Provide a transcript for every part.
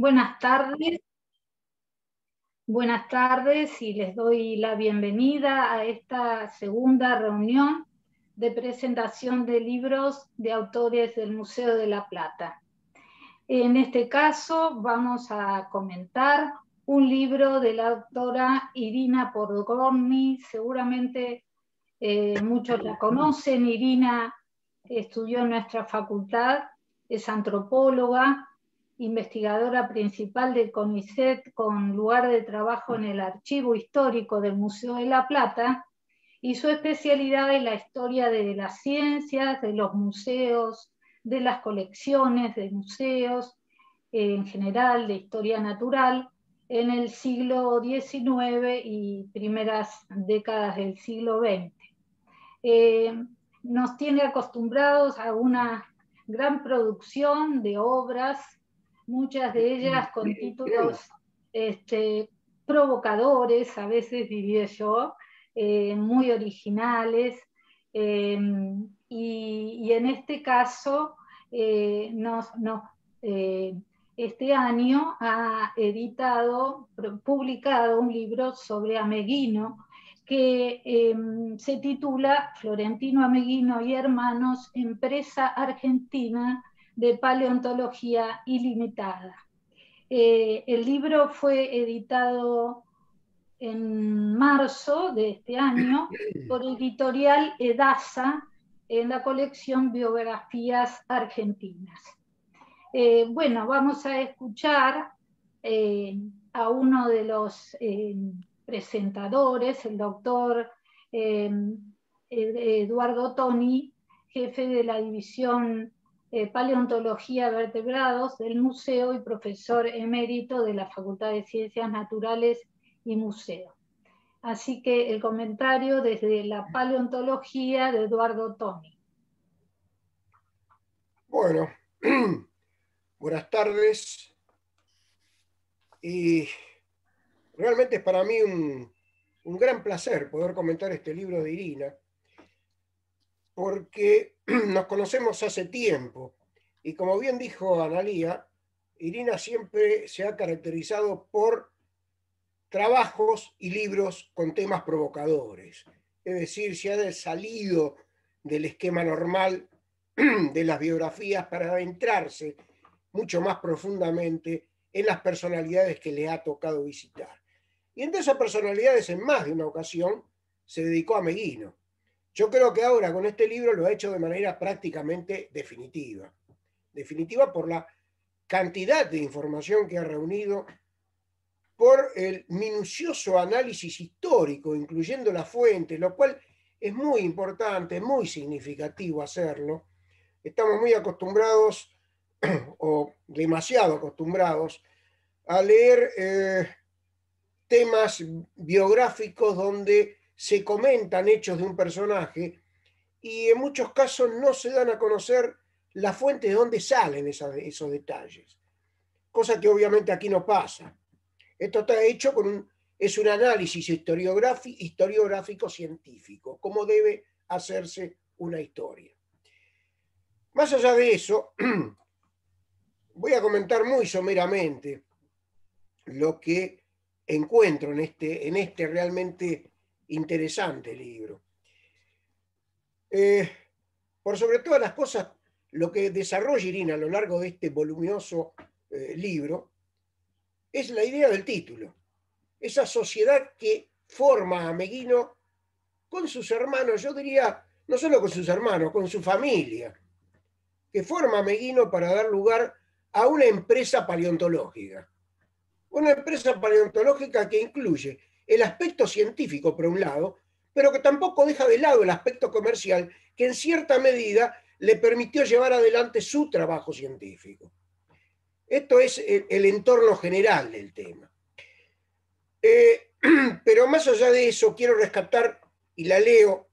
Buenas tardes. Buenas tardes y les doy la bienvenida a esta segunda reunión de presentación de libros de autores del Museo de La Plata. En este caso vamos a comentar un libro de la autora Irina Porgorni, seguramente eh, muchos la conocen, Irina estudió en nuestra facultad, es antropóloga, investigadora principal del CONICET con lugar de trabajo en el Archivo Histórico del Museo de La Plata, y su especialidad es la historia de las ciencias, de los museos, de las colecciones de museos, en general de historia natural, en el siglo XIX y primeras décadas del siglo XX. Eh, nos tiene acostumbrados a una gran producción de obras muchas de este, ellas con títulos este, provocadores, a veces diría yo, eh, muy originales. Em, y, en este caso, eh, eh, este año ha editado, publicado un libro sobre Ameguino que em, se titula Florentino Ameguino y Hermanos, Empresa Argentina de paleontología ilimitada. Eh, el libro fue editado en marzo de este año por editorial Edasa en la colección Biografías Argentinas. Eh, bueno, vamos a escuchar eh, a uno de los presentadores, el doctor Eduardo Toni, jefe de la división eh, paleontología Vertebrados del Museo y profesor emérito de la Facultad de Ciencias Naturales y Museo. Así que el comentario desde la paleontología de Eduardo Toni. Bueno, buenas tardes. Y realmente es para mí un, un gran placer poder comentar este libro de Irina porque nos conocemos hace tiempo. Y como bien dijo Analía, Irina siempre se ha caracterizado por trabajos y libros con temas provocadores. Es decir, se ha salido del esquema normal de las biografías para adentrarse mucho más profundamente en las personalidades que le ha tocado visitar. Y entre esas personalidades, en más de una ocasión, se dedicó a Meguino. Yo creo que ahora con este libro lo ha hecho de manera prácticamente definitiva. Definitiva por la cantidad de información que ha reunido, por el minucioso análisis histórico, incluyendo las fuentes, lo cual es muy importante, muy significativo hacerlo. Estamos muy acostumbrados, o demasiado acostumbrados, a leer eh, temas biográficos donde se comentan hechos de un personaje y en muchos casos no se dan a conocer la fuente de dónde salen esos detalles, cosa que obviamente aquí no pasa. Esto está hecho con un, es un análisis historiográfico científico, cómo debe hacerse una historia. Más allá de eso, voy a comentar muy someramente lo que encuentro en este, en este realmente interesante libro. Eh, por sobre todas las cosas, lo que desarrolla Irina a lo largo de este voluminoso eh, libro es la idea del título, esa sociedad que forma a Meguino con sus hermanos, yo diría, no solo con sus hermanos, con su familia, que forma a Meguino para dar lugar a una empresa paleontológica. Una empresa paleontológica que incluye el aspecto científico, por un lado, pero que tampoco deja de lado el aspecto comercial, que en cierta medida le permitió llevar adelante su trabajo científico. Esto es el, entorno general del tema. Eh, pero más allá de eso, quiero rescatar, y la leo,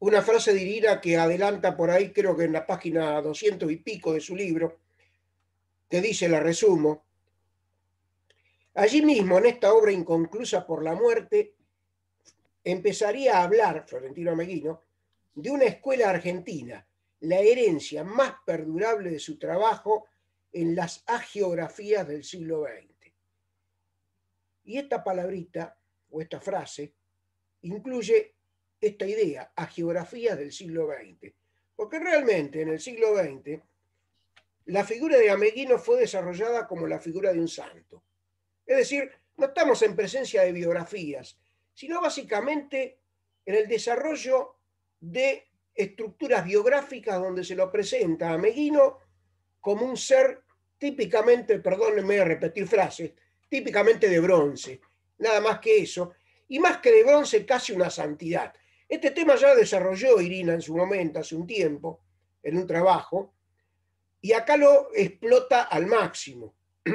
una frase de Irina que adelanta por ahí, creo que en la página 200 y pico de su libro, que dice, la resumo, Allí mismo, en esta obra inconclusa por la muerte, empezaría a hablar Florentino Ameguino de una escuela argentina, la herencia más perdurable de su trabajo en las agiografías del siglo XX. Y esta palabrita o esta frase incluye esta idea, agiografías del siglo XX, porque realmente en el siglo XX la figura de Ameguino fue desarrollada como la figura de un santo. Es decir, no estamos en presencia de biografías, sino básicamente en el desarrollo de estructuras biográficas donde se lo presenta a Meguino como un ser típicamente, perdónenme repetir frases, típicamente de bronce, nada más que eso, y más que de bronce casi una santidad. Este tema ya lo desarrolló Irina en su momento, hace un tiempo, en un trabajo, y acá lo explota al máximo.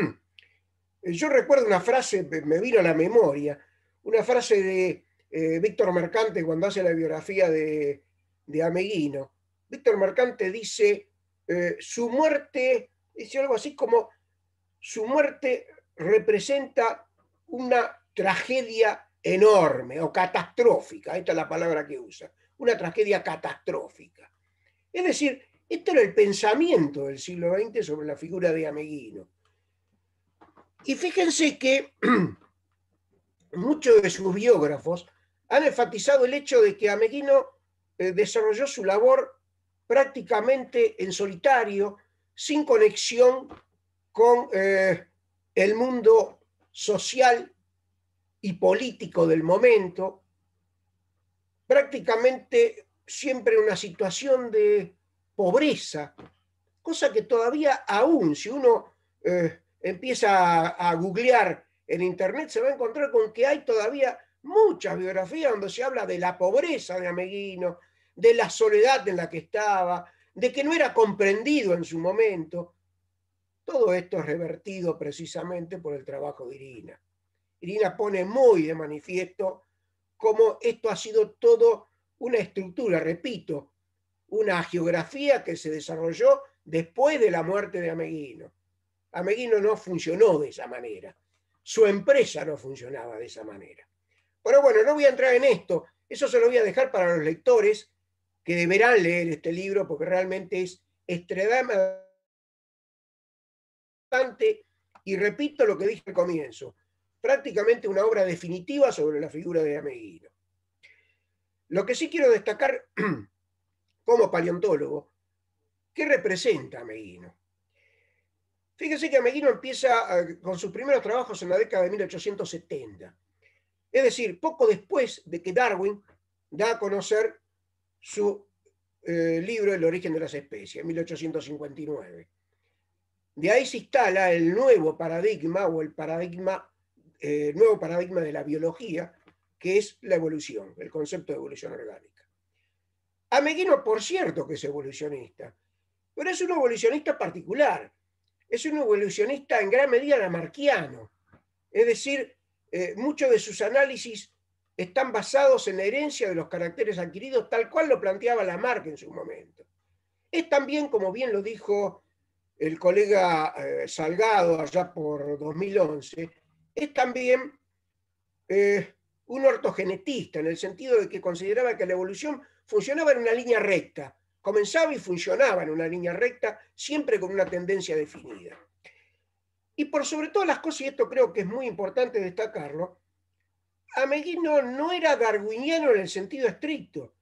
Eh, yo recuerdo una frase, me vino a la memoria, una frase de eh, Víctor Mercante cuando hace la biografía de, de Ameguino. Víctor Mercante dice, eh, su muerte, dice algo así como, su muerte representa una tragedia enorme o catastrófica, esta es la palabra que usa, una tragedia catastrófica. Es decir, este era el pensamiento del siglo XX sobre la figura de Ameguino. Y fíjense que muchos de sus biógrafos han enfatizado el hecho de que Ameguino eh, desarrolló su labor prácticamente en solitario, sin conexión con eh, el mundo social y político del momento, prácticamente siempre en una situación de pobreza, cosa que todavía aún, si uno eh, empieza a, googlear en Internet, se va a encontrar con que hay todavía muchas biografías donde se habla de la pobreza de Ameguino, de la soledad en la que estaba, de que no era comprendido en su momento. Todo esto es revertido precisamente por el trabajo de Irina. Irina pone muy de manifiesto cómo esto ha sido todo una estructura, repito, una geografía que se desarrolló después de la muerte de Ameguino. Ameguino no funcionó de esa manera. Su empresa no funcionaba de esa manera. Pero bueno, no voy a entrar en esto. Eso se lo voy a dejar para los lectores que deberán leer este libro porque realmente es extremadamente, y repito lo que dije al comienzo, prácticamente una obra definitiva sobre la figura de Ameguino. Lo que sí quiero destacar como paleontólogo, ¿qué representa Ameguino? Fíjense que Ameguino empieza ah, con sus primeros trabajos en la década de 1870. Es decir, poco después de que Darwin da a conocer su eh, libro El origen de las especies, en 1859. De ahí se instala el nuevo paradigma o el paradigma, eh, nuevo paradigma de la biología, que es la evolución, el concepto de evolución orgánica. Ameguino, por cierto, que es evolucionista, pero es un evolucionista particular, es un evolucionista en gran medida lamarquiano. Es decir, eh, muchos de sus análisis están basados en la herencia de los caracteres adquiridos, tal cual lo planteaba Lamarck en su momento. Es también, como bien lo dijo el colega eh, Salgado allá por 2011, es también eh, un ortogenetista, en el sentido de que consideraba que la evolución funcionaba en una línea recta, comenzaba y funcionaba en una línea recta, siempre con una tendencia definida. Y por sobre todas las cosas, y esto creo que es muy importante destacarlo, Ameguino no era darwiniano en el sentido estricto,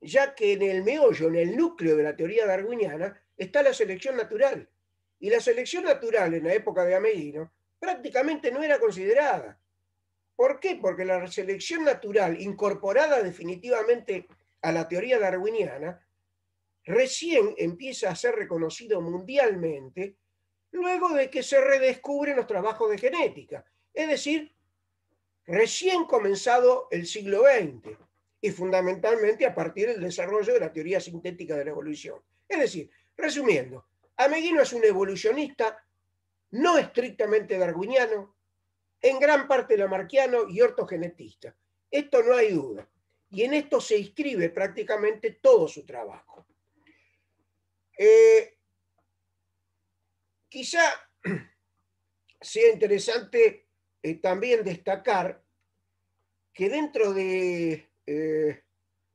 ya que en el meollo, en el núcleo de la teoría darwiniana, está la selección natural. Y la selección natural en la época de Ameguino prácticamente no era considerada. ¿Por qué? Porque la selección natural, incorporada definitivamente a la teoría darwiniana, recién empieza a ser reconocido mundialmente luego de que se redescubren los trabajos de genética, es decir, recién comenzado el siglo XX y fundamentalmente a partir del desarrollo de la teoría sintética de la evolución. Es decir, resumiendo, Ameguino es un evolucionista no estrictamente darwiniano, en gran parte lamarquiano y ortogenetista. Esto no hay duda. Y en esto se inscribe prácticamente todo su trabajo. Eh, quizá sea interesante eh, también destacar que dentro de, eh,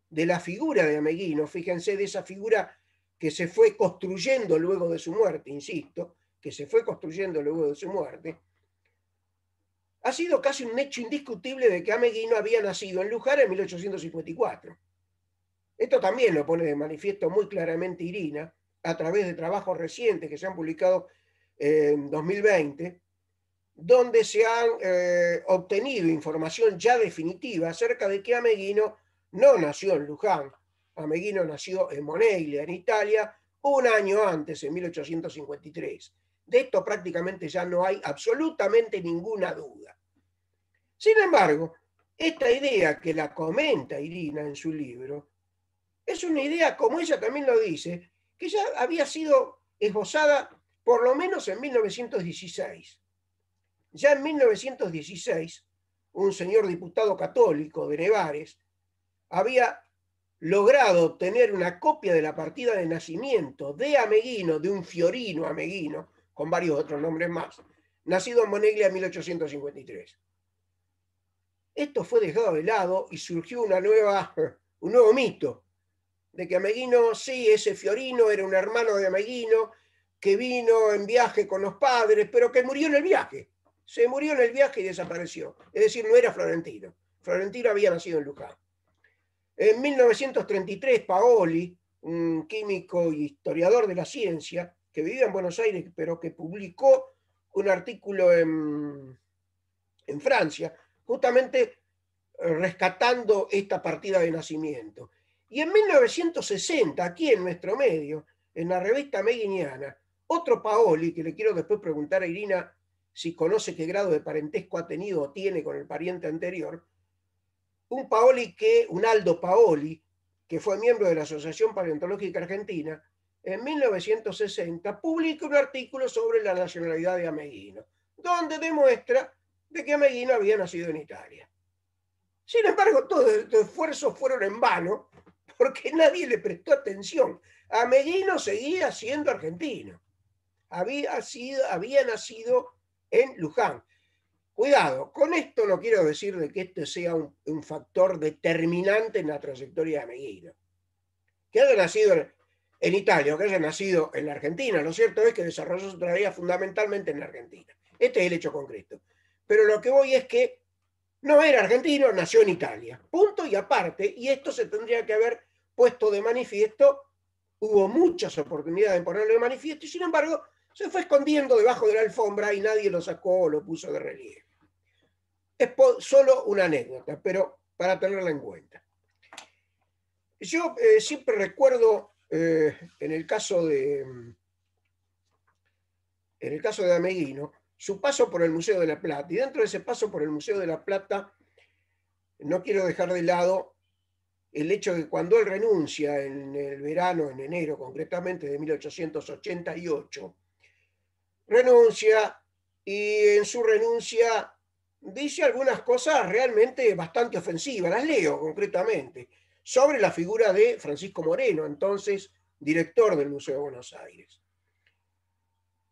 de la figura de Ameguino, fíjense de esa figura que se fue construyendo luego de su muerte, insisto, que se fue construyendo luego de su muerte, ha sido casi un hecho indiscutible de que Ameguino había nacido en Luján en 1854. Esto también lo pone de manifiesto muy claramente Irina, a través de trabajos recientes que se han publicado eh, en 2020, donde se han eh, obtenido información ya definitiva acerca de que Ameguino no nació en Luján. Ameguino nació en Moneglia, en Italia, un año antes, en 1853. De esto prácticamente ya no hay absolutamente ninguna duda. Sin embargo, esta idea que la comenta Irina en su libro es una idea, como ella también lo dice, que ya había sido esbozada por lo menos en 1916. Ya en 1916, un señor diputado católico de Nevares había logrado obtener una copia de la partida de nacimiento de Ameguino, de un fiorino Ameguino, con varios otros nombres más, nacido en Moneglia en 1853. Esto fue dejado de lado y surgió una nueva, un nuevo mito, de que Ameguino, sí, ese Fiorino era un hermano de Ameguino, que vino en viaje con los padres, pero que murió en el viaje. Se murió en el viaje y desapareció. Es decir, no era florentino. Florentino había nacido en Luján. En 1933, Paoli, un químico y historiador de la ciencia, que vivía en Buenos Aires, pero que publicó un artículo en, en Francia, justamente rescatando esta partida de nacimiento. Y en 1960, aquí en nuestro medio, en la revista Meguiniana, otro Paoli, que le quiero después preguntar a Irina si conoce qué grado de parentesco ha tenido o tiene con el pariente anterior, un Paoli que, un Aldo Paoli, que fue miembro de la Asociación Paleontológica Argentina, en 1960 publica un artículo sobre la nacionalidad de Ameguino, donde demuestra de que Ameguino había nacido en Italia. Sin embargo, todos estos esfuerzos fueron en vano, porque nadie le prestó atención. A Ameghino seguía siendo argentino. Había, nacido en Luján. Cuidado, con esto no quiero decir de que este sea un, factor determinante en la trayectoria de Ameghino. Que haya nacido en, Italia o que haya nacido en la Argentina, lo cierto es que desarrolló su trayectoria fundamentalmente en la Argentina. Este es el hecho concreto. Pero lo que voy es que no era argentino, nació en Italia. Punto y aparte, y esto se tendría que haber puesto de manifiesto, hubo muchas oportunidades de ponerlo de manifiesto, y sin embargo se fue escondiendo debajo de la alfombra y nadie lo sacó o lo puso de relieve. Es solo una anécdota, pero para tenerla en cuenta. Yo eh, siempre recuerdo, eh, en el caso de en el caso de Ameguino, su paso por el Museo de la Plata. Y dentro de ese paso por el Museo de la Plata, no quiero dejar de lado el hecho de que cuando él renuncia en el verano, en enero concretamente de 1888, renuncia y en su renuncia dice algunas cosas realmente bastante ofensivas, las leo concretamente, sobre la figura de Francisco Moreno, entonces director del Museo de Buenos Aires.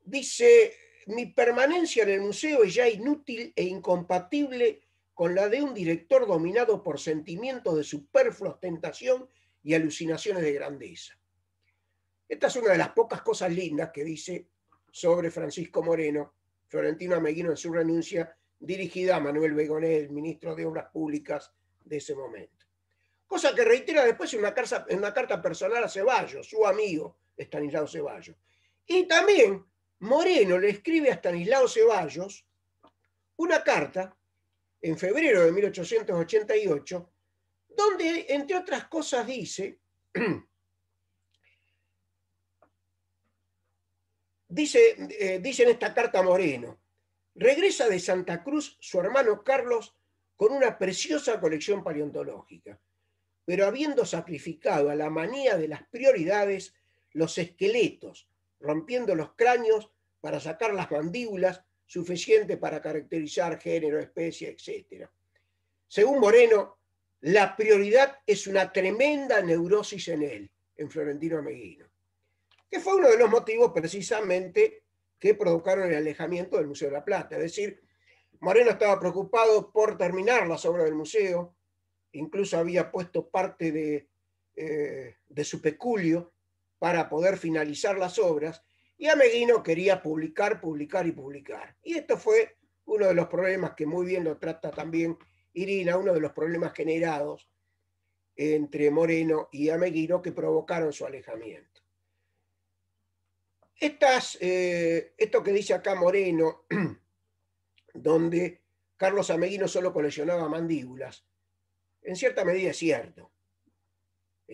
Dice mi permanencia en el museo es ya inútil e incompatible con la de un director dominado por sentimientos de superflua ostentación y alucinaciones de grandeza. Esta es una de las pocas cosas lindas que dice sobre Francisco Moreno, Florentino Ameguino en su renuncia, dirigida a Manuel el ministro de Obras Públicas de ese momento. Cosa que reitera después en una, carta, en una carta personal a Ceballos, su amigo Estanislao Ceballos. Y también Moreno le escribe a Stanislao Ceballos una carta en febrero de 1888, donde, entre otras cosas, dice, dice, eh, dice en esta carta Moreno, regresa de Santa Cruz su hermano Carlos con una preciosa colección paleontológica, pero habiendo sacrificado a la manía de las prioridades los esqueletos rompiendo los cráneos para sacar las mandíbulas suficientes para caracterizar género, especie, etc. Según Moreno, la prioridad es una tremenda neurosis en él, en Florentino Ameguino, que fue uno de los motivos precisamente que provocaron el alejamiento del Museo de la Plata. Es decir, Moreno estaba preocupado por terminar las obras del museo, incluso había puesto parte de, eh, de su peculio para poder finalizar las obras, y Ameguino quería publicar, publicar y publicar. Y esto fue uno de los problemas que muy bien lo trata también Irina, uno de los problemas generados entre Moreno y Ameguino que provocaron su alejamiento. Eh, esto que dice acá Moreno, donde Carlos Ameguino solo coleccionaba mandíbulas, en cierta medida es cierto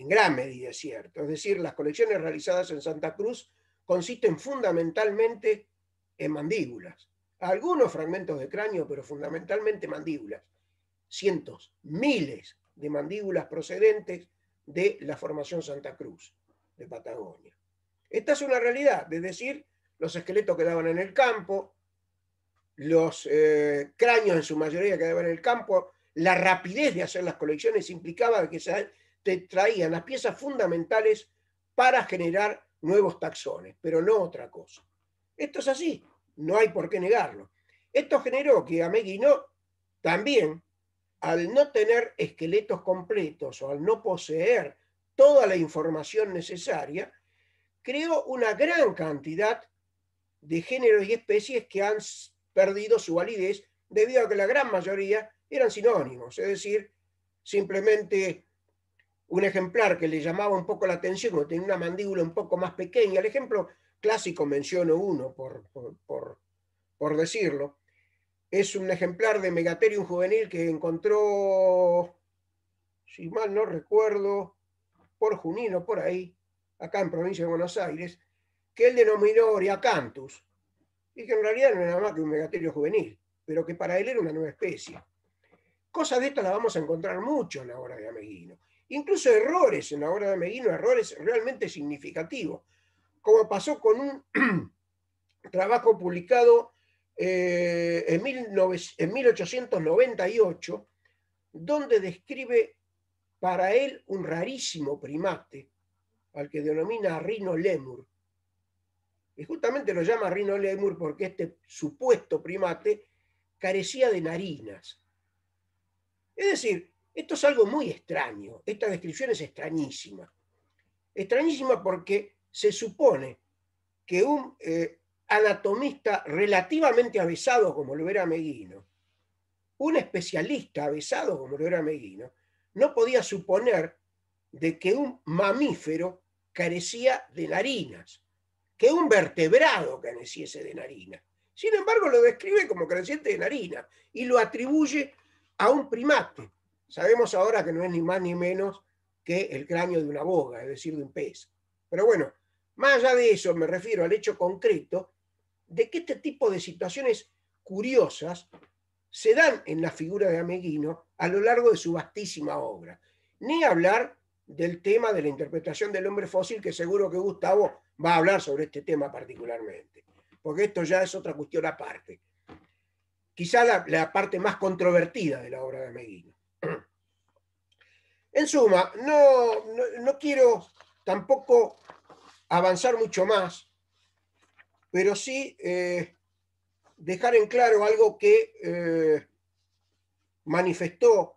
en gran medida es cierto. Es decir, las colecciones realizadas en Santa Cruz consisten fundamentalmente en mandíbulas. Algunos fragmentos de cráneo, pero fundamentalmente mandíbulas. Cientos, miles de mandíbulas procedentes de la formación Santa Cruz, de Patagonia. Esta es una realidad, es decir, los esqueletos quedaban en el campo, los eh, cráneos en su mayoría quedaban en el campo, la rapidez de hacer las colecciones implicaba que se, te traían las piezas fundamentales para generar nuevos taxones, pero no otra cosa. Esto es así, no hay por qué negarlo. Esto generó que Ameguino también, al no tener esqueletos completos o al no poseer toda la información necesaria, creó una gran cantidad de géneros y especies que han perdido su validez debido a que la gran mayoría eran sinónimos, es decir, simplemente un ejemplar que le llamaba un poco la atención, porque tenía una mandíbula un poco más pequeña. El ejemplo clásico, menciono uno por, por, decirlo, es un ejemplar de Megatherium juvenil que encontró, si mal no recuerdo, por Junino, por ahí, acá en provincia de Buenos Aires, que él denominó Oriacanthus, y que en realidad no era nada más que un Megatherium juvenil, pero que para él era una nueva especie. Cosas de estas las vamos a encontrar mucho en la obra de Ameguino incluso errores en la obra de Meguino, errores realmente significativos, como pasó con un trabajo publicado eh, en, 1898, donde describe para él un rarísimo primate, al que denomina Rino Lemur. Y justamente lo llama Rino Lemur porque este supuesto primate carecía de narinas. Es decir, esto es algo muy extraño, esta descripción es extrañísima. Extrañísima porque se supone que un eh, anatomista relativamente avesado como lo era Meguino, un especialista avesado como lo era Meguino, no podía suponer de que un mamífero carecía de narinas, que un vertebrado careciese de narinas. Sin embargo, lo describe como careciente de narinas y lo atribuye a un primate. Sabemos ahora que no es ni más ni menos que el cráneo de una boga, es decir, de un pez. Pero bueno, más allá de eso, me refiero al hecho concreto de que este tipo de situaciones curiosas se dan en la figura de Ameguino a lo largo de su vastísima obra. Ni hablar del tema de la interpretación del hombre fósil, que seguro que Gustavo va a hablar sobre este tema particularmente, porque esto ya es otra cuestión aparte. Quizá la, parte más controvertida de la obra de Ameguino. En suma, no, quiero tampoco avanzar mucho más, pero sí eh, dejar en claro algo que eh, manifestó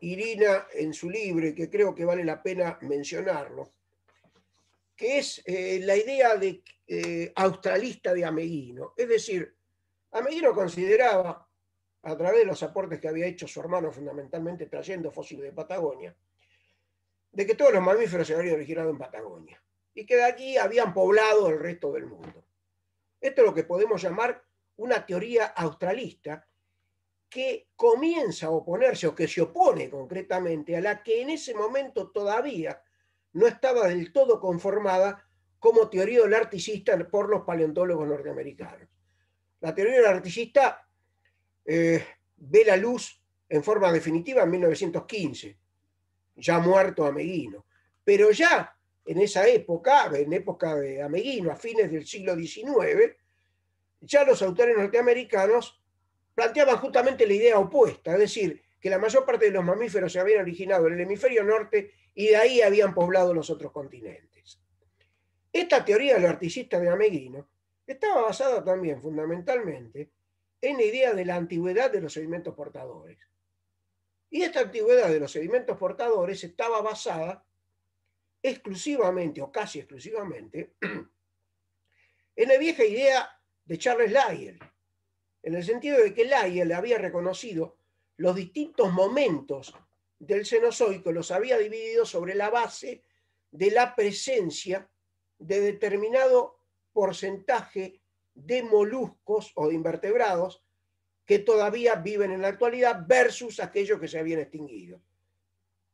Irina en su libro y que creo que vale la pena mencionarlo, que es eh, la idea de australista de Ameguino. Es decir, Ameguino consideraba a través de los aportes que había hecho su hermano, fundamentalmente trayendo fósiles de Patagonia, de que todos los mamíferos se habían originado en Patagonia y que de aquí habían poblado el resto del mundo. Esto es lo que podemos llamar una teoría australista que comienza a oponerse o que se opone concretamente a la que en ese momento todavía no estaba del todo conformada como teoría del articista por los paleontólogos norteamericanos. La teoría del articista eh, ve la luz en forma definitiva en 1915, ya muerto Ameguino. Pero ya en esa época, en época de Ameguino, a fines del siglo XIX, ya los autores norteamericanos planteaban justamente la idea opuesta, es decir, que la mayor parte de los mamíferos se habían originado en el hemisferio norte y de ahí habían poblado los otros continentes. Esta teoría del articista de Ameguino estaba basada también fundamentalmente en la idea de la antigüedad de los sedimentos portadores. Y esta antigüedad de los sedimentos portadores estaba basada exclusivamente o casi exclusivamente en la vieja idea de Charles Lyell, en el sentido de que Lyell había reconocido los distintos momentos del Cenozoico, los había dividido sobre la base de la presencia de determinado porcentaje de moluscos o de invertebrados que todavía viven en la actualidad versus aquellos que se habían extinguido.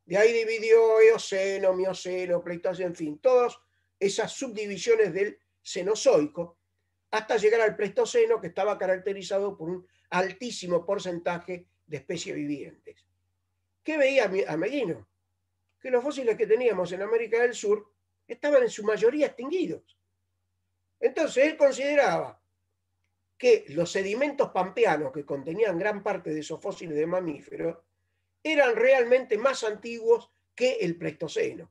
De ahí dividió Eoceno, Mioceno, Pleistoceno, en fin, todas esas subdivisiones del Cenozoico, hasta llegar al Pleistoceno que estaba caracterizado por un altísimo porcentaje de especies vivientes. ¿Qué veía a Medino? Que los fósiles que teníamos en América del Sur estaban en su mayoría extinguidos. Entonces él consideraba que los sedimentos pampeanos que contenían gran parte de esos fósiles de mamíferos eran realmente más antiguos que el Pleistoceno.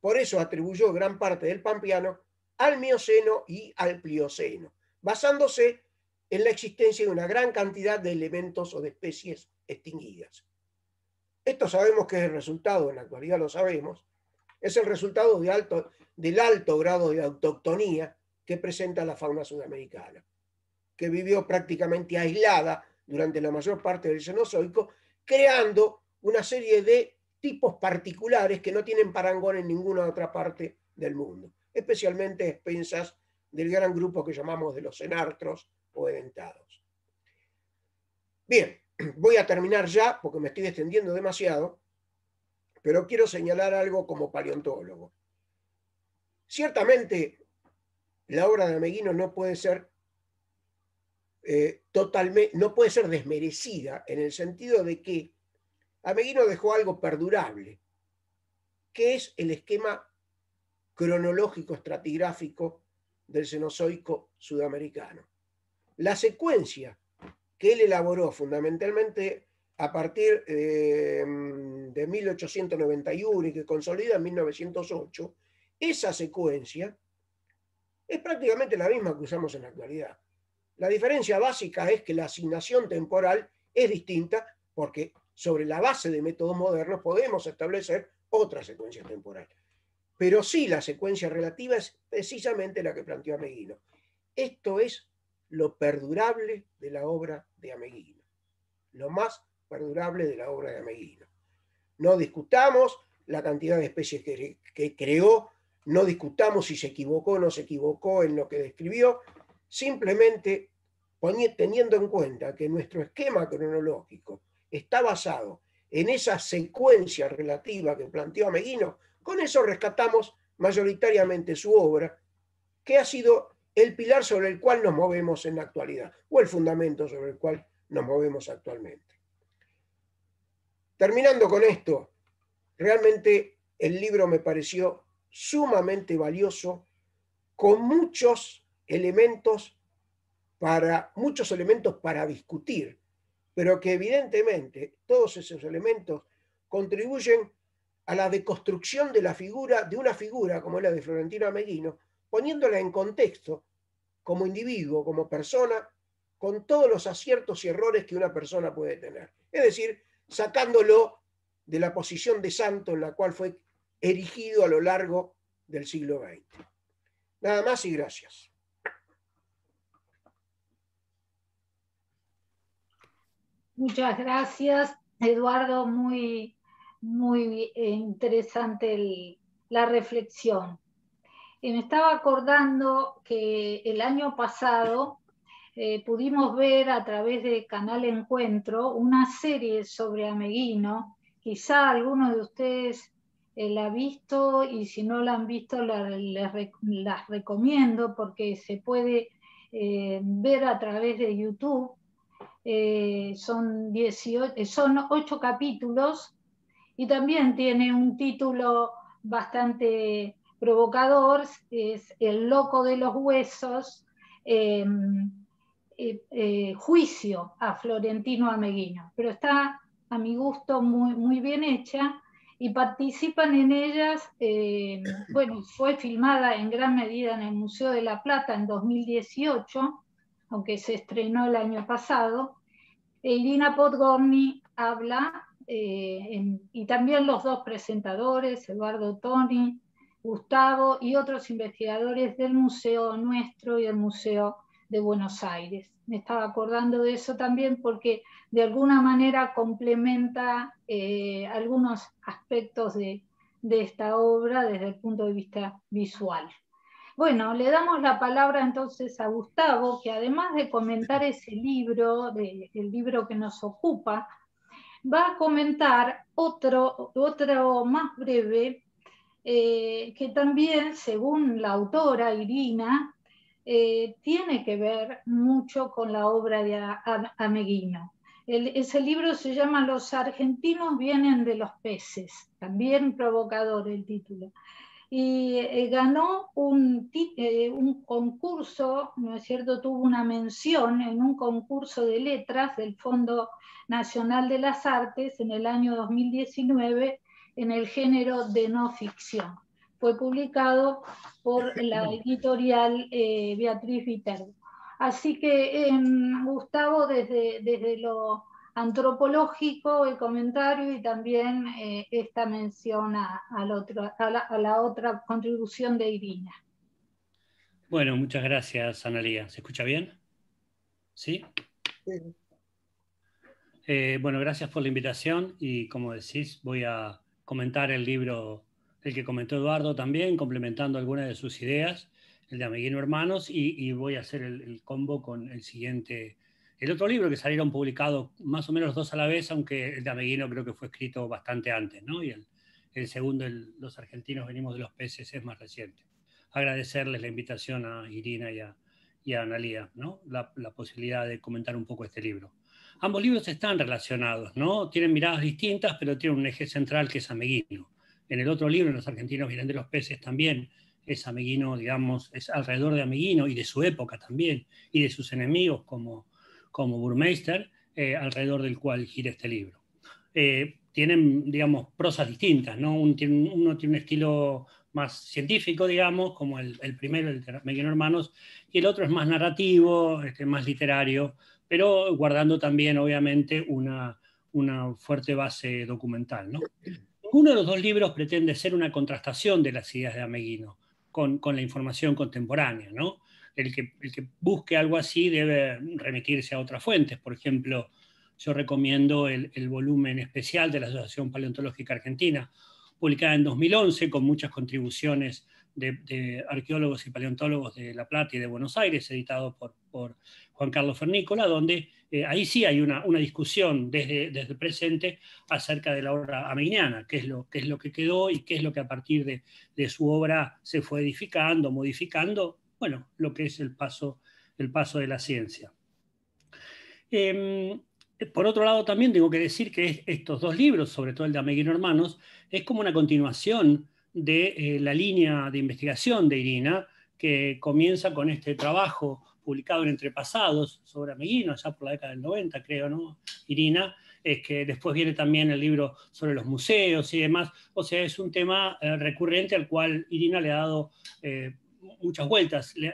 Por eso atribuyó gran parte del pampeano al Mioceno y al Plioceno, basándose en la existencia de una gran cantidad de elementos o de especies extinguidas. Esto sabemos que es el resultado, en la actualidad lo sabemos, es el resultado del alto grado de autoctonía que presenta la fauna sudamericana, que vivió prácticamente aislada durante la mayor parte del Cenozoico, creando una serie de tipos particulares que no tienen parangón en ninguna otra parte del mundo, especialmente expensas del gran grupo que llamamos de los enartros o edentados. Bien, voy a terminar ya porque me estoy extendiendo demasiado, pero quiero señalar algo como paleontólogo. Ciertamente la obra de Ameguino no puede ser eh, totalmente, no puede ser desmerecida en el sentido de que Ameguino dejó algo perdurable, que es el esquema cronológico estratigráfico del Cenozoico sudamericano. La secuencia que él elaboró fundamentalmente a partir em, de 1891 y que consolida en 1908, esa secuencia es prácticamente la misma que usamos en la actualidad. La diferencia básica es que la asignación temporal es distinta porque sobre la base de métodos modernos podemos establecer otra secuencia temporal. Pero sí, la secuencia relativa es precisamente la que planteó Ameguino. Esto es lo perdurable de la obra de Ameguino, lo más perdurable de la obra de Ameguino. No discutamos la cantidad de especies que, que creó, no discutamos si se equivocó o no se equivocó en lo que describió, simplemente teniendo en cuenta que nuestro esquema cronológico está basado en esa secuencia relativa que planteó Ameguino, con eso rescatamos mayoritariamente su obra, que ha sido el pilar sobre el cual nos movemos en la actualidad, o el fundamento sobre el cual nos movemos actualmente. Terminando con esto, realmente el libro me pareció sumamente valioso, con muchos elementos para, muchos elementos para discutir, pero que evidentemente todos esos elementos contribuyen a la deconstrucción de la figura, de una figura como la de Florentino Ameguino, poniéndola en contexto como individuo, como persona, con todos los aciertos y errores que una persona puede tener. Es decir, sacándolo de la posición de santo en la cual fue erigido a lo largo del siglo XX. Nada más y gracias. Muchas gracias, Eduardo. Muy, muy interesante la reflexión. Eh, me estaba acordando que el año pasado eh, pudimos ver a través de Canal Encuentro una serie sobre Ameguino. Quizá algunos de ustedes eh, la ha visto y si no la han visto las recomiendo porque se puede eh, ver a través de YouTube. Eh, son, ocho son capítulos y también tiene un título bastante provocador, es El loco de los huesos, em, juicio a Florentino Ameguino, pero está a mi gusto muy bien hecha y participan en ellas, eh, bueno, fue filmada en gran medida en el Museo de la Plata en 2018, aunque se estrenó el año pasado. E Irina Podgorny habla, eh, y también los dos presentadores, Eduardo Toni, Gustavo y otros investigadores del Museo Nuestro y el Museo de Buenos Aires me estaba acordando de eso también porque de alguna manera complementa eh, algunos aspectos de, esta obra desde el punto de vista visual. Bueno, le damos la palabra entonces a Gustavo, que además de comentar ese libro, el libro que nos ocupa, va a comentar otro, otro más breve, eh, que también, según la autora Irina, eh, tiene que ver mucho con la obra de Ameguino. ese libro se llama Los argentinos vienen de los peces, también provocador el título. Y eh, ganó un, eh, un, concurso, ¿no es cierto? Tuvo una mención en un concurso de letras del Fondo Nacional de las Artes en el año 2019 en el género de no ficción fue publicado por la editorial eh, Beatriz Viterbo. Así que, em, Gustavo, desde, desde, lo antropológico, el comentario y también eh, esta mención a, la, otra contribución de Irina. Bueno, muchas gracias, Analía. ¿Se escucha bien? ¿Sí? Eh, bueno, gracias por la invitación y como decís, voy a comentar el libro el que comentó Eduardo también, complementando algunas de sus ideas, el de Ameguino Hermanos, y, voy a hacer el, combo con el siguiente, el otro libro que salieron publicados más o menos dos a la vez, aunque el de Ameguino creo que fue escrito bastante antes, ¿no? Y el, segundo, Los argentinos venimos de los peces, es más reciente. Agradecerles la invitación a Irina y a, y Analía, ¿no? La, posibilidad de comentar un poco este libro. Ambos libros están relacionados, ¿no? Tienen miradas distintas, pero tienen un eje central que es Ameguino en el otro libro, en Los Argentinos Vienen de los Peces también, es Ameguino, digamos, es alrededor de Ameguino y de su época también, y de sus enemigos como, como Burmeister, eh, alrededor del cual gira este libro. Eh, tienen, digamos, prosas distintas, ¿no? uno tiene un estilo más científico, digamos, como el, primero, el de Ameguino Hermanos, y el otro es más narrativo, este, más literario, pero guardando también, obviamente, una, una fuerte base documental, ¿no? Uno de los dos libros pretende ser una contrastación de las ideas de Ameguino con, la información contemporánea. El, que, busque algo así debe remitirse a otras fuentes. Por ejemplo, yo recomiendo el, volumen especial de la Asociación Paleontológica Argentina, publicada en 2011 con muchas contribuciones de, arqueólogos y paleontólogos de La Plata y de Buenos Aires, editado por, Juan Carlos Fernícola, donde eh, ahí sí hay una, discusión desde, el presente acerca de la obra ameiniana, qué es, lo, es lo que quedó y qué es lo que a partir de, su obra se fue edificando, modificando, bueno, lo que es el paso, el paso de la ciencia. Em, por otro lado, también tengo que decir que estos dos libros, sobre todo el de Ameguino Hermanos, es como una continuación de eh, la línea de investigación de Irina, que comienza con este trabajo publicado en Entrepasados sobre Ameguino, ya por la década del 90, creo, ¿no? Irina, es que después viene también el libro sobre los museos y demás. O sea, es un tema eh, recurrente al cual Irina le ha dado eh, muchas vueltas, le,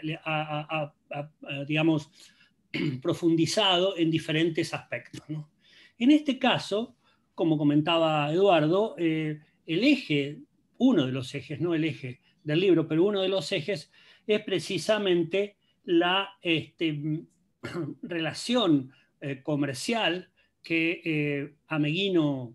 digamos, profundizado en diferentes aspectos. ¿no? En este caso, como comentaba Eduardo, el eje uno de los ejes, no el eje del libro, pero uno de los ejes es precisamente la este, relación eh, comercial que eh, Ameguino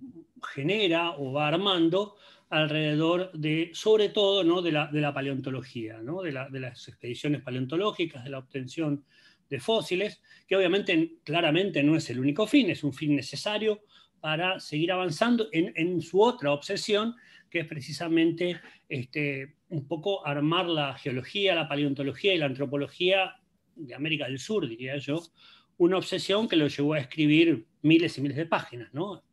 genera o va armando alrededor de, sobre todo, ¿no? de, la, paleontología, ¿no? de, las expediciones paleontológicas, de la obtención de fósiles, que obviamente claramente no es el único fin, es un fin necesario para seguir avanzando en su otra obsesión, que es precisamente este, un poco armar la geología, la paleontología y la antropología de América del Sur, diría yo, una obsesión que lo llevó a escribir miles y miles de páginas. ¿no?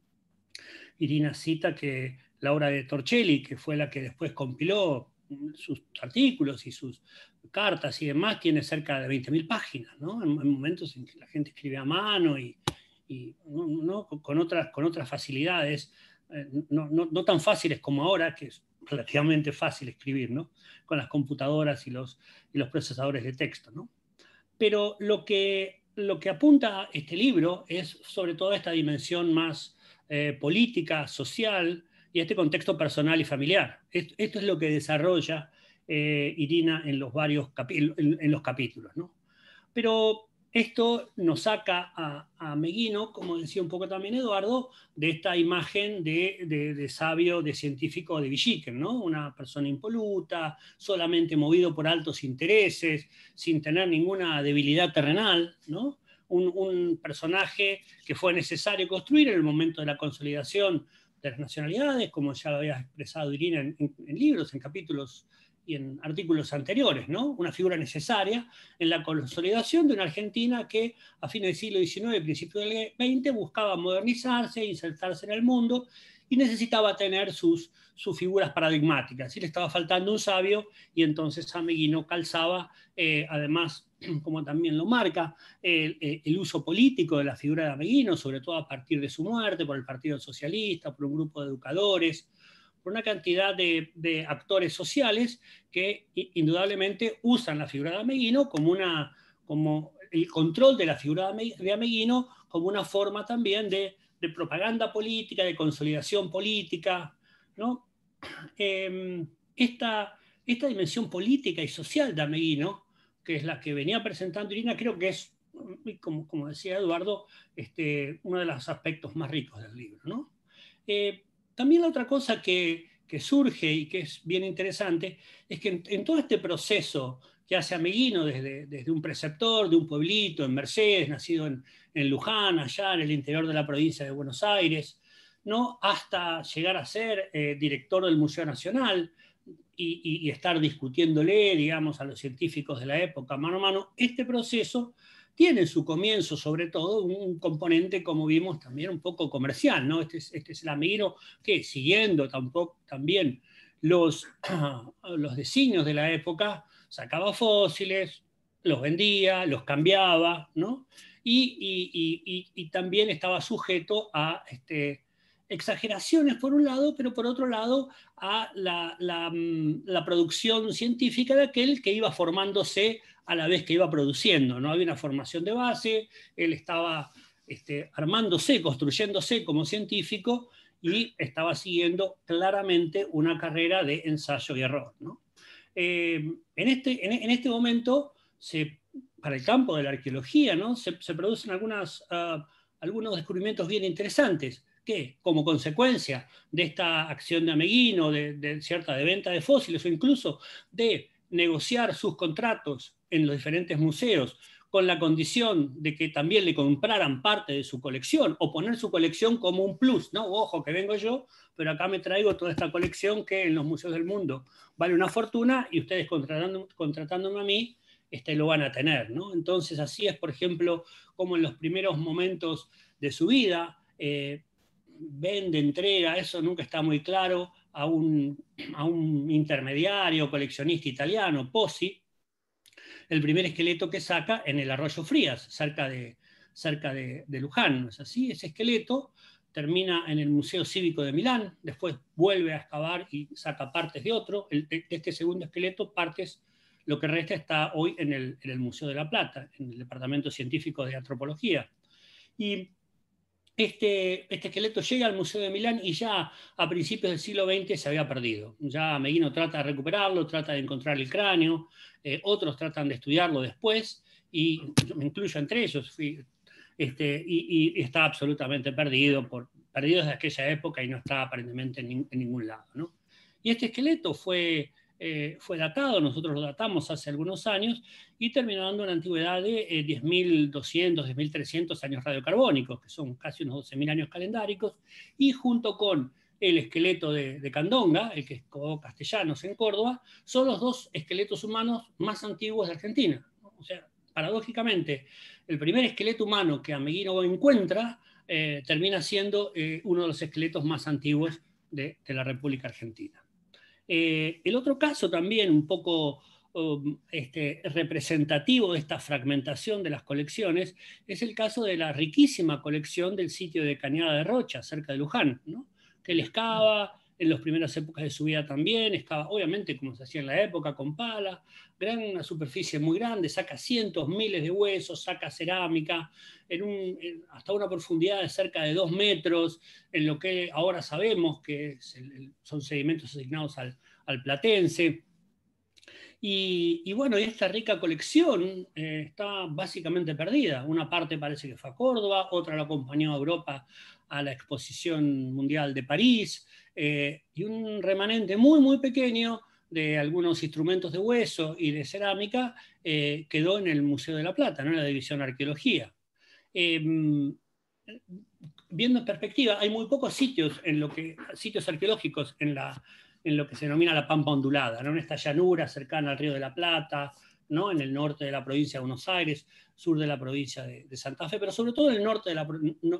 Irina cita que la obra de Torchelli, que fue la que después compiló sus artículos y sus cartas y demás, tiene cerca de 20.000 páginas, ¿no? en, momentos en que la gente escribe a mano y, ¿no? con, otras, con otras facilidades. Eh, no, tan fáciles como ahora, que es relativamente fácil escribir, ¿no? Con las computadoras y los, los procesadores de texto, Pero lo que, lo que apunta este libro es sobre todo esta dimensión más eh, política, social y este contexto personal y familiar. Esto, es lo que desarrolla eh, Irina en los varios en los capítulos, Pero esto nos saca a, a, Meguino, como decía un poco también Eduardo, de esta imagen de, sabio, de científico de Villiquen, ¿no? una persona impoluta, solamente movido por altos intereses, sin tener ninguna debilidad terrenal, ¿no? un, personaje que fue necesario construir en el momento de la consolidación de las nacionalidades, como ya lo había expresado Irina en, en libros, en capítulos y en artículos anteriores, ¿no? Una figura necesaria en la consolidación de una Argentina que a fines del siglo XIX y principios del XX buscaba modernizarse, insertarse en el mundo y necesitaba tener sus, sus figuras paradigmáticas. le estaba faltando un sabio y entonces Ameguino calzaba, eh, además, como también lo marca, el, eh, el, uso político de la figura de Ameguino, sobre todo a partir de su muerte por el Partido Socialista, por un grupo de educadores, una cantidad de, actores sociales que indudablemente usan la figura de Ameguino como una como el control de la figura de Ameguino como una forma también de, propaganda política, de consolidación política. ¿no? Em, esta, esta dimensión política y social de Ameguino, que es la que venía presentando Irina, creo que es, como, decía Eduardo, este, uno de los aspectos más ricos del libro. ¿no? Eh, también la otra cosa que, surge y que es bien interesante es que en, todo este proceso que hace Ameguino desde, un preceptor de un pueblito en Mercedes, nacido en, Luján, allá en el interior de la provincia de Buenos Aires, ¿no? hasta llegar a ser eh, director del Museo Nacional y, y, estar discutiéndole, digamos, a los científicos de la época mano a mano, este proceso tiene su comienzo, sobre todo, un componente, como vimos, también un poco comercial, ¿no? Este es, este el amigo que, siguiendo tampoco, también los, los designios de la época, sacaba fósiles, los vendía, los cambiaba, ¿no? Y, también estaba sujeto a este, exageraciones por un lado, pero por otro lado a la mm, producción científica de aquel que iba formándose a la vez que iba produciendo, ¿no? Había una formación de base, él estaba este, armándose, construyéndose como científico y estaba siguiendo claramente una carrera de ensayo y error, eh, en, este, en, este momento, para el campo de la arqueología, ¿no? se, producen algunas, ah, algunos descubrimientos bien interesantes que, como consecuencia de esta acción de Ameguino, de, cierta de venta de fósiles o incluso de negociar sus contratos en los diferentes museos, con la condición de que también le compraran parte de su colección o poner su colección como un plus, ¿no? Ojo que vengo yo, pero acá me traigo toda esta colección que en los museos del mundo vale una fortuna y ustedes contratando, contratándome a mí este, lo van a tener, ¿no? Entonces así es, por ejemplo, como en los primeros momentos de su vida, eh, vende, entrega, eso nunca está muy claro, a un, intermediario coleccionista italiano, posi, el primer esqueleto que saca en el arroyo Frías, cerca de, cerca de, Luján. es así? Ese esqueleto termina en el Museo Cívico de Milán, después vuelve a excavar y saca partes de otro. E, este segundo esqueleto, partes, lo que resta está hoy en el, en el Museo de la Plata, en el Departamento Científico de Antropología. Y este, esqueleto llega al Museo de Milán y ya a principios del siglo XX se había perdido. Ya Meguino trata de recuperarlo, trata de encontrar el cráneo, eh, otros tratan de estudiarlo después, y me incluyo entre ellos, este, y, está absolutamente perdido, perdido desde aquella época y no está aparentemente en, ningún lado. Y este esqueleto fue eh, fue datado, nosotros lo datamos hace algunos años, y terminó dando una antigüedad de 10.200, eh, 10.300 años radiocarbónicos, que son casi unos 12.000 años calendáricos, y junto con el esqueleto de, Candonga, el que es Castellanos en Córdoba, son los dos esqueletos humanos más antiguos de Argentina. O sea, paradójicamente, el primer esqueleto humano que Ameguino encuentra eh, termina siendo uno de los esqueletos más antiguos de la República Argentina. Eh, el otro caso también un poco um, este, representativo de esta fragmentación de las colecciones es el caso de la riquísima colección del sitio de Cañada de Rocha, cerca de Luján, que le escava en las primeras épocas de su vida también, estaba obviamente como se hacía en la época, con pala, gran, una superficie muy grande, saca cientos, miles de huesos, saca cerámica, hasta una profundidad de cerca de dos metros, en lo que ahora sabemos que son sedimentos asignados al, platense. Y, bueno, esta rica colección eh, está básicamente perdida. Una parte parece que fue a Córdoba, otra la acompañó a Europa a la Exposición Mundial de París, eh, y un remanente muy, muy pequeño de algunos instrumentos de hueso y de cerámica eh, quedó en el Museo de la Plata, en la División Arqueología. Em, viendo en perspectiva, hay muy pocos sitios, en lo que, sitios arqueológicos en, la, en lo que se denomina la Pampa Ondulada, en esta llanura cercana al Río de la Plata, ¿no? en el norte de la provincia de Buenos Aires, sur de la provincia de, Santa Fe, pero sobre todo en el norte de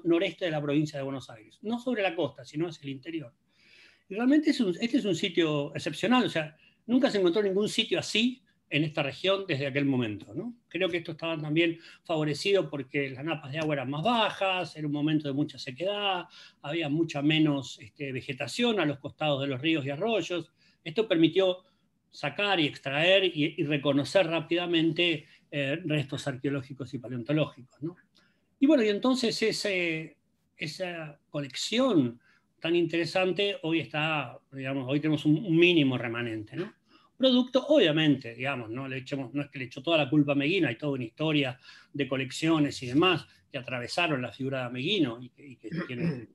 noreste de la provincia de Buenos Aires, no sobre la costa, sino hacia el interior realmente este es un sitio excepcional, o sea, nunca se encontró ningún sitio así en esta región desde aquel momento. Creo que esto estaba también favorecido porque las napas de agua eran más bajas, era un momento de mucha sequedad, había mucha menos este, vegetación a los costados de los ríos y arroyos. Esto permitió sacar y extraer y, reconocer rápidamente eh, restos arqueológicos y paleontológicos. Y bueno, y entonces esa colección tan interesante, hoy está, digamos, hoy tenemos un, mínimo remanente, Producto, obviamente, digamos, ¿no? Le echemos, no es que le echó toda la culpa a Meguino, hay toda una historia de colecciones y demás que atravesaron la figura de Meguino y que, y tiene eh,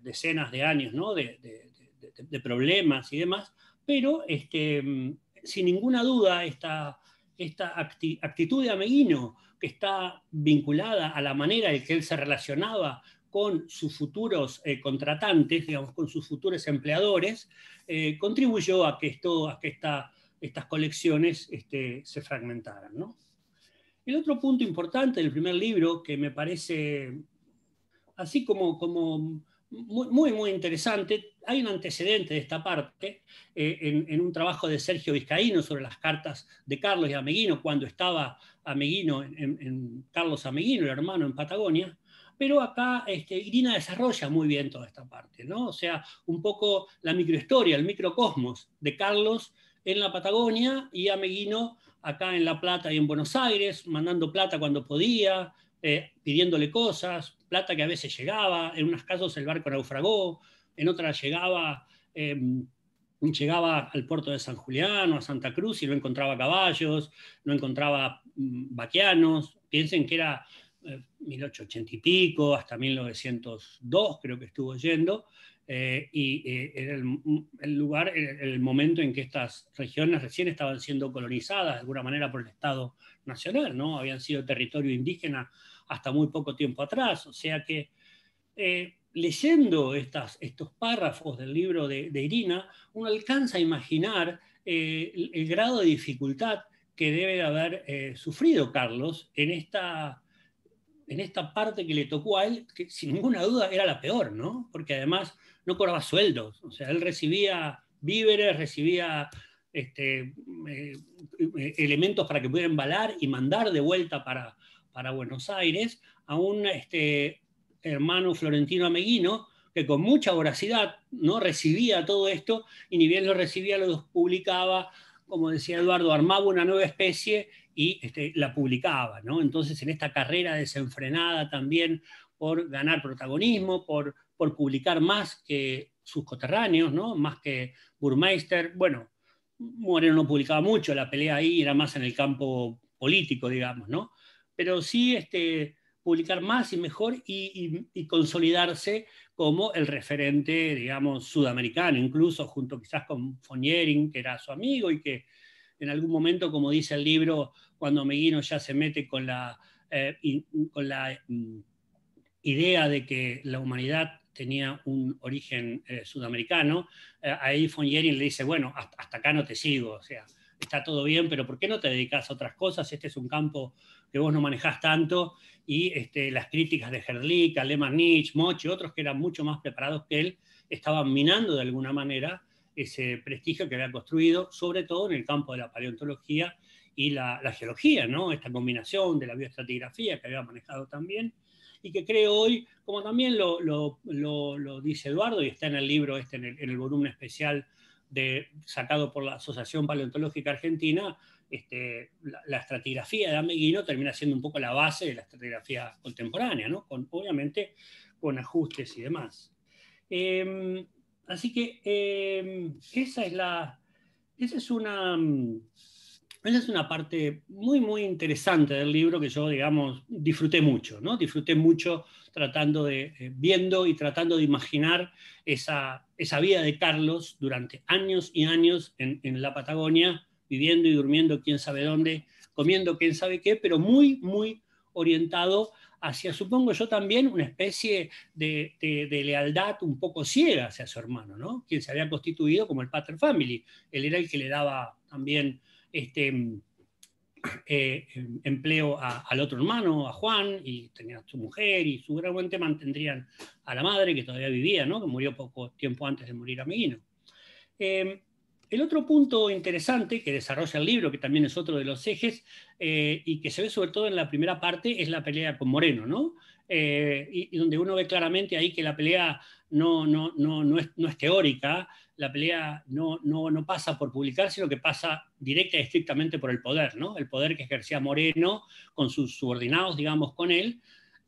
decenas de años, De, problemas y demás, pero este, sin ninguna duda esta, esta actitud de Ameguino que está vinculada a la manera en que él se relacionaba con sus futuros eh, contratantes, digamos, con sus futuros empleadores, eh, contribuyó a que, esto, que estas colecciones este, se fragmentaran. El otro punto importante del primer libro, que me parece así como, como muy, muy, interesante, hay un antecedente de esta parte eh, en, un trabajo de Sergio Vizcaíno sobre las cartas de Carlos y Ameguino, cuando estaba en, Carlos Ameguino, el hermano, en Patagonia, pero acá este, Irina desarrolla muy bien toda esta parte, ¿no? O sea, un poco la microhistoria, el microcosmos de Carlos en la Patagonia y a Meguino acá en La Plata y en Buenos Aires, mandando plata cuando podía, eh, pidiéndole cosas, plata que a veces llegaba, en unos casos el barco naufragó, en otras llegaba, em, llegaba al puerto de San Julián o a Santa Cruz y no encontraba caballos, no encontraba mm, piensen que era 1880 y pico, hasta 1902 creo que estuvo yendo, eh, y eh, era el, lugar, el, momento en que estas regiones recién estaban siendo colonizadas de alguna manera por el Estado Nacional, ¿no? Habían sido territorio indígena hasta muy poco tiempo atrás, o sea que eh, leyendo estas, estos párrafos del libro de, Irina, uno alcanza a imaginar el, el, grado de dificultad que debe de haber sufrido Carlos en esta en esta parte que le tocó a él, que sin ninguna duda era la peor, ¿no? Porque además no cobraba sueldos, o sea, él recibía víveres, recibía este, eh, elementos para que pudiera embalar y mandar de vuelta para, Buenos Aires a un este, hermano florentino ameguino que con mucha voracidad ¿no? recibía todo esto y ni bien lo recibía, lo publicaba, como decía Eduardo, armaba una nueva especie y este, la publicaba. ¿no? Entonces, en esta carrera desenfrenada también por ganar protagonismo, por, por publicar más que sus coterráneos, ¿no? más que Burmeister, bueno, Moreno no publicaba mucho, la pelea ahí era más en el campo político, digamos, ¿no? pero sí este, publicar más y mejor y, y, consolidarse como el referente, digamos, sudamericano, incluso junto quizás con Foniering, que era su amigo y que en algún momento, como dice el libro, cuando Meguino ya se mete con la, eh, mm, idea de que la humanidad tenía un origen eh, sudamericano, eh, von Fonieri le dice, bueno, hasta, acá no te sigo, o sea, está todo bien, pero ¿por qué no te dedicas a otras cosas? Este es un campo que vos no manejás tanto, y este, las críticas de Herlick, Alemán Nietzsche, Moch y otros que eran mucho más preparados que él, estaban minando de alguna manera ese prestigio que había construido, sobre todo en el campo de la paleontología y la, geología, ¿no? esta combinación de la bioestratigrafía que había manejado también, y que creo hoy, como también lo, dice Eduardo, y está en el libro, este, en, el, volumen especial de, sacado por la Asociación Paleontológica Argentina, este, la, estratigrafía de Ameguino termina siendo un poco la base de la estratigrafía contemporánea, ¿no? con, obviamente con ajustes y demás. Eh, Así que em, esa es la. Esa es una. Mm, es una parte muy, muy interesante del libro que yo, digamos, disfruté mucho, ¿no? Disfruté mucho tratando de, eh, viendo y tratando de imaginar esa, esa, vida de Carlos durante años y años en, en, la Patagonia, viviendo y durmiendo quién sabe dónde, comiendo quién sabe qué, pero muy, muy orientado hacia, supongo yo también, una especie de, de, lealtad un poco ciega hacia su hermano, ¿no? quien se había constituido como el pater family. Él era el que le daba también este, mm, eh, em, empleo al otro hermano, a Juan, y tenía a su mujer, y seguramente mantendrían a la madre, que todavía vivía, ¿no? que murió poco tiempo antes de morir Meguino. Eh, em, el otro punto interesante que desarrolla el libro, que también es otro de los ejes, eh, y que se ve sobre todo en la primera parte, es la pelea con Moreno, ¿no? Eh, y, donde uno ve claramente ahí que la pelea no, no, no, no es, teórica, la pelea no, no, pasa por publicar, sino que pasa directa y estrictamente por el poder, ¿no? El poder que ejercía Moreno con sus subordinados, digamos, con él,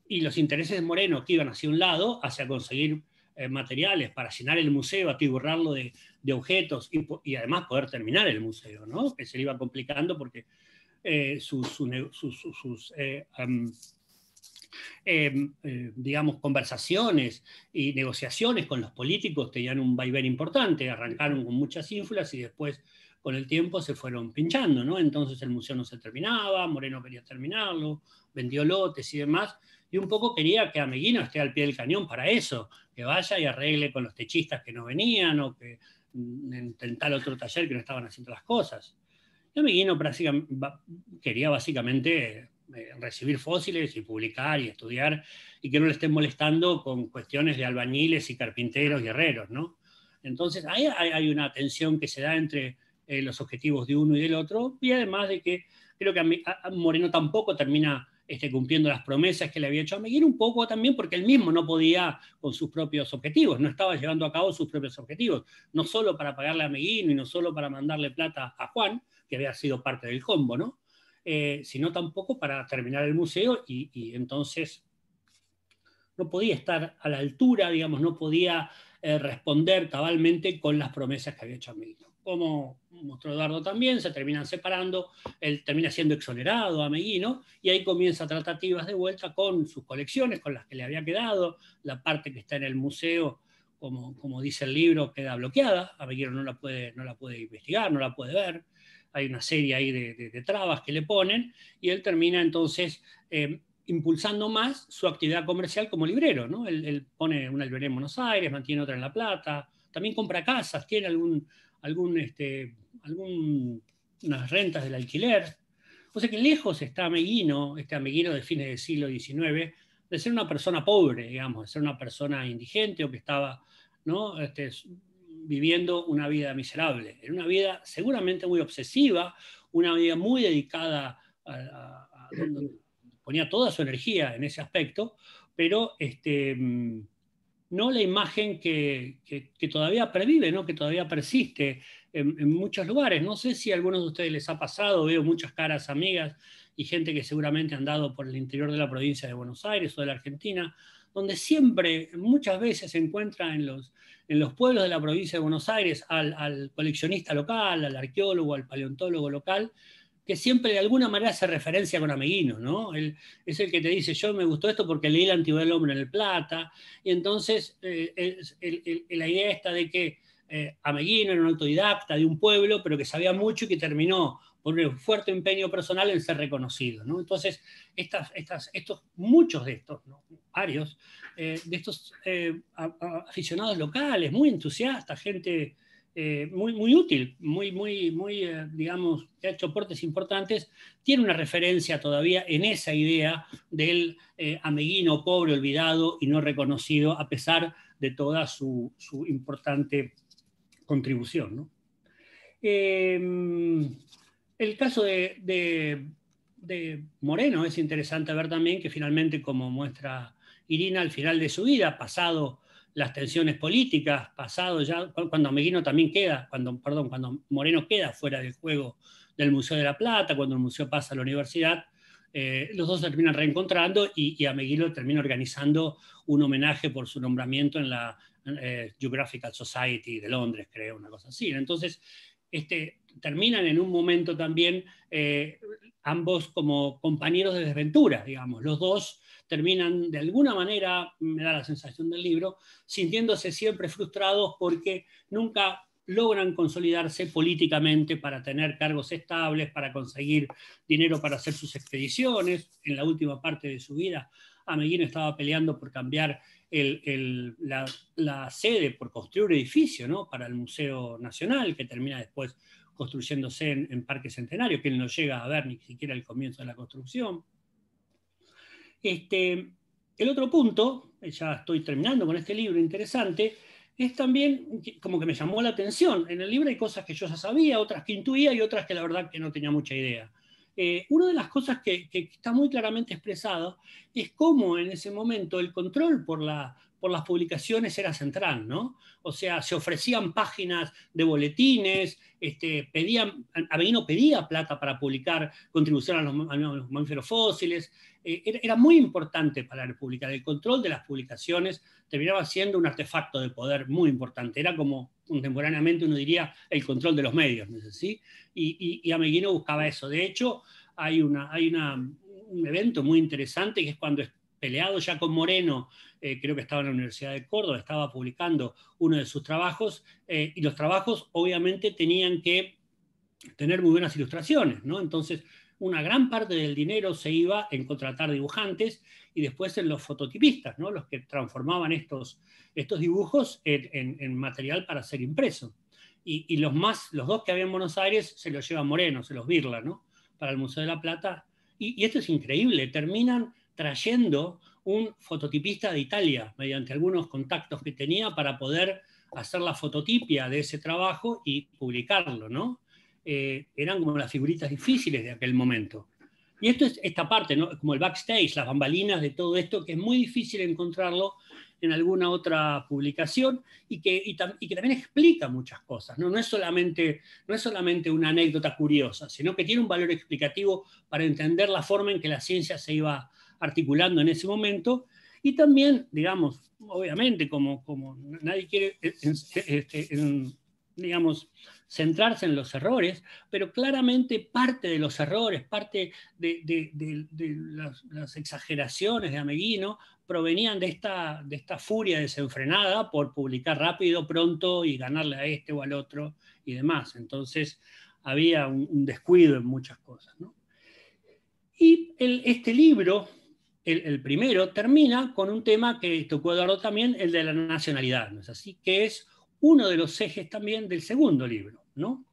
y los intereses de Moreno que iban hacia un lado, hacia conseguir eh, materiales para llenar el museo, atiborrarlo de, de objetos y, además poder terminar el museo, ¿no? que se le iba complicando porque eh, sus, sus, eh, em, digamos, conversaciones y negociaciones con los políticos tenían un vaivén importante, arrancaron con muchas ínfulas y después con el tiempo se fueron pinchando, ¿no? Entonces el museo no se terminaba, Moreno quería terminarlo, vendió lotes y demás, y un poco quería que Ameguino esté al pie del cañón para eso, que vaya y arregle con los techistas que no venían o que mm, en, otro taller que no estaban haciendo las cosas. Y Ameguino quería básicamente eh, recibir fósiles y publicar y estudiar y que no le estén molestando con cuestiones de albañiles y carpinteros y herreros, ¿no? Entonces, ahí hay una tensión que se da entre eh, los objetivos de uno y del otro, y además de que creo que a Moreno tampoco termina cumpliendo las promesas que le había hecho a Meguino, un poco también porque él mismo no podía con sus propios objetivos, no estaba llevando a cabo sus propios objetivos, no solo para pagarle a Meguín y no solo para mandarle plata a Juan, que había sido parte del combo, ¿no? Eh, sino tampoco para terminar el museo y, entonces no podía estar a la altura, digamos, no podía eh, responder cabalmente con las promesas que había hecho a Meguino como mostró Eduardo también, se terminan separando, él termina siendo exonerado a Meguino y ahí comienza tratativas de vuelta con sus colecciones, con las que le había quedado, la parte que está en el museo, como, como dice el libro, queda bloqueada, a Meguino no la, puede, no la puede investigar, no la puede ver, hay una serie ahí de, trabas que le ponen y él termina entonces... Eh, impulsando más su actividad comercial como librero, ¿no? Él, él pone una librería en Buenos Aires, mantiene otra en La Plata, también compra casas, tiene algún, algún, este, algún, rentas del alquiler. O sea que lejos está Ameguino, este Ameguino de fines del siglo XIX, de ser una persona pobre, digamos, de ser una persona indigente o que estaba ¿no? Este, viviendo una vida miserable. una vida seguramente muy obsesiva, una vida muy dedicada a, ponía toda su energía en ese aspecto, pero este, mm, no la imagen que, todavía previve, que todavía persiste en, muchos lugares. No sé si a algunos de ustedes les ha pasado, veo muchas caras amigas y gente que seguramente han dado por el interior de la provincia de Buenos Aires o de la Argentina, donde siempre, muchas veces se encuentra en los, en los pueblos de la provincia de Buenos Aires al, al coleccionista local, al arqueólogo, al paleontólogo local, que siempre de alguna manera hace referencia con Ameguino, ¿no? Él es el que te dice, yo me gustó esto porque leí la antigüedad del hombre en el plata, y entonces eh, la idea está de que eh, Ameguino era un autodidacta de un pueblo, pero que sabía mucho y que terminó por un fuerte empeño personal en ser reconocido, ¿no? Entonces, estos, muchos de estos, varios, eh, de estos aficionados locales, muy entusiastas, gente eh, muy, útil, muy, muy, muy eh, digamos, ha hecho aportes importantes, tiene una referencia todavía en esa idea del eh, amiguino pobre, olvidado y no reconocido, a pesar de toda su, importante contribución. Em, el caso de, de Moreno es interesante ver también que finalmente, como muestra Irina, al final de su vida, pasado las tensiones políticas, pasado ya, cuando Ameguino también queda, cuando, perdón, cuando Moreno queda fuera del juego del Museo de la Plata, cuando el museo pasa a la universidad, eh, los dos terminan reencontrando y, y Ameguino termina organizando un homenaje por su nombramiento en la eh, Geographical Society de Londres, creo, una cosa así. Entonces, este, terminan en un momento también eh, ambos como compañeros de desventura, digamos, los dos terminan de alguna manera, me da la sensación del libro, sintiéndose siempre frustrados porque nunca logran consolidarse políticamente para tener cargos estables, para conseguir dinero para hacer sus expediciones. En la última parte de su vida, Ameguino estaba peleando por cambiar la, sede, por construir un edificio ¿no? para el Museo Nacional, que termina después construyéndose en, en Parque Centenario, que él no llega a ver ni siquiera el comienzo de la construcción. Este, el otro punto, eh, ya estoy terminando con este libro interesante, es también como que me llamó la atención. En el libro hay cosas que yo ya sabía, otras que intuía y otras que la verdad que no tenía mucha idea. Eh, una de las cosas que, está muy claramente expresado es cómo en ese momento el control por, las publicaciones era central, ¿no? O sea, se ofrecían páginas de boletines, este, pedían, Avellino pedía plata para publicar contribuciones a los, a los mamíferos fósiles, eh, era muy importante para la República. El control de las publicaciones terminaba siendo un artefacto de poder muy importante. Era como contemporáneamente uno diría el control de los medios, Y, y, y Ameguino buscaba eso. De hecho, hay, una, hay un evento muy interesante que es cuando es peleado ya con Moreno, eh, creo que estaba en la Universidad de Córdoba, estaba publicando uno de sus trabajos, eh, y los trabajos obviamente tenían que tener muy buenas ilustraciones, ¿no? Entonces, una gran parte del dinero se iba en contratar dibujantes y después en los fototipistas, ¿no? los que transformaban estos, estos dibujos en, material para ser impreso. Y, los, más, los dos que había en Buenos Aires se los lleva Moreno, se los birla, para el Museo de la Plata. Y, y esto es increíble, terminan trayendo un fototipista de Italia mediante algunos contactos que tenía para poder hacer la fototipia de ese trabajo y publicarlo, ¿no? Eh, eran como las figuritas difíciles de aquel momento. Y esto es esta parte, como el backstage, las bambalinas de todo esto, que es muy difícil encontrarlo en alguna otra publicación y que, y que también explica muchas cosas. ¿no? No, es solamente, no es solamente una anécdota curiosa, sino que tiene un valor explicativo para entender la forma en que la ciencia se iba articulando en ese momento y también, digamos, obviamente, como, como nadie quiere, eh, eh, este, digamos, centrarse en los errores, pero claramente parte de los errores, parte de, las, exageraciones de Ameguino provenían de esta, furia desenfrenada por publicar rápido, pronto y ganarle a este o al otro y demás. Entonces había un, descuido en muchas cosas. Y este libro, el, primero termina con un tema que tocó Eduardo también, el de la nacionalidad, ¿no es así? Que es uno de los ejes también del segundo libro, ¿no?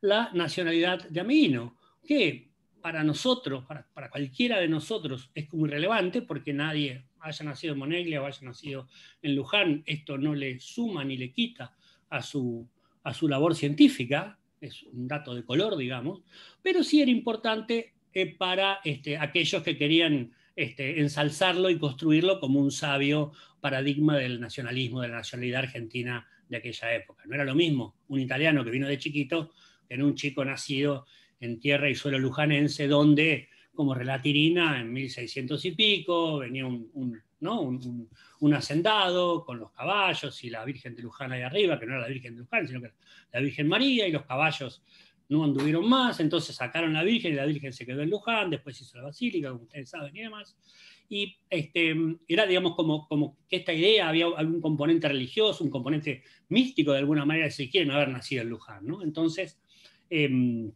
La nacionalidad de Amino, que para nosotros, para, cualquiera de nosotros, es muy relevante, porque nadie haya nacido en Moneglia o haya nacido en Luján, esto no le suma ni le quita a su, a su labor científica, es un dato de color, digamos, pero sí era importante eh, para este, aquellos que querían este, ensalzarlo y construirlo como un sabio paradigma del nacionalismo, de la nacionalidad argentina de aquella época. No era lo mismo un italiano que vino de chiquito que un chico nacido en tierra y suelo lujanense, donde, como relatirina, en 1600 y pico, venía un, hacendado con los caballos y la Virgen de Luján ahí arriba, que no era la Virgen de Luján, sino que la Virgen María y los caballos no anduvieron más, entonces sacaron la Virgen y la Virgen se quedó en Luján, después hizo la Basílica, como ustedes saben y demás. Y este, era, digamos, como, como que esta idea había algún componente religioso, un componente místico de alguna manera, si quieren, haber nacido en Luján. Entonces, em,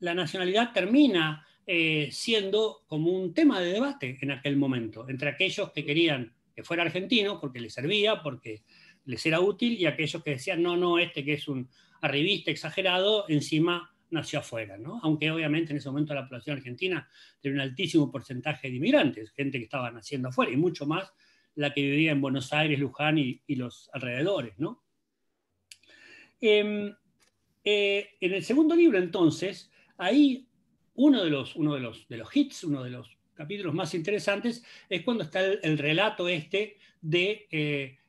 la nacionalidad termina eh, siendo como un tema de debate en aquel momento, entre aquellos que querían que fuera argentino porque les servía, porque les era útil, y aquellos que decían, no, no, este que es un arribista, exagerado, encima nació afuera, ¿no? Aunque obviamente en ese momento la población argentina tenía un altísimo porcentaje de inmigrantes, gente que estaba naciendo afuera, y mucho más la que vivía en Buenos Aires, Luján y, los alrededores, ¿no? Em, eh, en el segundo libro, entonces, ahí uno de los, uno de los, de los hits, uno de los capítulos más interesantes, es cuando está el, relato este de eh,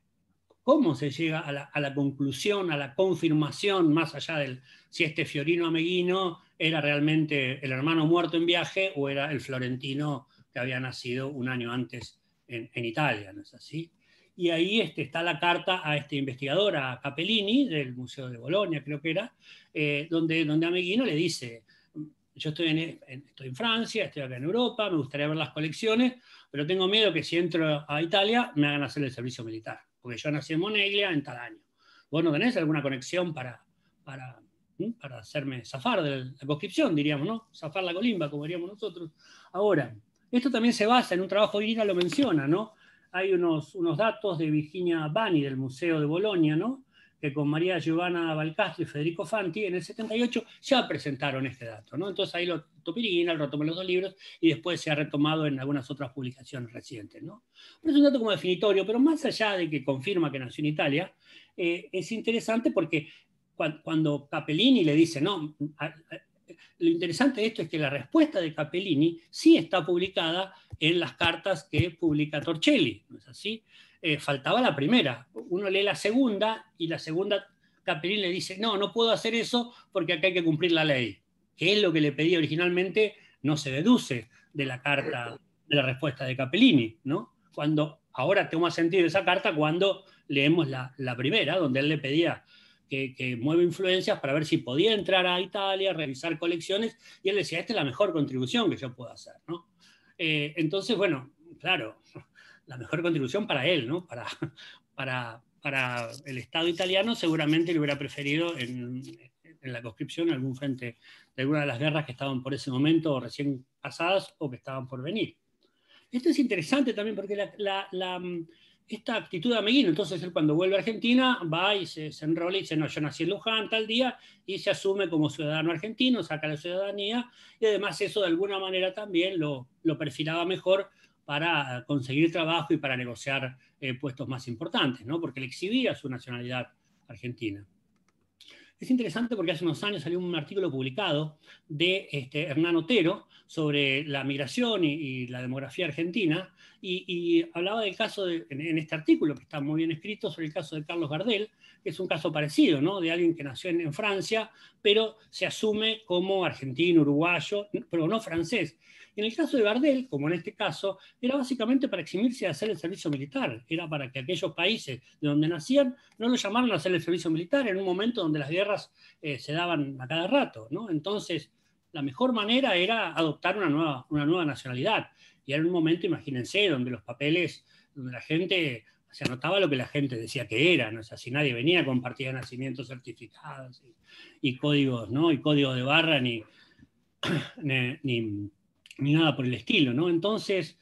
cómo se llega a la, conclusión, a la confirmación, más allá del si este Fiorino Ameguino era realmente el hermano muerto en viaje o era el florentino que había nacido un año antes en, Italia, ¿no es así? Y ahí este, está la carta a este investigador, a Capellini, del Museo de Bolonia, creo que era, eh, donde, donde Ameguino le dice, yo estoy en, estoy en Francia, estoy acá en Europa, me gustaría ver las colecciones, pero tengo miedo que si entro a Italia me hagan hacer el servicio militar porque yo nací en Moneglia en tal año. ¿Vos no tenés alguna conexión para, para, hacerme zafar de la conscripción, diríamos, ¿no? Zafar la colimba, como diríamos nosotros. Ahora, esto también se basa en un trabajo, Irina lo menciona, ¿no? Hay unos, unos datos de Virginia Bani del Museo de Bolonia, ¿no? que con María Giovanna Balcastro y Federico Fanti en el 78 ya presentaron este dato. ¿no? Entonces ahí lo, Topirina, al retomar los dos libros, y después se ha retomado en algunas otras publicaciones recientes. ¿no? Pero es un dato como definitorio, pero más allá de que confirma que nació en Italia, eh, es interesante porque cuando, Capellini le dice, no, lo interesante de esto es que la respuesta de Capellini sí está publicada en las cartas que publica Torcelli, ¿no es así? Eh, faltaba la primera, uno lee la segunda y la segunda Capellini le dice, no, no puedo hacer eso porque acá hay que cumplir la ley. Qué es lo que le pedía originalmente, no se deduce de la carta, de la respuesta de Capellini, ¿no? Cuando ahora toma sentido esa carta cuando leemos la, primera, donde él le pedía que, que, mueve influencias para ver si podía entrar a Italia, revisar colecciones, y él decía, esta es la mejor contribución que yo puedo hacer, eh, entonces, bueno, claro, la mejor contribución para él, ¿no? Para, para, el Estado italiano seguramente le hubiera preferido en, en la conscripción algún frente de alguna de las guerras que estaban por ese momento o recién pasadas o que estaban por venir. Esto es interesante también porque mm, esta actitud de Ameguino, entonces él cuando vuelve a Argentina va y se, enrola y dice, no, yo nací en Luján tal día y se asume como ciudadano argentino, saca la ciudadanía y además eso de alguna manera también lo, perfilaba mejor para conseguir trabajo y para negociar eh, puestos más importantes, ¿no? porque le exhibía su nacionalidad argentina. Es interesante porque hace unos años salió un artículo publicado de este, Hernán Otero sobre la migración y, la demografía argentina y, hablaba del caso, en, este artículo que está muy bien escrito, sobre el caso de Carlos Gardel, es un caso parecido, ¿no? De alguien que nació en, Francia, pero se asume como argentino, uruguayo, pero no francés. En el caso de Bardel, como en este caso, era básicamente para eximirse de hacer el servicio militar, era para que aquellos países de donde nacían no lo llamaran a hacer el servicio militar en un momento donde las guerras eh, se daban a cada rato. ¿no? Entonces, la mejor manera era adoptar una nueva, una nueva nacionalidad. Y era un momento, imagínense, donde los papeles, donde la gente se anotaba lo que la gente decía que era, o sea, si nadie venía compartía nacimientos certificados y, códigos, ¿no? Y códigos de barra ni, ni, nada por el estilo, ¿no? Entonces,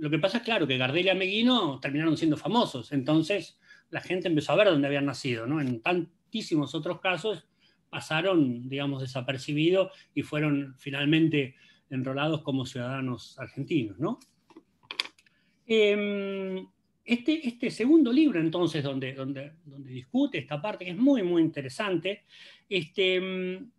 lo que pasa es claro que Gardel y Ameguino terminaron siendo famosos, entonces la gente empezó a ver dónde habían nacido, En tantísimos otros casos pasaron, digamos, desapercibidos y fueron finalmente enrolados como ciudadanos argentinos, ¿no? Em, este, este segundo libro, entonces, donde, donde, donde, discute esta parte, que es muy, muy interesante, este, mm,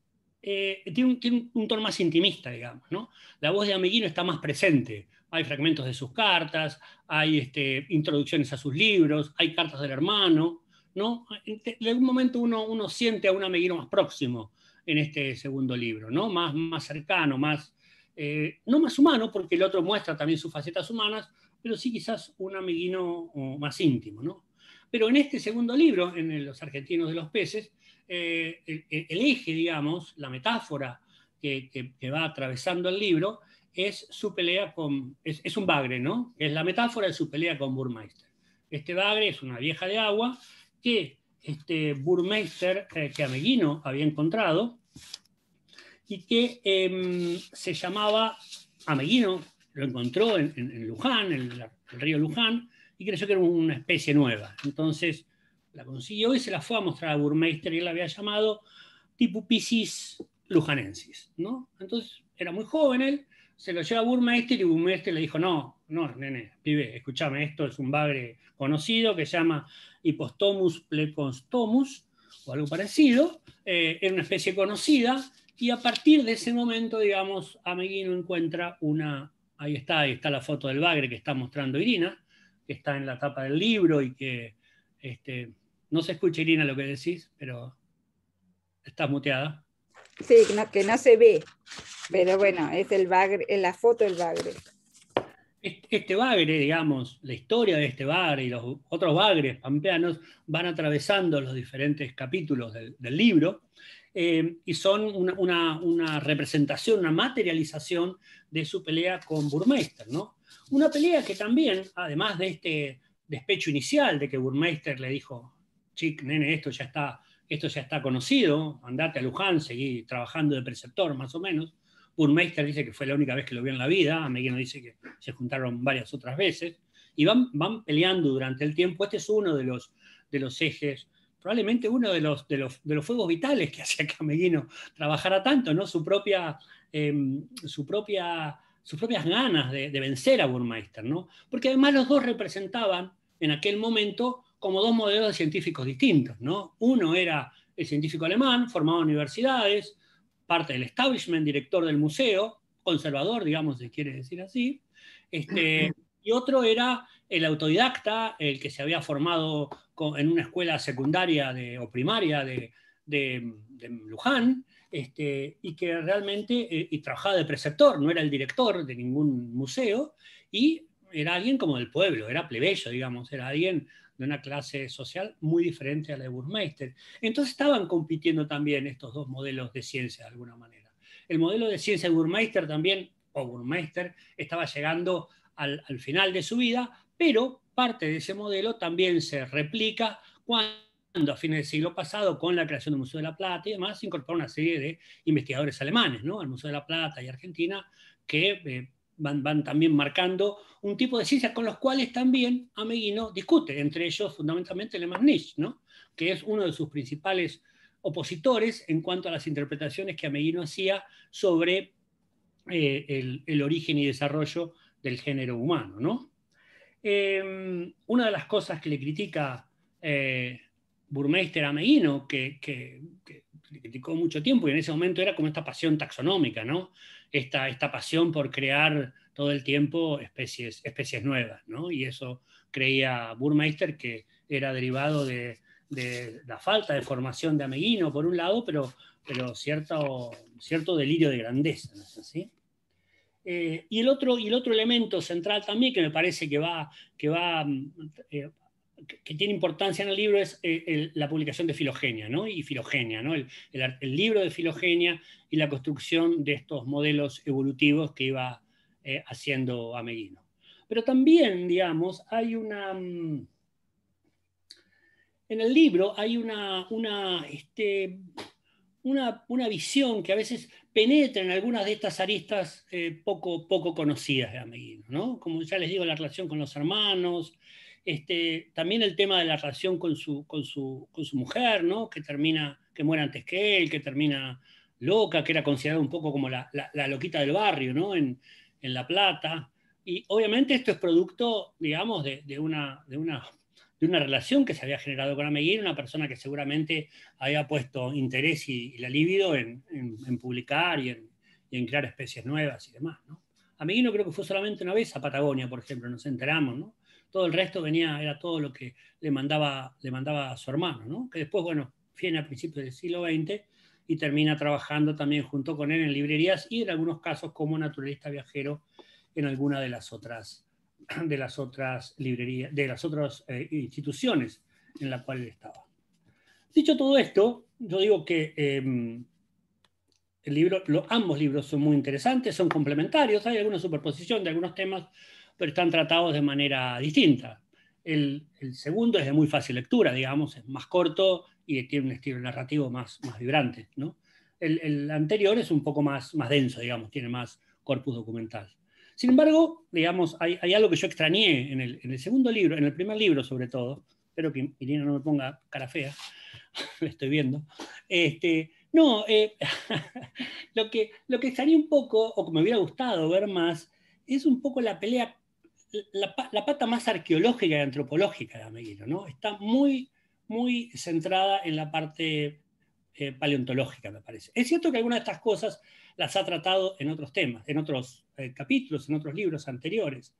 eh, tiene, un, tiene, tono más intimista, digamos. ¿no? La voz de Ameguino está más presente. Hay fragmentos de sus cartas, hay este, introducciones a sus libros, hay cartas del hermano. ¿no? Este, en algún momento uno, uno siente a un Ameguino más próximo en este segundo libro, ¿no? más, más cercano, más, eh, no más humano, porque el otro muestra también sus facetas humanas, pero sí quizás un amiguino más íntimo. ¿no? Pero en este segundo libro, en Los Argentinos de los Peces, eh, el, eje, digamos, la metáfora que, va atravesando el libro es su pelea con, es, un bagre, ¿no? Es la metáfora de su pelea con Burmeister. Este bagre es una vieja de agua que este Burmeister, eh, que Ameguino había encontrado, y que em, se llamaba, Ameguino lo encontró en, Luján, en el, río Luján, y creyó que era una especie nueva. Entonces la consiguió y se la fue a mostrar a Burmeister y él la había llamado Tipupisis lujanensis. ¿no? Entonces era muy joven él, se lo llevó a Burmeister y Burmeister le dijo, no, no, nene, pibe, escúchame, esto es un bagre conocido que se llama Hipostomus plecostomus, o algo parecido, eh, era una especie conocida, y a partir de ese momento, digamos, Ameguino encuentra una ahí está, ahí está la foto del bagre que está mostrando Irina, que está en la tapa del libro y que este, no se escucha Irina lo que decís, pero está muteada. Sí, que no se ve, pero bueno, es el bagre, la foto del bagre. Este bagre, digamos, la historia de este bagre y los otros bagres pampeanos van atravesando los diferentes capítulos del libro eh, y son una, una, representación, una materialización de su pelea con Burmeister. ¿no? Una pelea que también, además de este despecho inicial de que Burmeister le dijo, chic, nene, esto ya está, esto ya está conocido, andate a Luján, seguí trabajando de preceptor más o menos. Burmeister dice que fue la única vez que lo vio en la vida, Ameguino dice que se juntaron varias otras veces, y van, van peleando durante el tiempo. Este es uno de los, de los ejes probablemente uno de los, de los, fuegos vitales que hacía Cameguino trabajara tanto, ¿no? su, propia, em, su propia, sus propias ganas de, vencer a Burmeister, ¿no? porque además los dos representaban en aquel momento como dos modelos de científicos distintos. ¿no? Uno era el científico alemán, formado en universidades, parte del establishment, director del museo, conservador, digamos, si quiere decir así, este, y otro era el autodidacta, el que se había formado en una escuela secundaria de, o primaria de, de, Luján, este, y que realmente eh, y trabajaba de preceptor, no era el director de ningún museo, y era alguien como del pueblo, era plebeyo, digamos, era alguien de una clase social muy diferente a la de Burmeister. Entonces estaban compitiendo también estos dos modelos de ciencia de alguna manera. El modelo de ciencia de Burmeister también, o Burmeister, estaba llegando al, final de su vida, pero parte de ese modelo también se replica cuando a fines del siglo pasado, con la creación del Museo de la Plata y demás, se incorpora una serie de investigadores alemanes ¿no? al Museo de la Plata y Argentina que eh, van, también marcando un tipo de ciencias con los cuales también Ameguino discute, entre ellos fundamentalmente Le Nietzsche, ¿no? que es uno de sus principales opositores en cuanto a las interpretaciones que Ameguino hacía sobre eh, el, el origen y desarrollo del género humano. ¿no? Em, una de las cosas que le critica eh, Burmeister a Meino, que, le criticó mucho tiempo, y en ese momento era como esta pasión taxonómica, ¿no? esta, esta pasión por crear todo el tiempo especies, especies nuevas, ¿no? y eso creía Burmeister que era derivado de, la falta de formación de Ameguino, por un lado, pero, pero cierto, cierto delirio de grandeza, ¿no es así? Eh, y, el otro, y el otro elemento central también que me parece que va, que va mm, eh, que tiene importancia en el libro es eh, la publicación de Filogenia, Y Filogenia, El, libro de Filogenia y la construcción de estos modelos evolutivos que iba haciendo Ameguino. Pero también, digamos, hay una... Mm, en el libro hay una, este, una, visión que a veces penetra en algunas de estas aristas eh, poco, poco conocidas de Ameguino, ¿no? Como ya les digo, la relación con los hermanos, este, también el tema de la relación con su, con su, con su mujer, ¿no? Que termina, que muere antes que él, que termina loca, que era considerada un poco como la, la, loquita del barrio, ¿no? En, en, La Plata. Y obviamente esto es producto, digamos, de, una, de una una relación que se había generado con Ameguín, una persona que seguramente había puesto interés y, la libido en, en, publicar y en, en, crear especies nuevas y demás. ¿no? creo que fue solamente una vez a Patagonia, por ejemplo, nos enteramos, ¿no? Todo el resto venía, era todo lo que le mandaba, le mandaba a su hermano, ¿no? Que después, bueno, viene a principios del siglo XX y termina trabajando también junto con él en librerías y en algunos casos como naturalista viajero en alguna de las otras de las otras librerías, de las otras eh, instituciones en las cuales estaba. Dicho todo esto, yo digo que em, el libro, ambos libros son muy interesantes, son complementarios, hay alguna superposición de algunos temas, pero están tratados de manera distinta. El, segundo es de muy fácil lectura, digamos, es más corto y tiene un estilo narrativo más, más vibrante. ¿no? El, el, anterior es un poco más, más denso, digamos, tiene más corpus documental. Sin embargo, digamos, hay, algo que yo extrañé en el, segundo libro, en el primer libro sobre todo, espero que Irina no me ponga cara fea, le estoy viendo, este, no, eh, lo, que, lo que extrañé un poco, o que me hubiera gustado ver más, es un poco la pelea, la, pata más arqueológica y antropológica de Ameguino, ¿no? Está muy, muy centrada en la parte eh, paleontológica, me parece. Es cierto que algunas de estas cosas las ha tratado en otros temas, en otros eh, capítulos, en otros libros anteriores.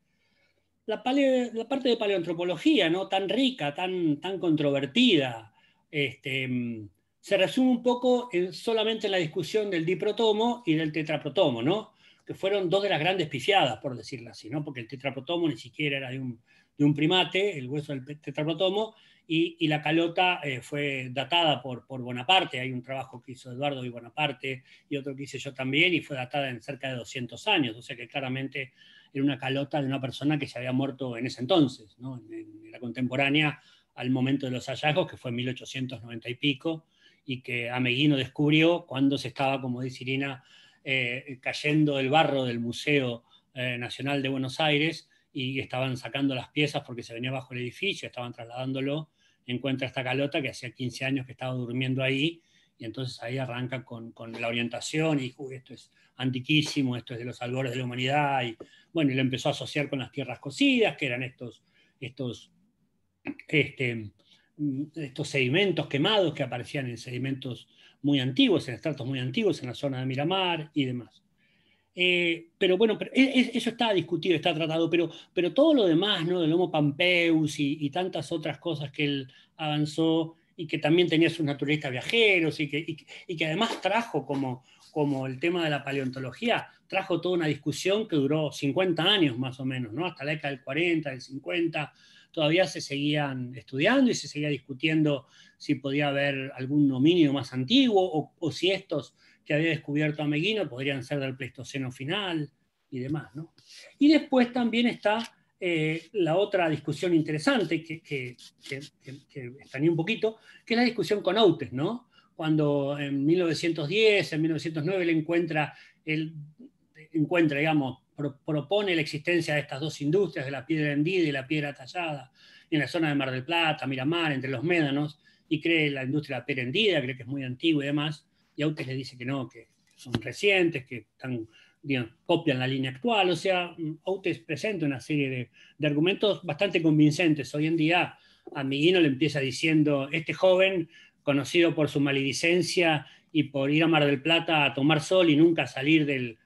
La, parte de paleoantropología, ¿no? tan rica, tan, tan controvertida, este, mm, se resume un poco en, solamente en la discusión del diprotomo y del tetraprotomo, que fueron dos de las grandes pifiadas, por decirlo así, porque el tetraprotomo ni siquiera era un, de un primate, el hueso del tetraprotomo, y, la calota eh, fue datada por, por Bonaparte, hay un trabajo que hizo Eduardo y Bonaparte y otro que hice yo también y fue datada en cerca de 200 años, o sea que claramente era una calota de una persona que se había muerto en ese entonces, en, la contemporánea al momento de los hallazgos, que fue en 1890 y pico, y que Ameguino descubrió cuando se estaba, como dice Irina, eh, cayendo el barro del Museo eh, Nacional de Buenos Aires y estaban sacando las piezas porque se venía bajo el edificio, estaban trasladándolo encuentra esta calota que hacía 15 años que estaba durmiendo ahí, y entonces ahí arranca con, la orientación y dijo, esto es antiquísimo, esto es de los albores de la humanidad, y bueno, y lo empezó a asociar con las tierras cocidas, que eran estos, estos, este, estos sedimentos quemados que aparecían en sedimentos muy antiguos, en estratos muy antiguos, en la zona de Miramar y demás. Eh, pero bueno, e, e, eso está discutido, está tratado, pero, pero todo lo demás, ¿no? Del Homo Pampeus y, tantas otras cosas que él avanzó y que también tenía sus naturalistas viajeros y que, además trajo como, como el tema de la paleontología, trajo toda una discusión que duró 50 años más o menos, ¿no? hasta la década del 40, del 50, todavía se seguían estudiando y se seguía discutiendo si podía haber algún dominio más antiguo o si estos que había descubierto a Meguino, podrían ser del Pleistoceno final y demás. ¿no? Y después también está eh, la otra discusión interesante, que, que, un poquito, que es la discusión con Outes, ¿no? cuando en 1910, en 1909, él encuentra, él encuentra digamos, propone la existencia de estas dos industrias, de la piedra hendida y la piedra tallada, en la zona de Mar del Plata, Miramar, entre los médanos, y cree la industria de la piedra hendida, cree que es muy antigua y demás, y Autes le dice que no, que son recientes, que están, copian la línea actual. O sea, mm, Autes presenta una serie de, argumentos bastante convincentes. Hoy en día, Amiguino le empieza diciendo, este joven, conocido por su maledicencia y por ir a Mar del Plata a tomar sol y nunca salir de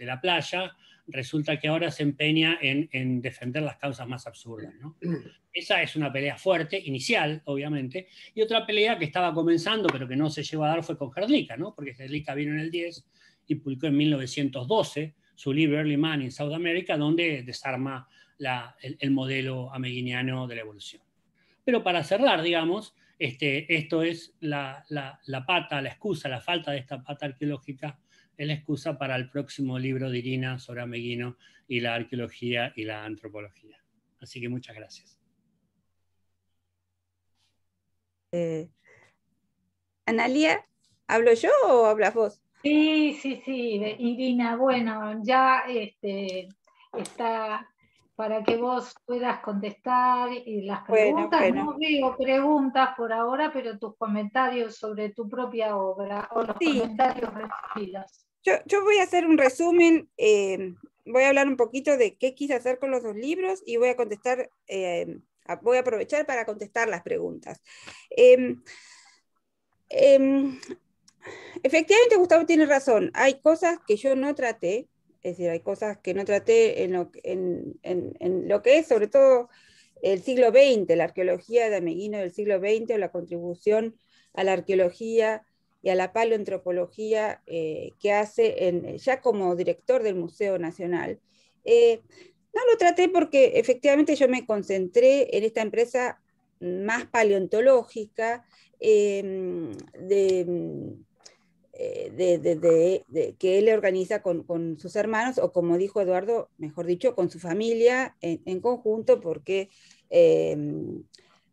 la playa, resulta que ahora se empeña en, defender las causas más absurdas. Esa es una pelea fuerte, inicial, obviamente, y otra pelea que estaba comenzando, pero que no se llegó a dar, fue con Gerlica, ¿no? porque Gerlica vino en el 10 y publicó en 1912 su libro Early Man in South America, donde desarma el, modelo ameguiniano de la evolución. Pero para cerrar, digamos, este, esto es la pata, la excusa, la falta de esta pata arqueológica es la excusa para el próximo libro de Irina sobre Ameguino y la arqueología y la antropología. Así que muchas gracias. Eh, Analia, ¿hablo yo o hablas vos? Sí, sí, sí, Irina, bueno, ya este, está para que vos puedas contestar y eh, las preguntas, no veo preguntas por ahora, pero tus comentarios sobre tu propia obra o los comentarios comentarios recibidos yo, voy a hacer un resumen, em, voy a hablar un poquito de qué quise hacer con los dos libros y voy a contestar, em, voy a aprovechar para contestar las preguntas. Em, efectivamente, Gustavo tiene razón, hay cosas que yo no traté, es decir, hay cosas que no traté en lo, que es, sobre todo el siglo XX, la arqueología de Ameguino del siglo XX o la contribución a la arqueología y a la paleoantropología eh, que hace eh, ya como director del Museo Nacional. Eh, no lo traté porque efectivamente yo me concentré en esta empresa más paleontológica em, mm, de, que él organiza con, sus hermanos o como dijo Eduardo, mejor dicho, con su familia en conjunto porque... Em,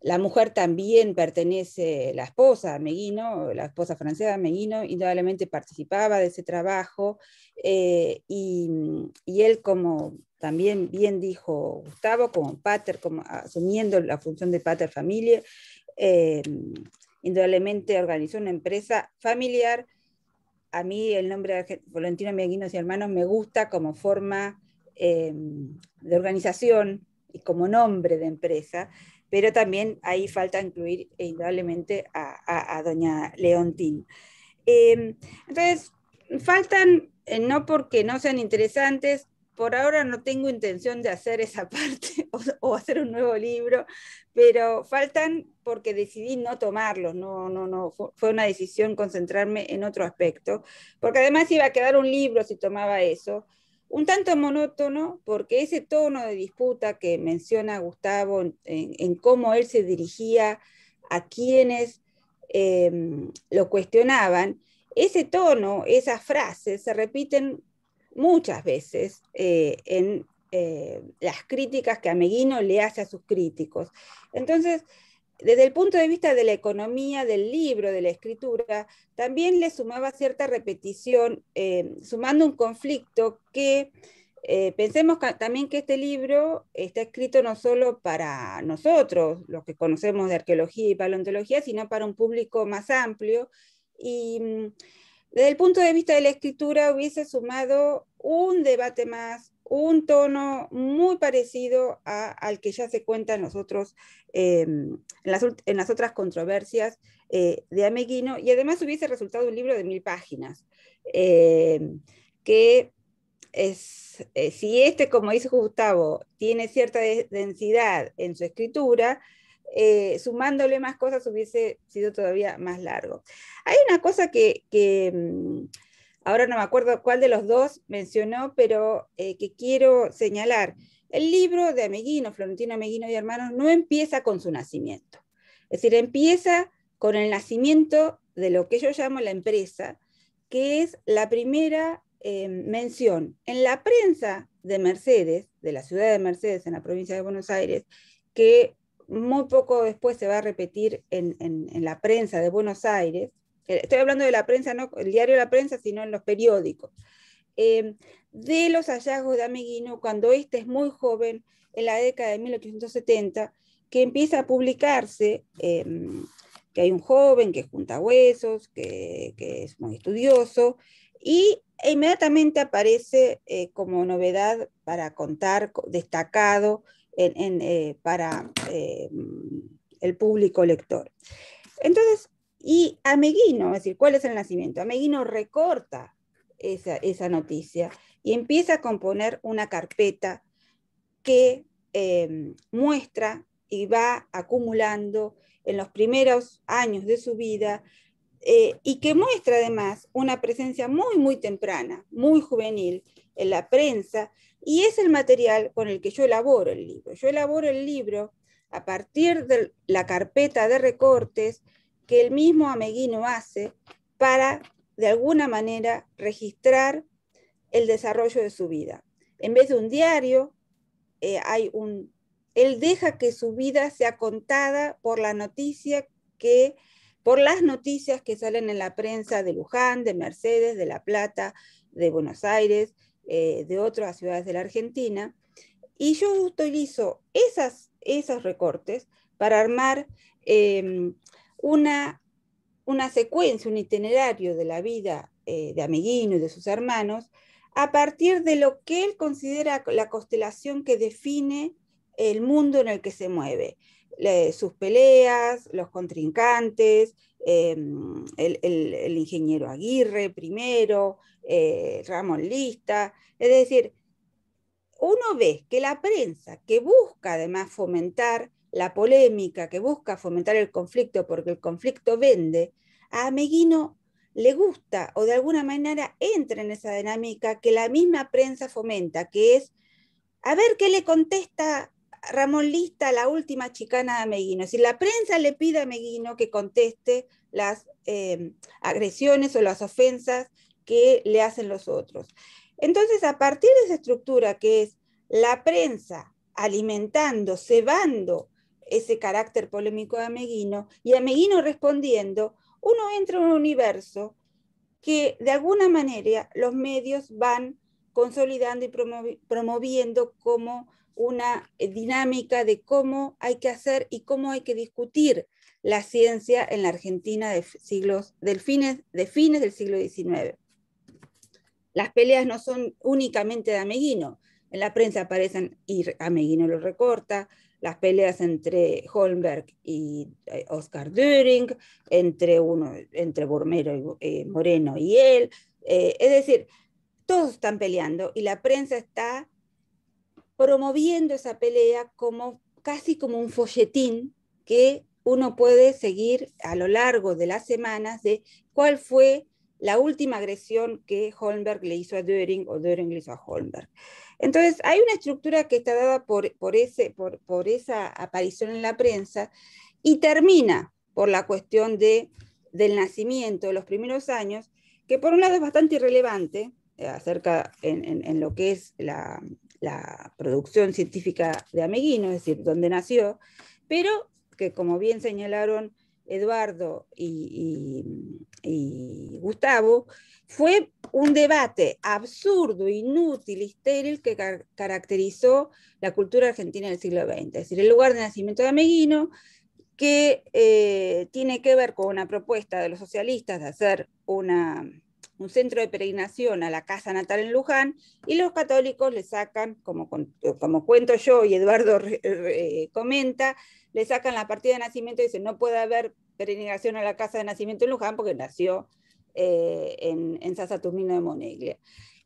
la mujer también pertenece, la esposa Meguino, la esposa francesa Meguino, indudablemente participaba de ese trabajo eh, mm, y, él como también bien dijo Gustavo, como pater, como asumiendo la función de pater familia, eh, indudablemente organizó una empresa familiar. A mí el nombre de Valentino Meguino y Hermanos me gusta como forma eh, de organización y como nombre de empresa pero también ahí falta incluir eh, indudablemente a, doña Leontín. Em, entonces, faltan, eh, no porque no sean interesantes, por ahora no tengo intención de hacer esa parte o, o, hacer un nuevo libro, pero faltan porque decidí no tomarlos, no, no, no, fue una decisión concentrarme en otro aspecto, porque además iba a quedar un libro si tomaba eso, un tanto monótono porque ese tono de disputa que menciona Gustavo en, cómo él se dirigía a quienes em, lo cuestionaban, ese tono, esas frases se repiten muchas veces eh, en eh, las críticas que Ameguino le hace a sus críticos. Entonces, desde el punto de vista de la economía del libro, de la escritura, también le sumaba cierta repetición, eh, sumando un conflicto que eh, pensemos también que este libro está escrito no solo para nosotros, los que conocemos de arqueología y paleontología, sino para un público más amplio. Y mm, desde el punto de vista de la escritura hubiese sumado un debate más, un tono muy parecido al que ya se cuenta em, en, en, las, otras controversias eh, de Ameguino, y además hubiese resultado un libro de mil páginas, em, que es, eh, si este, como dice Gustavo, tiene cierta densidad en su escritura, eh, sumándole más cosas hubiese sido todavía más largo. Hay una cosa que em, ahora no me acuerdo cuál de los dos mencionó, pero eh, que quiero señalar. El libro de Ameguino, Florentino Ameguino y Hermanos, no empieza con su nacimiento. Es decir, empieza con el nacimiento de lo que yo llamo la empresa, que es la primera eh, mención en la prensa de Mercedes, de la ciudad de Mercedes, en la provincia de Buenos Aires, que muy poco después se va a repetir en la prensa de Buenos Aires, eh, estoy hablando de la prensa, no el diario de la prensa, sino en los periódicos, em, de los hallazgos de Amiguino, cuando éste es muy joven, en la década de 1870, que empieza a publicarse em, que hay un joven que junta huesos, que, es muy estudioso, y inmediatamente aparece eh, como novedad para contar, destacado eh, para em, el público lector. Entonces, y Ameguino, es decir, ¿cuál es el nacimiento? Ameguino recorta esa, noticia y empieza a componer una carpeta que em, muestra y va acumulando en los primeros años de su vida eh, y que muestra además una presencia muy, muy temprana, muy juvenil en la prensa, y es el material con el que yo elaboro el libro. Yo elaboro el libro a partir de la carpeta de recortes que el mismo Ameguino hace para, de alguna manera, registrar el desarrollo de su vida. En vez de un diario, eh, hay un, él deja que su vida sea contada por la noticia que, por las noticias que salen en la prensa de Luján, de Mercedes, de La Plata, de Buenos Aires, eh, de otras ciudades de la Argentina. Y yo utilizo esas, esos recortes para armar em, una, secuencia, un itinerario de la vida eh, de Amiguino y de sus hermanos, a partir de lo que él considera la constelación que define el mundo en el que se mueve, sus peleas, los contrincantes, em, el, ingeniero Aguirre primero, eh, Ramón Lista, es decir, uno ve que la prensa que busca además fomentar la polémica, que busca fomentar el conflicto porque el conflicto vende, a Meguino le gusta o de alguna manera entra en esa dinámica que la misma prensa fomenta, que es a ver qué le contesta Ramón Lista a la última chicana de Meguino. Si la prensa le pide a Meguino que conteste las em, agresiones o las ofensas que le hacen los otros. Entonces, a partir de esa estructura que es la prensa alimentando, cebando ese carácter polémico de Ameguino, y Ameguino respondiendo, uno entra en un universo que de alguna manera los medios van consolidando y promoviendo como una eh, dinámica de cómo hay que hacer y cómo hay que discutir la ciencia en la Argentina de siglos, del fines, de fines del siglo XIX. Las peleas no son únicamente de Ameguino. En la prensa aparecen, y Ameguino lo recorta, las peleas entre Holmberg y eh, Oscar Düring, entre, uno, entre Bormero y, eh, Moreno y él. Eh, es decir, todos están peleando y la prensa está promoviendo esa pelea como casi como un folletín que uno puede seguir a lo largo de las semanas de cuál fue la última agresión que Holmberg le hizo a During o During le hizo a Holmberg. Entonces, hay una estructura que está dada por, esa aparición en la prensa y termina por la cuestión del nacimiento, de los primeros años, que por un lado es bastante irrelevante eh, acerca en, lo que es la, producción científica de Ameguino, es decir, donde nació, pero que como bien señalaron Eduardo y Gustavo, fue un debate absurdo, inútil, estéril que caracterizó la cultura argentina del siglo XX, es decir, el lugar de nacimiento de Ameguino, que eh, tiene que ver con una propuesta de los socialistas de hacer un centro de peregrinación a la casa natal en Luján, y los católicos le sacan, como, como cuento yo y Eduardo eh, comenta, le sacan la partida de nacimiento y dicen, no puede haber peregrinación a la casa de nacimiento en Luján porque nació eh, en, en Sasa de Moneglia.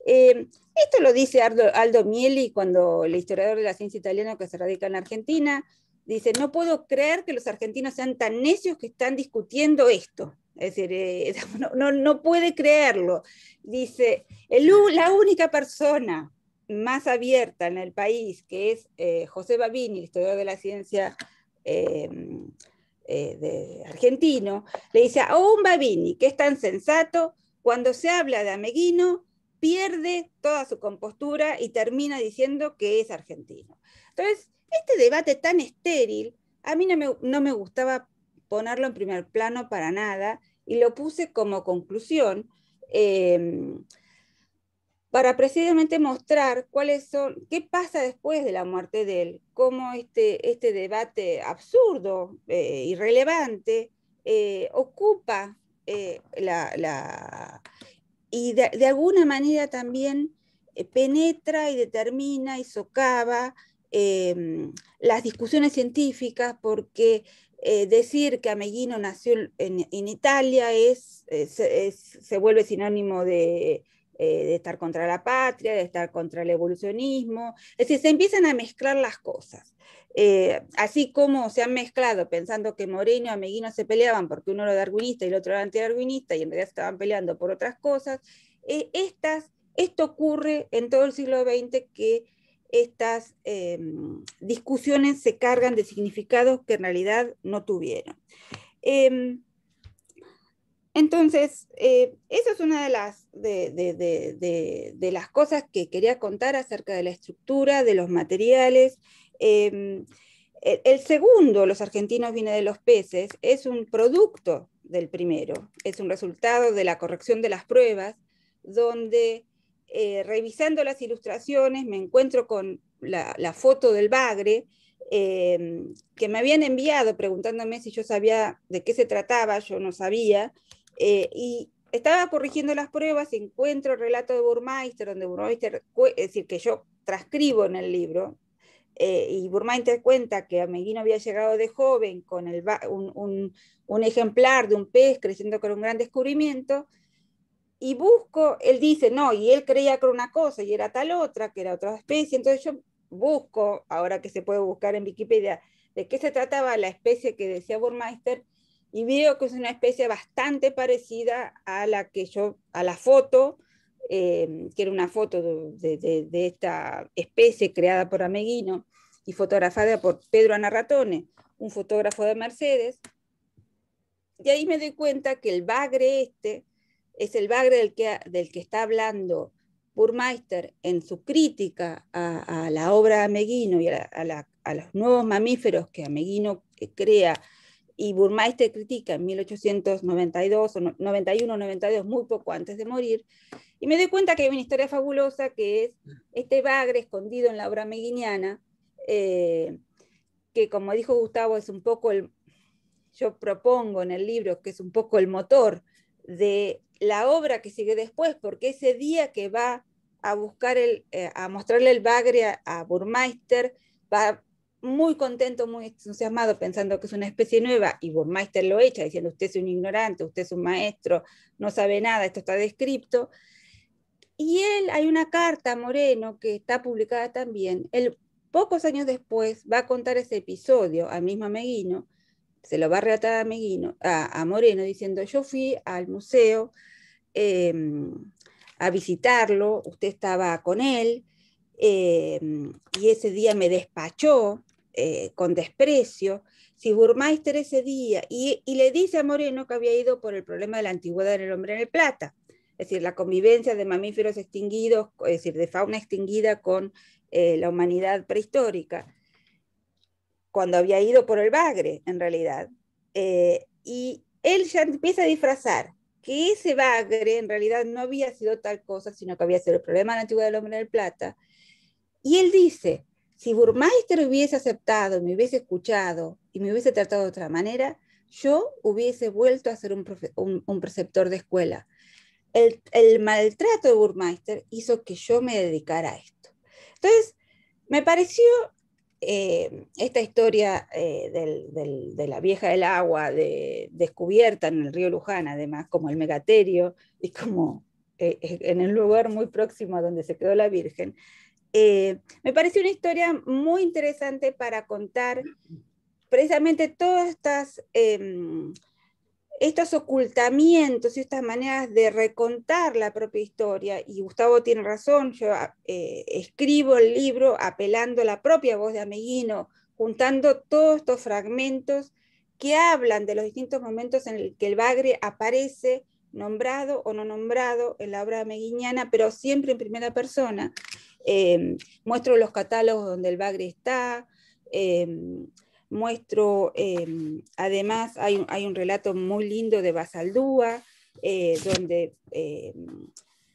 Eh, esto lo dice Aldo, Mieli, cuando el historiador de la ciencia italiana que se radica en Argentina, dice, no puedo creer que los argentinos sean tan necios que están discutiendo esto. Es decir, eh, no, no, puede creerlo. Dice, el, la única persona más abierta en el país, que es José Babini, el historiador de la ciencia eh, de argentino, le dice a un Babini, que es tan sensato, cuando se habla de Ameguino, pierde toda su compostura y termina diciendo que es argentino. Entonces, este debate tan estéril, a mí no me, gustaba ponerlo en primer plano para nada y lo puse como conclusión. Eh, para precisamente mostrar cuáles son, qué pasa después de la muerte de él, cómo este, este debate absurdo, eh, irrelevante, eh, ocupa eh, la, y de, alguna manera también penetra y determina y socava em, las discusiones científicas porque decir que Ameguino nació en, Italia es, se vuelve sinónimo de eh, de estar contra la patria, de estar contra el evolucionismo. Es decir, se empiezan a mezclar las cosas. Eh, así como se han mezclado pensando que Moreno y Ameguino se peleaban porque uno era darwinista y el otro era anti-darwinista y en realidad estaban peleando por otras cosas, eh, estas, esto ocurre en todo el siglo XX que estas em, discusiones se cargan de significados que en realidad no tuvieron. Em, entonces, eh, esa es una de las, cosas que quería contar acerca de la estructura, de los materiales. Em, e, el, segundo, los argentinos viene de los peces, es un producto del primero, es un resultado de la corrección de las pruebas, donde eh, revisando las ilustraciones me encuentro con la, foto del bagre, em, que me habían enviado preguntándome si yo sabía de qué se trataba, yo no sabía, eh, y estaba corrigiendo las pruebas encuentro el relato de Burmeister, donde Burmeister, es decir, que yo transcribo en el libro, eh, y Burmeister cuenta que Ameguino había llegado de joven con un, un, ejemplar de un pez creciendo con un gran descubrimiento, y busco, él dice, no, y él creía que era una cosa y era tal otra, que era otra especie, entonces yo busco, ahora que se puede buscar en Wikipedia, de qué se trataba la especie que decía Burmeister, y veo que es una especie bastante parecida a la que yo, a la foto, eh, que era una foto de, esta especie creada por Ameguino y fotografiada por Pedro Anarratone, un fotógrafo de Mercedes. Y ahí me doy cuenta que el bagre este es el bagre del que, del que está hablando Burmeister en su crítica a, la obra de Ameguino y a, a los nuevos mamíferos que Ameguino crea y Burmeister critica en 1892 o 91 92 muy poco antes de morir y me doy cuenta que hay una historia fabulosa que es este bagre escondido en la obra meguiniana eh, que como dijo Gustavo es un poco el yo propongo en el libro que es un poco el motor de la obra que sigue después porque ese día que va a buscar el, eh, a mostrarle el bagre a, a Burmeister va muy contento, muy entusiasmado, pensando que es una especie nueva, y Burmeister lo echa, diciendo usted es un ignorante, usted es un maestro, no sabe nada, esto está descrito. Y él, hay una carta a Moreno que está publicada también. Él, pocos años después, va a contar ese episodio al mismo Meguino, se lo va a relatar a, Meguino, a, Moreno, diciendo: Yo fui al museo em, a visitarlo, usted estaba con él, em, y ese día me despachó eh, con desprecio, si Burmeister ese día, y, le dice a Moreno que había ido por el problema de la antigüedad del hombre en el plata, es decir, la convivencia de mamíferos extinguidos, es decir, de fauna extinguida con eh, la humanidad prehistórica, cuando había ido por el bagre, en realidad. Eh, y él ya empieza a disfrazar que ese bagre en realidad no había sido tal cosa, sino que había sido el problema de la antigüedad del hombre en el plata. Y él dice, si Burmeister hubiese aceptado, me hubiese escuchado y me hubiese tratado de otra manera, yo hubiese vuelto a ser un, preceptor de escuela. El, maltrato de Burmeister hizo que yo me dedicara a esto. Entonces, me pareció eh, esta historia eh, de la vieja del agua de, descubierta en el río Luján, además, como el megaterio y como eh, en el lugar muy próximo a donde se quedó la Virgen, eh, me parece una historia muy interesante para contar precisamente todas estas... Em, estos ocultamientos y estas maneras de recontar la propia historia, y Gustavo tiene razón, yo ah, eh, escribo el libro apelando a la propia voz de Ameguino, juntando todos estos fragmentos que hablan de los distintos momentos en los que el Bagre aparece, nombrado o no nombrado, en la obra ameguiñana, pero siempre en primera persona. Em, muestro los catálogos donde el Bagre está, em, muestro, em, además hay, un relato muy lindo de Basaldúa, eh, donde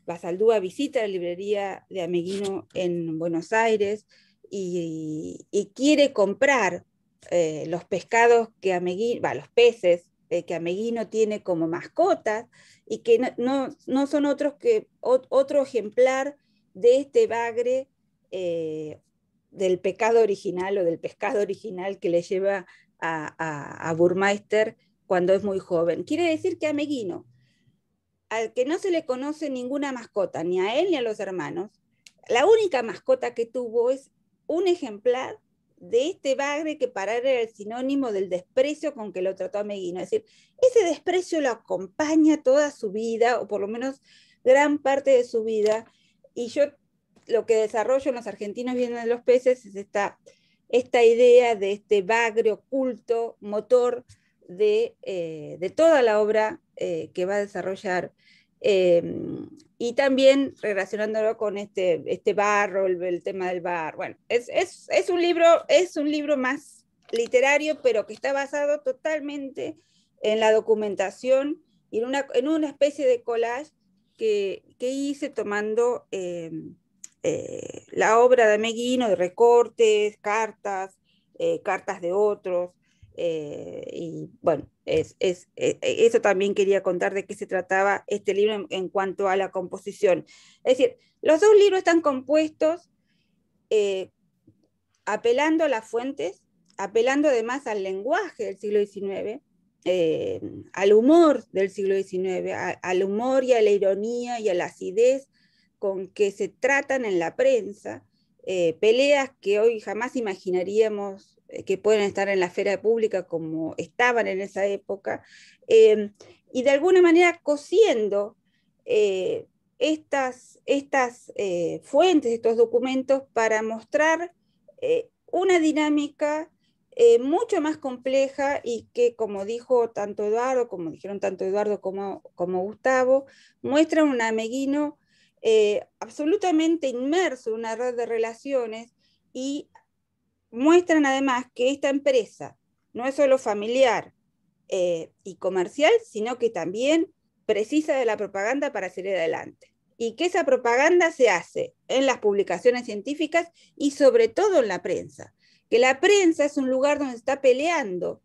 Basaldúa visita la librería de Ameguino en Buenos Aires y, quiere comprar eh, los pescados que los peces eh, que Ameguino tiene como mascotas y que no, son otros que otro ejemplar de este bagre eh, del pecado original o del pescado original que le lleva a, Burmeister cuando es muy joven. Quiere decir que a Meguino, al que no se le conoce ninguna mascota, ni a él ni a los hermanos, la única mascota que tuvo es un ejemplar de este bagre que para él era el sinónimo del desprecio con que lo trató Meguino. Es decir, ese desprecio lo acompaña toda su vida, o por lo menos gran parte de su vida, y yo lo que desarrollo en los argentinos vienen de los peces es esta, esta idea de este bagre oculto, motor de, eh, toda la obra eh, que va a desarrollar. Em, y también relacionándolo con este, este barro, el, tema del bar. Bueno, es, un libro, es un libro más literario, pero que está basado totalmente en la documentación y en una, en una especie de collage que, hice tomando em, eh, la obra de Meguino de recortes, cartas, eh, cartas de otros. Eh, y bueno, es, eso también quería contar de qué se trataba este libro en, en cuanto a la composición. Es decir, los dos libros están compuestos apelando a las fuentes, apelando además al lenguaje del siglo XIX, eh, al humor del siglo XIX, al humor y a la ironía y a la acidez con que se tratan en la prensa eh, peleas que hoy jamás imaginaríamos eh, que pueden estar en la esfera pública como estaban en esa época, em, y de alguna manera cosiendo estas, estas fuentes, estos documentos para mostrar una dinámica eh, mucho más compleja y que, como dijo tanto Eduardo, como dijeron tanto Eduardo como, como Gustavo, muestran un ameguino eh, absolutamente inmerso en una red de relaciones y muestran además que esta empresa no es solo familiar eh, y comercial, sino que también precisa de la propaganda para salir adelante. Y que esa propaganda se hace en las publicaciones científicas y sobre todo en la prensa que la prensa es un lugar donde está peleando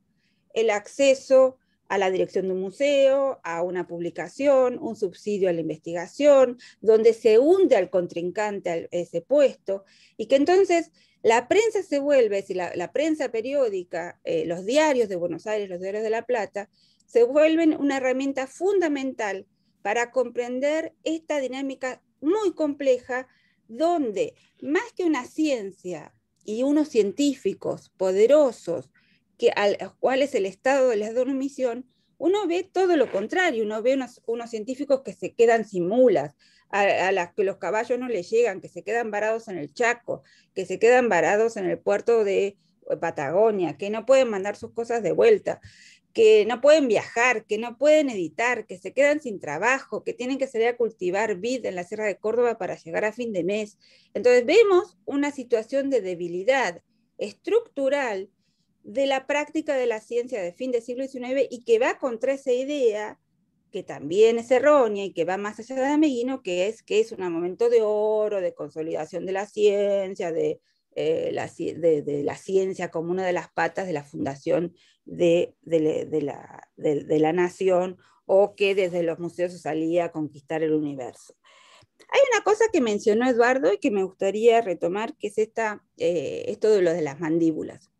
el acceso a la dirección de un museo, a una publicación, un subsidio a la investigación, donde se hunde al contrincante a ese puesto, y que entonces la prensa se vuelve, si la, la prensa periódica, eh, los diarios de Buenos Aires, los diarios de La Plata, se vuelven una herramienta fundamental para comprender esta dinámica muy compleja, donde más que una ciencia y unos científicos poderosos que, a los cuales el Estado de la una uno ve todo lo contrario, uno ve unos, unos científicos que se quedan sin mulas, a, a, las que los caballos no les llegan, que se quedan varados en el Chaco, que se quedan varados en el puerto de eh, Patagonia, que no pueden mandar sus cosas de vuelta que no pueden viajar, que no pueden editar, que se quedan sin trabajo, que tienen que salir a cultivar vid en la Sierra de Córdoba para llegar a fin de mes. Entonces vemos una situación de debilidad estructural de la práctica de la ciencia de fin del siglo XIX y que va contra esa idea que también es errónea y que va más allá de Ameguino, que es que es un momento de oro, de consolidación de la ciencia, de eh, la, de, la ciencia como una de las patas de la fundación de, la, nación o que desde los museos salía a conquistar el universo. Hay una cosa que mencionó Eduardo y que me gustaría retomar, que es eh, esto de lo de las mandíbulas.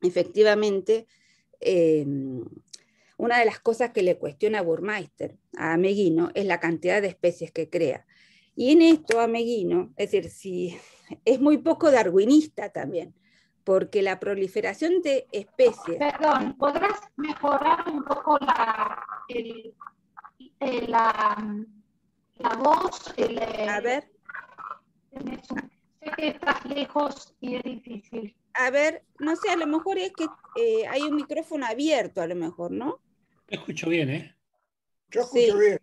Efectivamente, em, una de las cosas que le cuestiona Burmeister a Meguino es la cantidad de especies que crea. Y en esto, Ameguino, es decir, si, es muy poco darwinista también, porque la proliferación de especies... Perdón, ¿podrás mejorar un poco la, voz? A ver. Sé que estás lejos y es difícil. A ver, no sé, a lo mejor es que eh, hay un micrófono abierto, a lo mejor, ¿no? Te escucho bien, ¿eh? Yo escucho bien.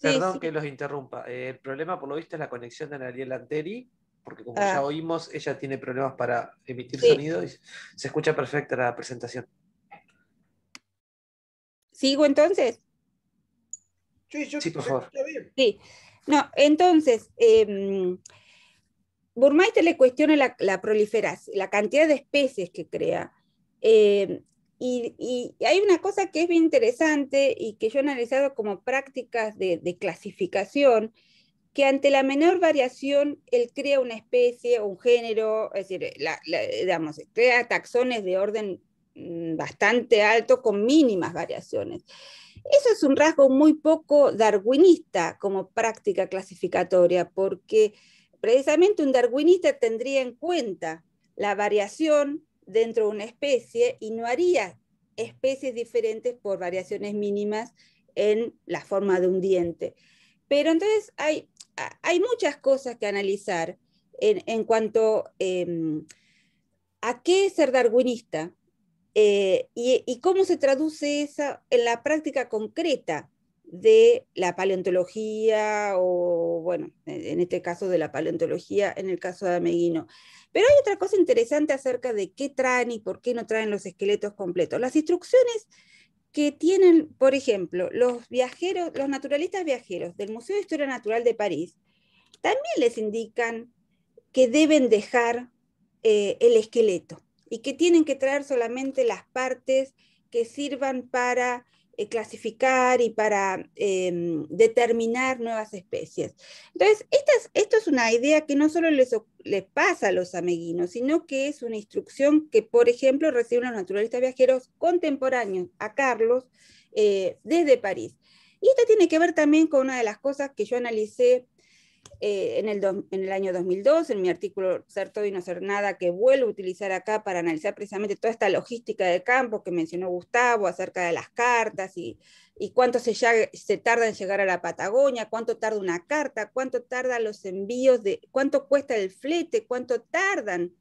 Perdón que los interrumpa. Eh, el problema, por lo visto, es la conexión de Ariel Anteri, porque como ya ah. oímos, ella tiene problemas para emitir sonido y se escucha perfecta la presentación. ¿Sigo entonces? Sí, sí por favor. Sí. No, entonces, eh, em, Burmeister le cuestiona la, proliferación, la cantidad de especies que crea. Em, y, hay una cosa que es bien interesante y que yo he analizado como prácticas de, clasificación, que ante la menor variación, él crea una especie o un género, es decir, la, crea taxones de orden mm, bastante alto con mínimas variaciones. Eso es un rasgo muy poco darwinista como práctica clasificatoria, porque precisamente un darwinista tendría en cuenta la variación dentro de una especie y no haría especies diferentes por variaciones mínimas en la forma de un diente. Pero entonces hay, hay muchas cosas que analizar en, cuanto em, a qué es ser darwinista eh, y, y, cómo se traduce eso en la práctica concreta de la paleontología o, bueno, e-, en este caso de la paleontología, en el caso de Ameguino. Pero hay otra cosa interesante acerca de qué traen y por qué no traen los esqueletos completos. Las instrucciones que tienen, por ejemplo, los viajeros, los naturalistas viajeros del Museo de Historia Natural de París, también les indican que deben dejar eh, el esqueleto y que tienen que traer solamente las partes que sirvan para eh, clasificar y para em, determinar nuevas especies. Entonces, esta es, esto es una idea que no solo les, les pasa a los ameguinos, sino que es una instrucción que, por ejemplo, reciben los naturalistas viajeros contemporáneos a Carlos eh, desde París. Y esto tiene que ver también con una de las cosas que yo analicé eh, en, el año 2002, en mi artículo Ser todo y no ser nada, que vuelvo a utilizar acá para analizar precisamente toda esta logística de campo que mencionó Gustavo acerca de las cartas y, y cuánto se, se, tarda en llegar a la Patagonia, cuánto tarda una carta, cuánto tardan los envíos, de, cuánto cuesta el flete, cuánto tardan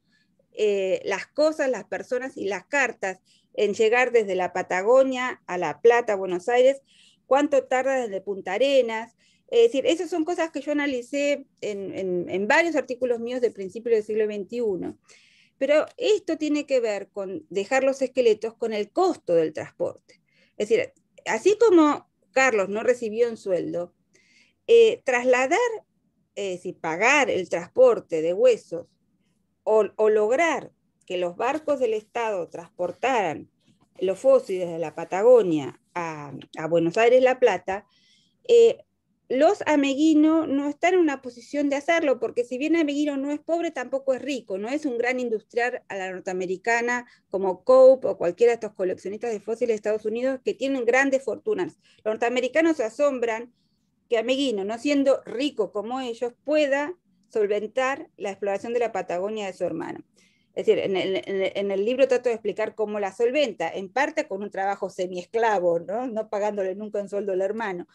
eh, las cosas, las personas y las cartas en llegar desde la Patagonia a La Plata, Buenos Aires, cuánto tarda desde Punta Arenas, es decir, esas son cosas que yo analicé en, varios artículos míos de principios del siglo XXI. Pero esto tiene que ver con dejar los esqueletos con el costo del transporte. Es decir, así como Carlos no recibió un sueldo, eh, trasladar, es decir, pagar el transporte de huesos o, lograr que los barcos del Estado transportaran los fósiles de la Patagonia a, Buenos Aires La Plata, eh, los Ameguino no están en una posición de hacerlo, porque si bien Ameguino no es pobre, tampoco es rico, no es un gran industrial a la norteamericana como Cope o cualquiera de estos coleccionistas de fósiles de Estados Unidos que tienen grandes fortunas. Los norteamericanos se asombran que Ameguino, no siendo rico como ellos, pueda solventar la exploración de la Patagonia de su hermano. Es decir, en el, libro trato de explicar cómo la solventa, en parte con un trabajo semiesclavo, ¿no? no pagándole nunca un sueldo al hermano.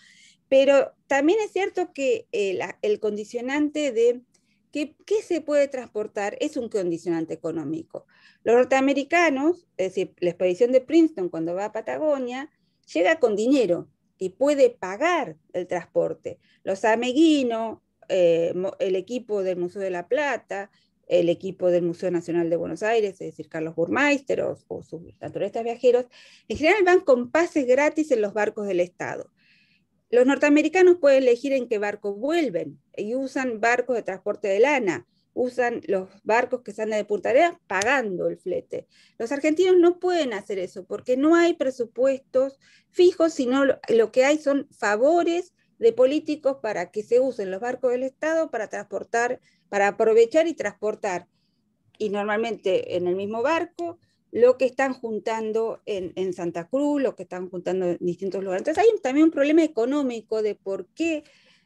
Pero también es cierto que eh, el condicionante de ¿Qué, se puede transportar? Es un condicionante económico. Los norteamericanos, es decir, la expedición de Princeton cuando va a Patagonia, llega con dinero y puede pagar el transporte. Los ameguinos, eh, el equipo del Museo de la Plata, el equipo del Museo Nacional de Buenos Aires, es decir, Carlos Burmeister o, sus naturalistas viajeros, en general van con pases gratis en los barcos del Estado. Los norteamericanos pueden elegir en qué barco vuelven y usan barcos de transporte de lana, usan los barcos que salen de Punta pagando el flete. Los argentinos no pueden hacer eso porque no hay presupuestos fijos, sino lo, lo que hay son favores de políticos para que se usen los barcos del Estado para transportar, para aprovechar y transportar, y normalmente en el mismo barco, lo que están juntando en, Santa Cruz, lo que están juntando en distintos lugares. Entonces hay también un problema económico de por qué,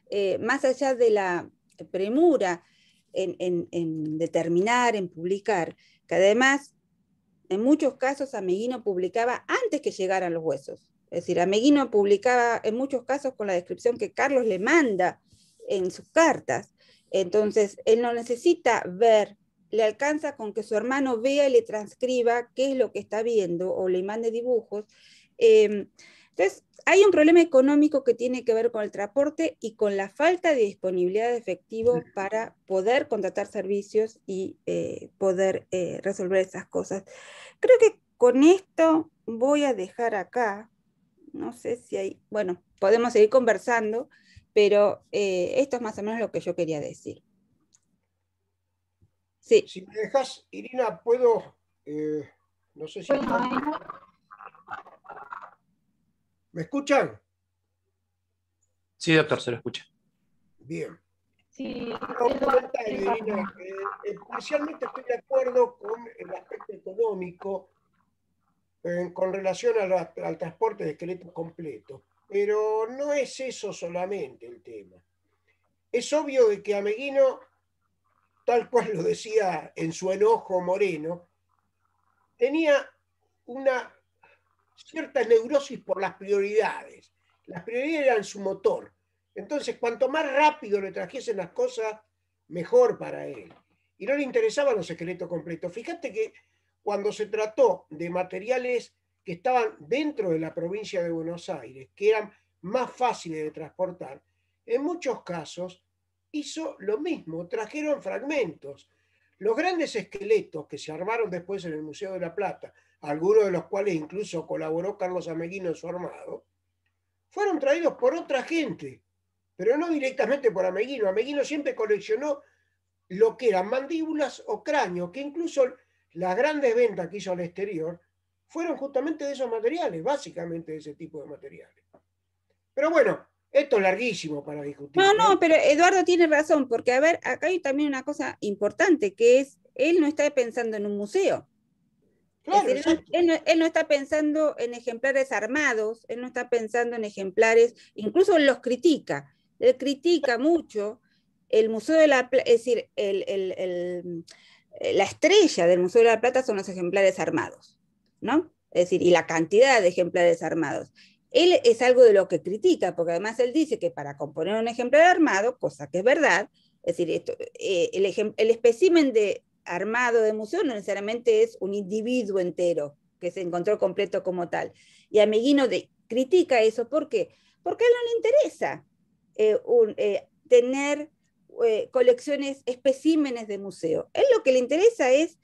eh, más allá de la premura en, en, determinar, en publicar, que además en muchos casos Ameguino publicaba antes que llegaran los huesos. Es decir, Ameguino publicaba en muchos casos con la descripción que Carlos le manda en sus cartas. Entonces, él no necesita ver le alcanza con que su hermano vea y le transcriba qué es lo que está viendo o le mande dibujos. Em, entonces, hay un problema económico que tiene que ver con el transporte y con la falta de disponibilidad de efectivo para poder contratar servicios y eh, poder eh, resolver esas cosas. Creo que con esto voy a dejar acá. No sé si hay, bueno, podemos seguir conversando, pero eh, esto es más o menos lo que yo quería decir. Si me dejas, Irina, puedo. Eh, no sé si. ¿Me escuchan? Sí, doctor, se lo escucha. Bien. Sí, eh, eh, estoy de acuerdo con el aspecto económico con relación al transporte de esqueletos completos, pero no es eso solamente el tema. Es obvio de que Ameguino tal cual lo decía en su enojo Moreno, tenía una cierta neurosis por las prioridades. Las prioridades eran su motor. Entonces, cuanto más rápido le trajesen las cosas, mejor para él. Y no le interesaban los secretos completos. Fíjate que cuando se trató de materiales que estaban dentro de la provincia de Buenos Aires, que eran más fáciles de transportar, en muchos casos hizo lo mismo, trajeron fragmentos. Los grandes esqueletos que se armaron después en el Museo de la Plata, algunos de los cuales incluso colaboró Carlos Ameguino en su armado, fueron traídos por otra gente, pero no directamente por Ameguino. Ameguino siempre coleccionó lo que eran mandíbulas o cráneos, que incluso las grandes ventas que hizo al exterior fueron justamente de esos materiales, básicamente de ese tipo de materiales. Pero bueno, esto es larguísimo para discutir. No, no, ¿eh? pero Eduardo tiene razón, porque a ver, acá hay también una cosa importante, que es, él no está pensando en un museo. él, no, está pensando en ejemplares armados, él no está pensando en ejemplares, incluso los critica. Él critica mucho el Museo de la Plata, es decir, eh, la estrella del Museo de la Plata son los ejemplares armados, ¿no? Es decir, y la cantidad de ejemplares armados. Él es algo de lo que critica, porque además él dice que para componer un ejemplar armado, cosa que es verdad, es decir, eh, el, el de armado de museo no necesariamente es un individuo entero que se encontró completo como tal. Y Ameguino critica eso, ¿por qué? Porque a él no le interesa eh, eh, tener colecciones, especímenes de museo. A él lo que le interesa es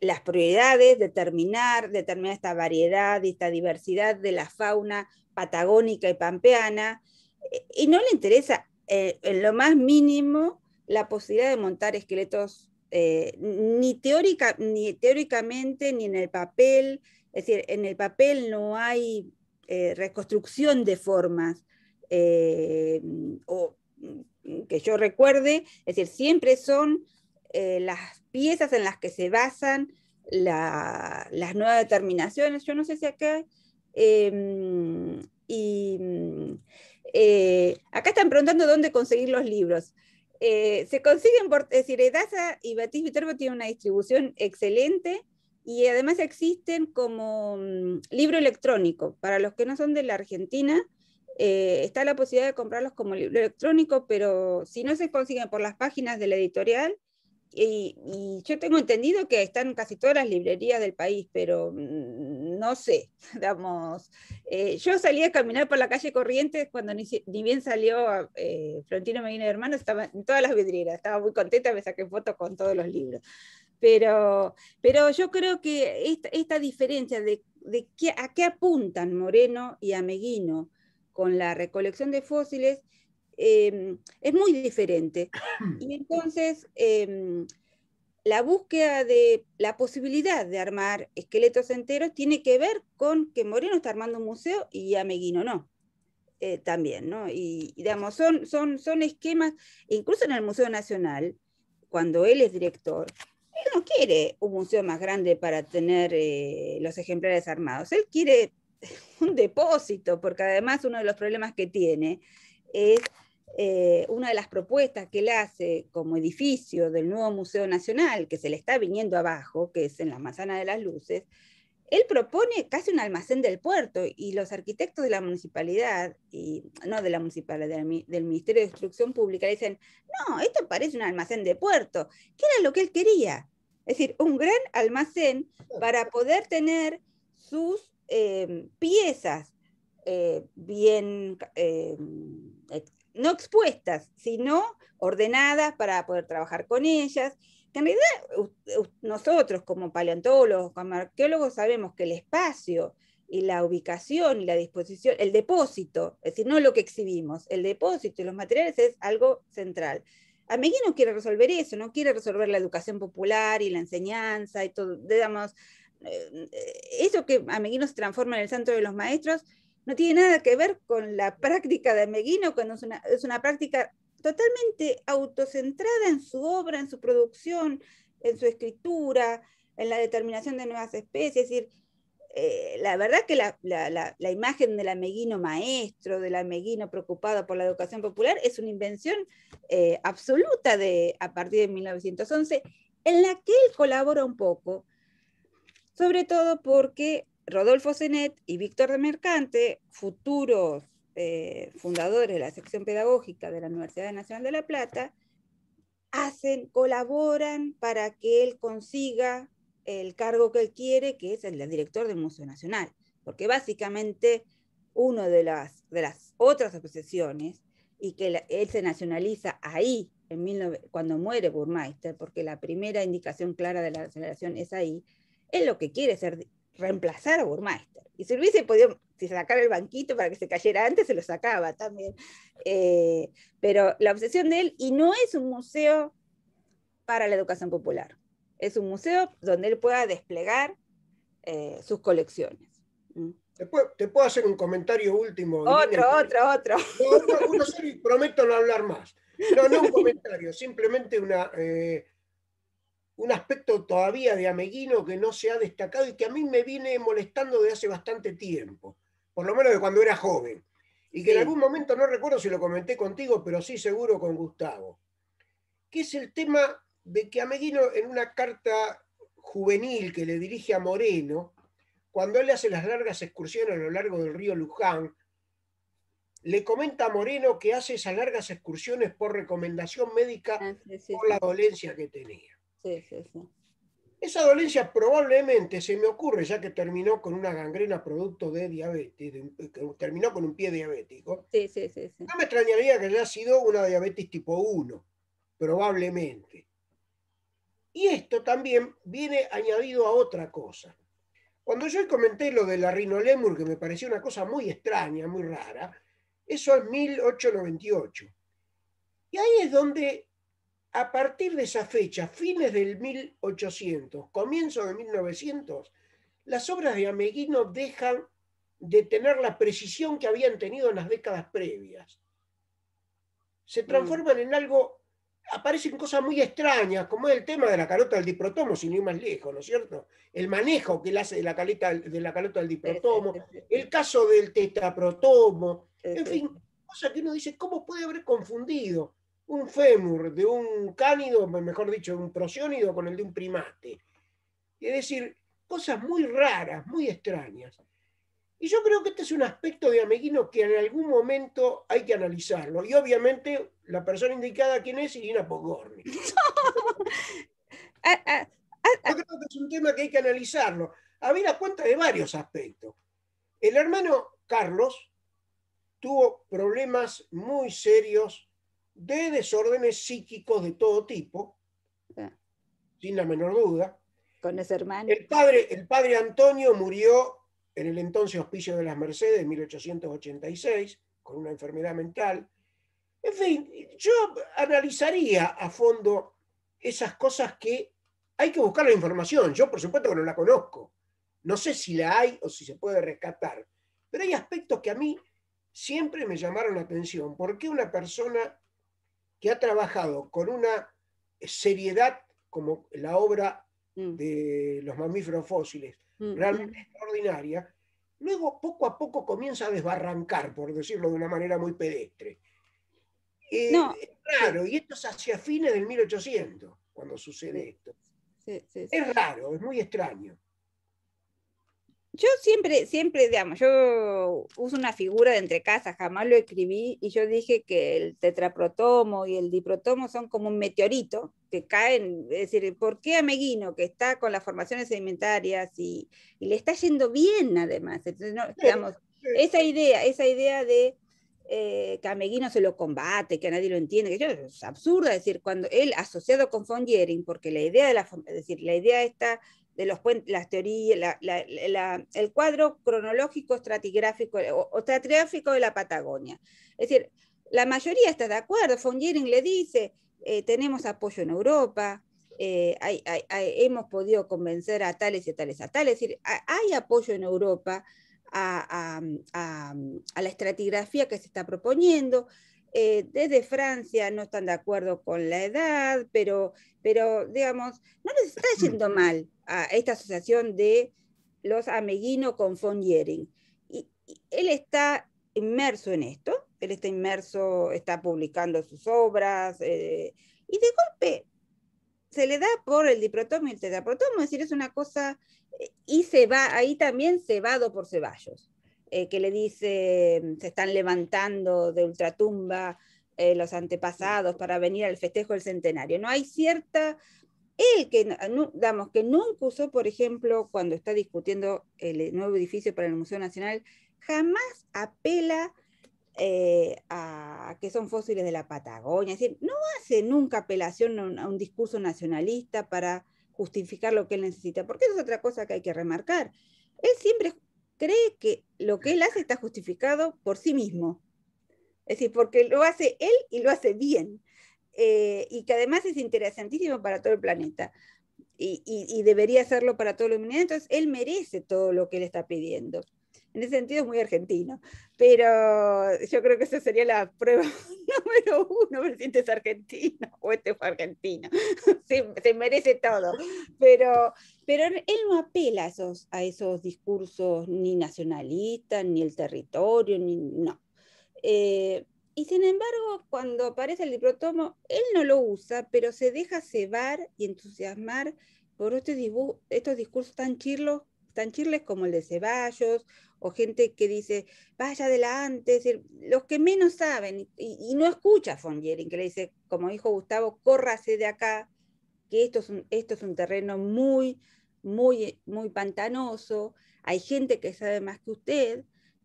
las prioridades, determinar, determinar esta variedad y esta diversidad de la fauna patagónica y pampeana, eh, y no le interesa eh, en lo más mínimo la posibilidad de montar esqueletos eh, ni, teórica, ni teóricamente ni en el papel, es decir, en el papel no hay reconstrucción de formas, o mm, que yo recuerde, es decir, siempre son las piezas en las que se basan las nuevas determinaciones. Yo no sé si acá... Em, y mm, eh, acá están preguntando dónde conseguir los libros. Eh, se consiguen por, es decir, Edasa y Batis Viterbo tienen una distribución excelente y además existen como mm, libro electrónico. Para los que no son de la Argentina, eh, está la posibilidad de comprarlos como libro electrónico, pero si no se consiguen por las páginas de la editorial, y, yo tengo entendido que están casi todas las librerías del país, pero no sé, digamos, eh, yo salí a caminar por la calle Corrientes cuando ni, bien salió ah, eh, Frontino Medina Hermano, estaba en todas las vidrieras, estaba muy contenta, me saqué fotos con todos los libros. Pero, pero yo creo que esta, diferencia de, de qué, a qué apuntan Moreno y Ameguino con la recolección de fósiles Em, es muy diferente. Y entonces, em, la búsqueda de la posibilidad de armar esqueletos enteros tiene que ver con que Moreno está armando un museo y Ameguino no. Eh, también, ¿no? Y, digamos, son, son, son esquemas, e incluso en el Museo Nacional, cuando él es director, él no quiere un museo más grande para tener eh, los ejemplares armados, él quiere un depósito, porque además uno de los problemas que tiene es eh, una de las propuestas que él hace como edificio del nuevo Museo Nacional, que se le está viniendo abajo, que es en la Manzana de las Luces, él propone casi un almacén del puerto y los arquitectos de la municipalidad, y, no de la municipalidad, del, Ministerio de Instrucción Pública, dicen, no, esto parece un almacén de puerto, que era lo que él quería. Es decir, un gran almacén para poder tener sus eh, piezas eh, bien no expuestas, sino ordenadas para poder trabajar con ellas. en realidad nosotros como paleontólogos, como arqueólogos, sabemos que el espacio y la ubicación y la disposición, el depósito, es decir, no lo que exhibimos, el depósito y los materiales es algo central. mí no quiere resolver eso, no quiere resolver la educación popular y la enseñanza y todo, eh, eh, eso que Amegui se transforma en el santo de los maestros, no tiene nada que ver con la práctica de Meguino, cuando es una, práctica totalmente autocentrada en su obra, en su producción, en su escritura, en la determinación de nuevas especies. Es decir, eh, la verdad que la, la, la, la, imagen del ameguino maestro, del ameguino preocupado por la educación popular, es una invención eh, absoluta de, a partir de 1911, en la que él colabora un poco, sobre todo porque Rodolfo Senet y Víctor de Mercante, futuros eh, fundadores de la sección pedagógica de la Universidad Nacional de La Plata, hacen, colaboran para que él consiga el cargo que él quiere, que es el de director del Museo Nacional. Porque básicamente una de las, de las otras obsesiones, y que él se nacionaliza ahí, en cuando muere Burmeister, porque la primera indicación clara de la aceleración es ahí, es lo que quiere ser reemplazar a Burmeister. Y si hubiese podido sacar el banquito para que se cayera antes, se lo sacaba también. Eh, pero la obsesión de él, y no es un museo para la educación popular, es un museo donde él pueda desplegar eh, sus colecciones. Mm. ¿Te puedo, ¿Te puedo, hacer un comentario último? Otro, otro, otro. prometo no hablar más. No, no un comentario, simplemente una... Eh, un aspecto todavía de Ameguino que no se ha destacado y que a mí me viene molestando de hace bastante tiempo, por lo menos de cuando era joven, y que en algún momento, no recuerdo si lo comenté contigo, pero sí seguro con Gustavo, que es el tema de que Ameguino en una carta juvenil que le dirige a Moreno, cuando él hace las largas excursiones a lo largo del río Luján, le comenta a Moreno que hace esas largas excursiones por recomendación médica ah, por la dolencia que tenía. Sí, sí, sí. Esa dolencia probablemente se me ocurre, ya que terminó con una gangrena producto de diabetes, eh, terminó con un pie diabético. Sí, sí, sí, No me extrañaría que haya sido una diabetes tipo 1, probablemente. Y esto también viene añadido a otra cosa. Cuando yo comenté lo de la rinolémur que me pareció una cosa muy extraña, muy rara, eso es 1898. Y ahí es donde a partir de esa fecha, fines del 1800, comienzo de 1900, las obras de Ameguino dejan de tener la precisión que habían tenido en las décadas previas. Se mm. transforman en algo, aparecen cosas muy extrañas, como el tema de la carota del diprotomo, sin ir más lejos, ¿no es cierto? El manejo que él hace de la, caleta, de la calota del diprotomo, el caso del tetraprotomo, en fin, cosas que uno dice, ¿cómo puede haber confundido? un fémur de un cánido, mejor dicho, un prosiónido con el de un primate. Es decir, cosas muy raras, muy extrañas. Y yo creo que este es un aspecto de Ameguino que en algún momento hay que analizarlo. Y obviamente la persona indicada quién es Irina Pogorni. Ah, ah, ah, yo creo que es un tema que hay que analizarlo. A mí la cuenta de varios aspectos. El hermano Carlos tuvo problemas muy serios de desórdenes psíquicos de todo tipo, sin la menor duda. Con ese hermano. El padre, el padre Antonio murió en el entonces Hospicio de las Mercedes, en 1886, con una enfermedad mental. En fin, yo analizaría a fondo esas cosas que hay que buscar la información. Yo, por supuesto, que no la conozco. No sé si la hay o si se puede rescatar. Pero hay aspectos que a mí siempre me llamaron la atención. ¿Por qué una persona que ha trabajado con una seriedad como la obra mm. de los mamíferos fósiles, mm, mm. realmente extraordinaria, luego poco a poco comienza a desbarrancar, por decirlo de una manera muy pedestre. Eh, es raro, y esto es hacia fines del 1800 cuando sucede esto. Es raro, es muy extraño yo siempre, siempre, digamos, yo uso una figura de entre casa jamás lo escribí y yo dije que el tetraprotomo y el diprotomo son como un meteorito que caen, es decir, ¿por qué a que está con las formaciones sedimentarias y, le está yendo bien además? Entonces, esa idea, esa idea de eh, que a se lo combate, que a nadie lo entiende, que es absurda, es decir, cuando él asociado con von porque la idea de la, decir, la idea esta de los las teorías, el cuadro cronológico estratigráfico eh, o, estratigráfico de la Patagonia. Es decir, la mayoría está de acuerdo. Von le dice, eh, tenemos apoyo en Europa, eh, hemos podido convencer a tales y tales a tales. Es decir, hay apoyo en Europa a la estratigrafía que se está proponiendo. Eh, desde Francia no están de acuerdo con la edad, pero, digamos, no les está mm. yendo mal a esta asociación de los Ameguino con von Y, él está inmerso en esto, él está inmerso, está publicando sus obras, eh, y de golpe se le da por el diprotomio y el tetraprotomo, es decir, es una cosa, eh, y se va, ahí también cebado por Ceballos. Eh, que le dice, se están levantando de ultratumba eh, los antepasados para venir al festejo del centenario. No hay cierta... Él que, damos, que nunca usó, por ejemplo, cuando está discutiendo el eh, nuevo edificio para el Museo Nacional, jamás apela a, que son fósiles de la Patagonia. no hace nunca apelación a un, discurso nacionalista para justificar lo que él necesita, porque eso es otra cosa que hay que remarcar. Él siempre es cree que lo que él hace está justificado por sí mismo. Es decir, porque lo hace él y lo hace bien. Eh, y que además es interesantísimo para todo el planeta. Y, debería hacerlo para toda la humanidad. Entonces, él merece todo lo que él está pidiendo. En ese sentido es muy argentino, pero yo creo que esa sería la prueba número uno, ver sientes este argentino o este fue argentino. Se, merece todo, pero, pero él no apela a esos, a esos discursos ni nacionalistas, ni el territorio, ni no. Eh, y sin embargo, cuando aparece el diplotomo, él no lo usa, pero se deja cebar y entusiasmar por este estos, discursos tan, chirlos, tan chirles como el de Ceballos o gente que dice, vaya adelante, los que menos saben, y, no escucha a von Gering, que le dice, como dijo Gustavo, córrase de acá, que esto es un, esto es un terreno muy, muy, muy pantanoso, hay gente que sabe más que usted,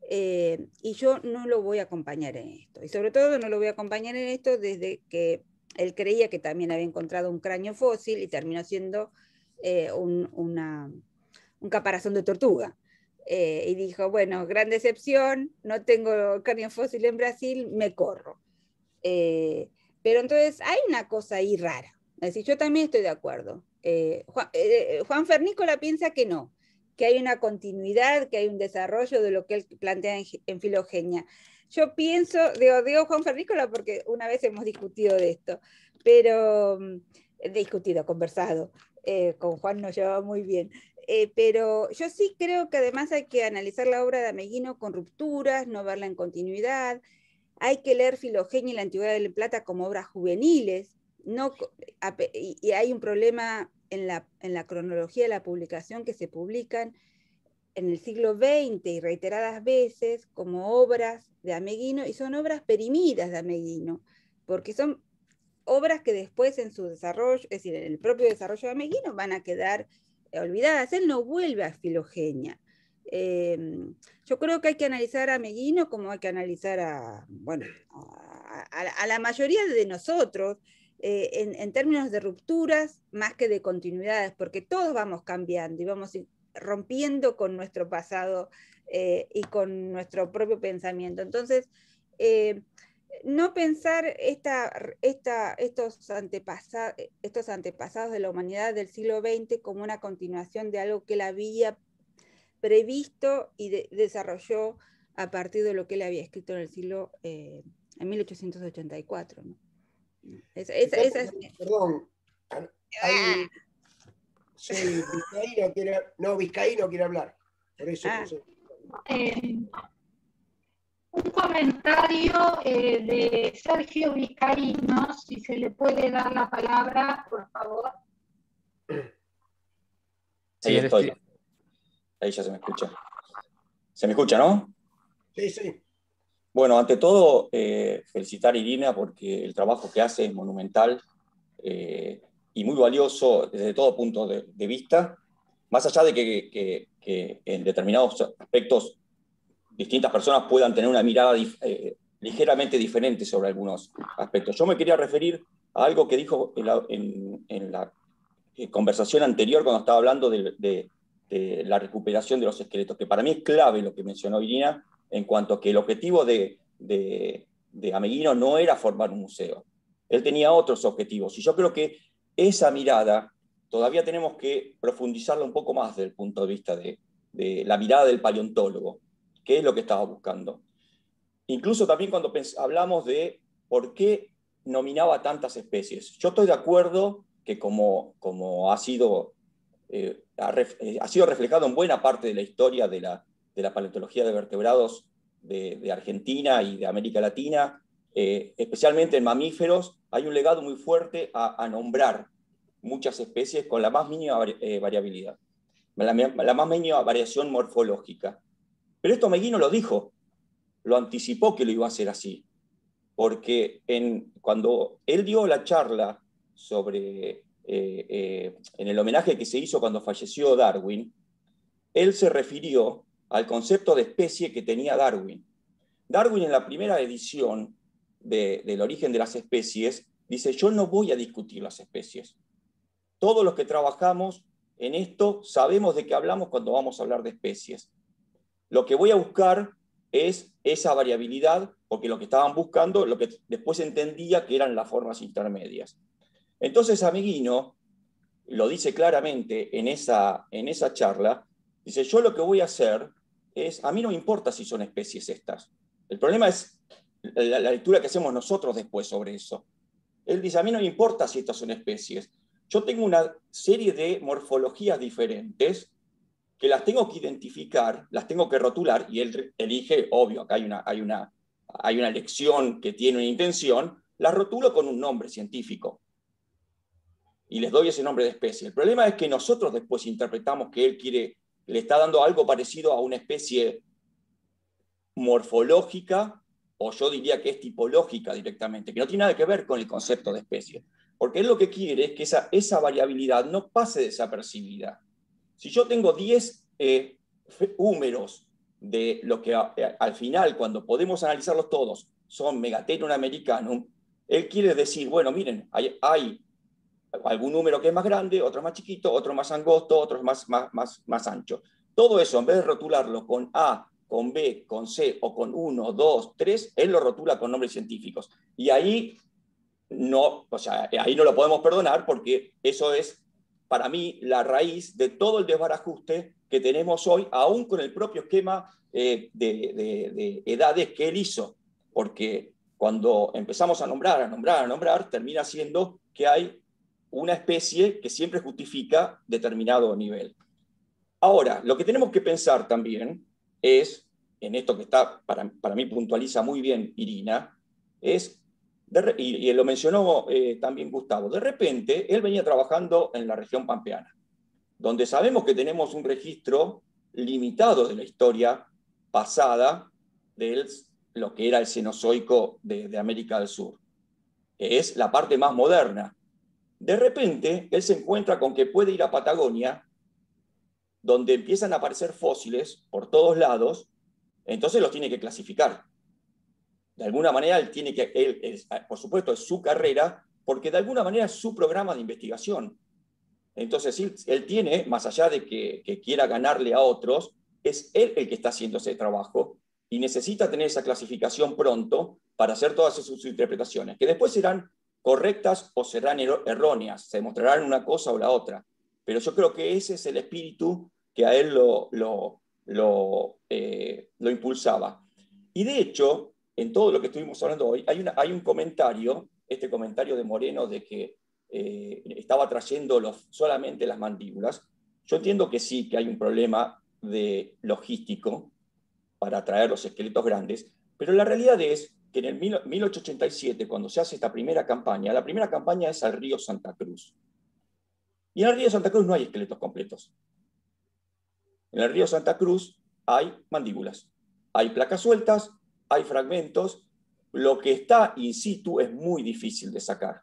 eh, y yo no lo voy a acompañar en esto. Y sobre todo no lo voy a acompañar en esto desde que él creía que también había encontrado un cráneo fósil y terminó siendo eh, un caparazón de tortuga. Eh, y dijo, bueno, gran decepción, no tengo carne fósil en Brasil, me corro. Eh, pero entonces hay una cosa ahí rara. Es decir, yo también estoy de acuerdo. Eh, Juan, Juan, Fernícola piensa que no, que hay una continuidad, que hay un desarrollo de lo que él plantea en, filogenia. Yo pienso, digo, digo Juan Fernícola porque una vez hemos discutido de esto, pero mm, discutido, conversado, con Juan nos llevaba muy bien. Eh, pero yo sí creo que además hay que analizar la obra de Ameguino con rupturas, no verla en continuidad. Hay que leer Filogenia y la Antigüedad del Plata como obras juveniles. y hay un problema en la, en la cronología de la publicación que se publican en el siglo XX y reiteradas veces como obras de Ameguino y son obras perimidas de Ameguino, porque son obras que después en su desarrollo, es decir, en el propio desarrollo de Ameguino van a quedar eh, olvidadas. Él no vuelve a Filogenia. Em, yo creo que hay que analizar a Meguino como hay que analizar a, bueno, a, la mayoría de nosotros eh, en, términos de rupturas más que de continuidades, porque todos vamos cambiando y vamos rompiendo con nuestro pasado eh, y con nuestro propio pensamiento. Entonces, no pensar eh, estos, antepasados de la humanidad del siglo XX como una continuación de algo que él había previsto y desarrolló a partir de lo que él había escrito en el siglo eh, en 1884. Mm. Perdón. Ah. sí, Vizcaíno quiere, no, quiere hablar. Por eso. Ah. Eh, un comentario eh, de Sergio Vizcaíno, si se le puede dar la palabra, por favor. Sí, estoy. Ahí ya se me escucha. ¿Se me escucha, no? Sí, sí. Bueno, ante todo, eh, felicitar a Irina porque el trabajo que hace es monumental eh, y muy valioso desde todo punto de, vista, más allá de que en determinados aspectos distintas personas puedan tener una mirada eh, ligeramente diferente sobre algunos aspectos. Yo me quería referir a algo que dijo en la, eh, conversación anterior cuando estaba hablando de, la recuperación de los esqueletos, que para mí es clave lo que mencionó Irina en cuanto a que el objetivo de, de, Ameguino no era formar un museo, él tenía otros objetivos y yo creo que esa mirada todavía tenemos que profundizarla un poco más desde el punto de vista de la mirada del paleontólogo, qué es lo que estaba buscando. Incluso también cuando hablamos de por qué nominaba tantas especies. Yo estoy de acuerdo que como, como ha, sido, eh, eh, ha, sido reflejado en buena parte de la historia de la, paleontología de vertebrados de, Argentina y de América Latina, eh, especialmente en mamíferos, hay un legado muy fuerte a, nombrar muchas especies con la más mínima variabilidad, la, la más mínima variación morfológica. Pero esto Meguino lo dijo, lo anticipó que lo iba a hacer así, porque en, cuando él dio la charla sobre, eh, eh, en el homenaje que se hizo cuando falleció Darwin, él se refirió al concepto de especie que tenía Darwin. Darwin en la primera edición del origen de las especies dice, yo no voy a discutir las especies. Todos los que trabajamos en esto sabemos de qué hablamos cuando vamos a hablar de especies. Lo que voy a buscar es esa variabilidad, porque lo que estaban buscando, lo que después entendía que eran las formas intermedias. Entonces, Amiguino lo dice claramente en esa, en esa charla, dice, yo lo que voy a hacer es, a mí no importa si son especies estas. El problema es la, lectura que hacemos nosotros después sobre eso. Él dice, a mí no importa si estas son especies. Yo tengo una serie de morfologías diferentes que las tengo que identificar, las tengo que rotular, y él elige, obvio, acá hay una, hay una, hay una lección que tiene una intención, las rotulo con un nombre científico. Y les doy ese nombre de especie. El problema es que nosotros después interpretamos que él quiere, le está dando algo parecido a una especie morfológica, o yo diría que es tipológica directamente, que no tiene nada que ver con el concepto de especie. Porque él lo que quiere es que esa, esa variabilidad no pase desapercibida. Si yo tengo 10 números eh, de lo que eh, al final, cuando podemos analizarlos todos, son megatenum americanum, él quiere decir, bueno, miren, hay, algún número que es más grande, otro más chiquito, otro más angosto, otro más, más, más, más ancho. Todo eso, en vez de rotularlo con A, con B, con C o con 1, 2, 3, él lo rotula con nombres científicos. Y ahí no, o sea, ahí no lo podemos perdonar porque eso es para mí, la raíz de todo el desbarajuste que tenemos hoy, aún con el propio esquema eh, de, de edades que él hizo. Porque cuando empezamos a nombrar, a nombrar, a nombrar, termina siendo que hay una especie que siempre justifica determinado nivel. Ahora, lo que tenemos que pensar también es, en esto que está, para, para mí puntualiza muy bien Irina, es y, él lo mencionó eh, también Gustavo, de repente él venía trabajando en la región pampeana, donde sabemos que tenemos un registro limitado de la historia pasada de lo que era el Cenozoico de, de América del Sur, que es la parte más moderna. De repente, él se encuentra con que puede ir a Patagonia, donde empiezan a aparecer fósiles por todos lados, entonces los tiene que clasificar de alguna manera él tiene que, él, ah, por supuesto, es su carrera, porque de alguna manera es su programa de investigación. Entonces, él, él tiene, más allá de que, quiera ganarle a otros, es él el que está haciendo ese trabajo y necesita tener esa clasificación pronto para hacer todas sus, interpretaciones, que después serán correctas o serán erróneas, se demostrarán una cosa o la otra. Pero yo creo que ese es el espíritu que a él lo, lo, lo, eh, lo impulsaba. Y de hecho, en todo lo que estuvimos hablando hoy, hay, un comentario, este comentario de Moreno de que eh, estaba trayendo solamente las mandíbulas. Yo entiendo que sí, que hay un problema de logístico para traer los esqueletos grandes, pero la realidad es que en el 1887, cuando se hace esta primera campaña, la primera campaña es al río Santa Cruz. Y en el río Santa Cruz no hay esqueletos completos. En el río Santa Cruz hay mandíbulas, hay placas sueltas, hay fragmentos, lo que está in situ es muy difícil de sacar.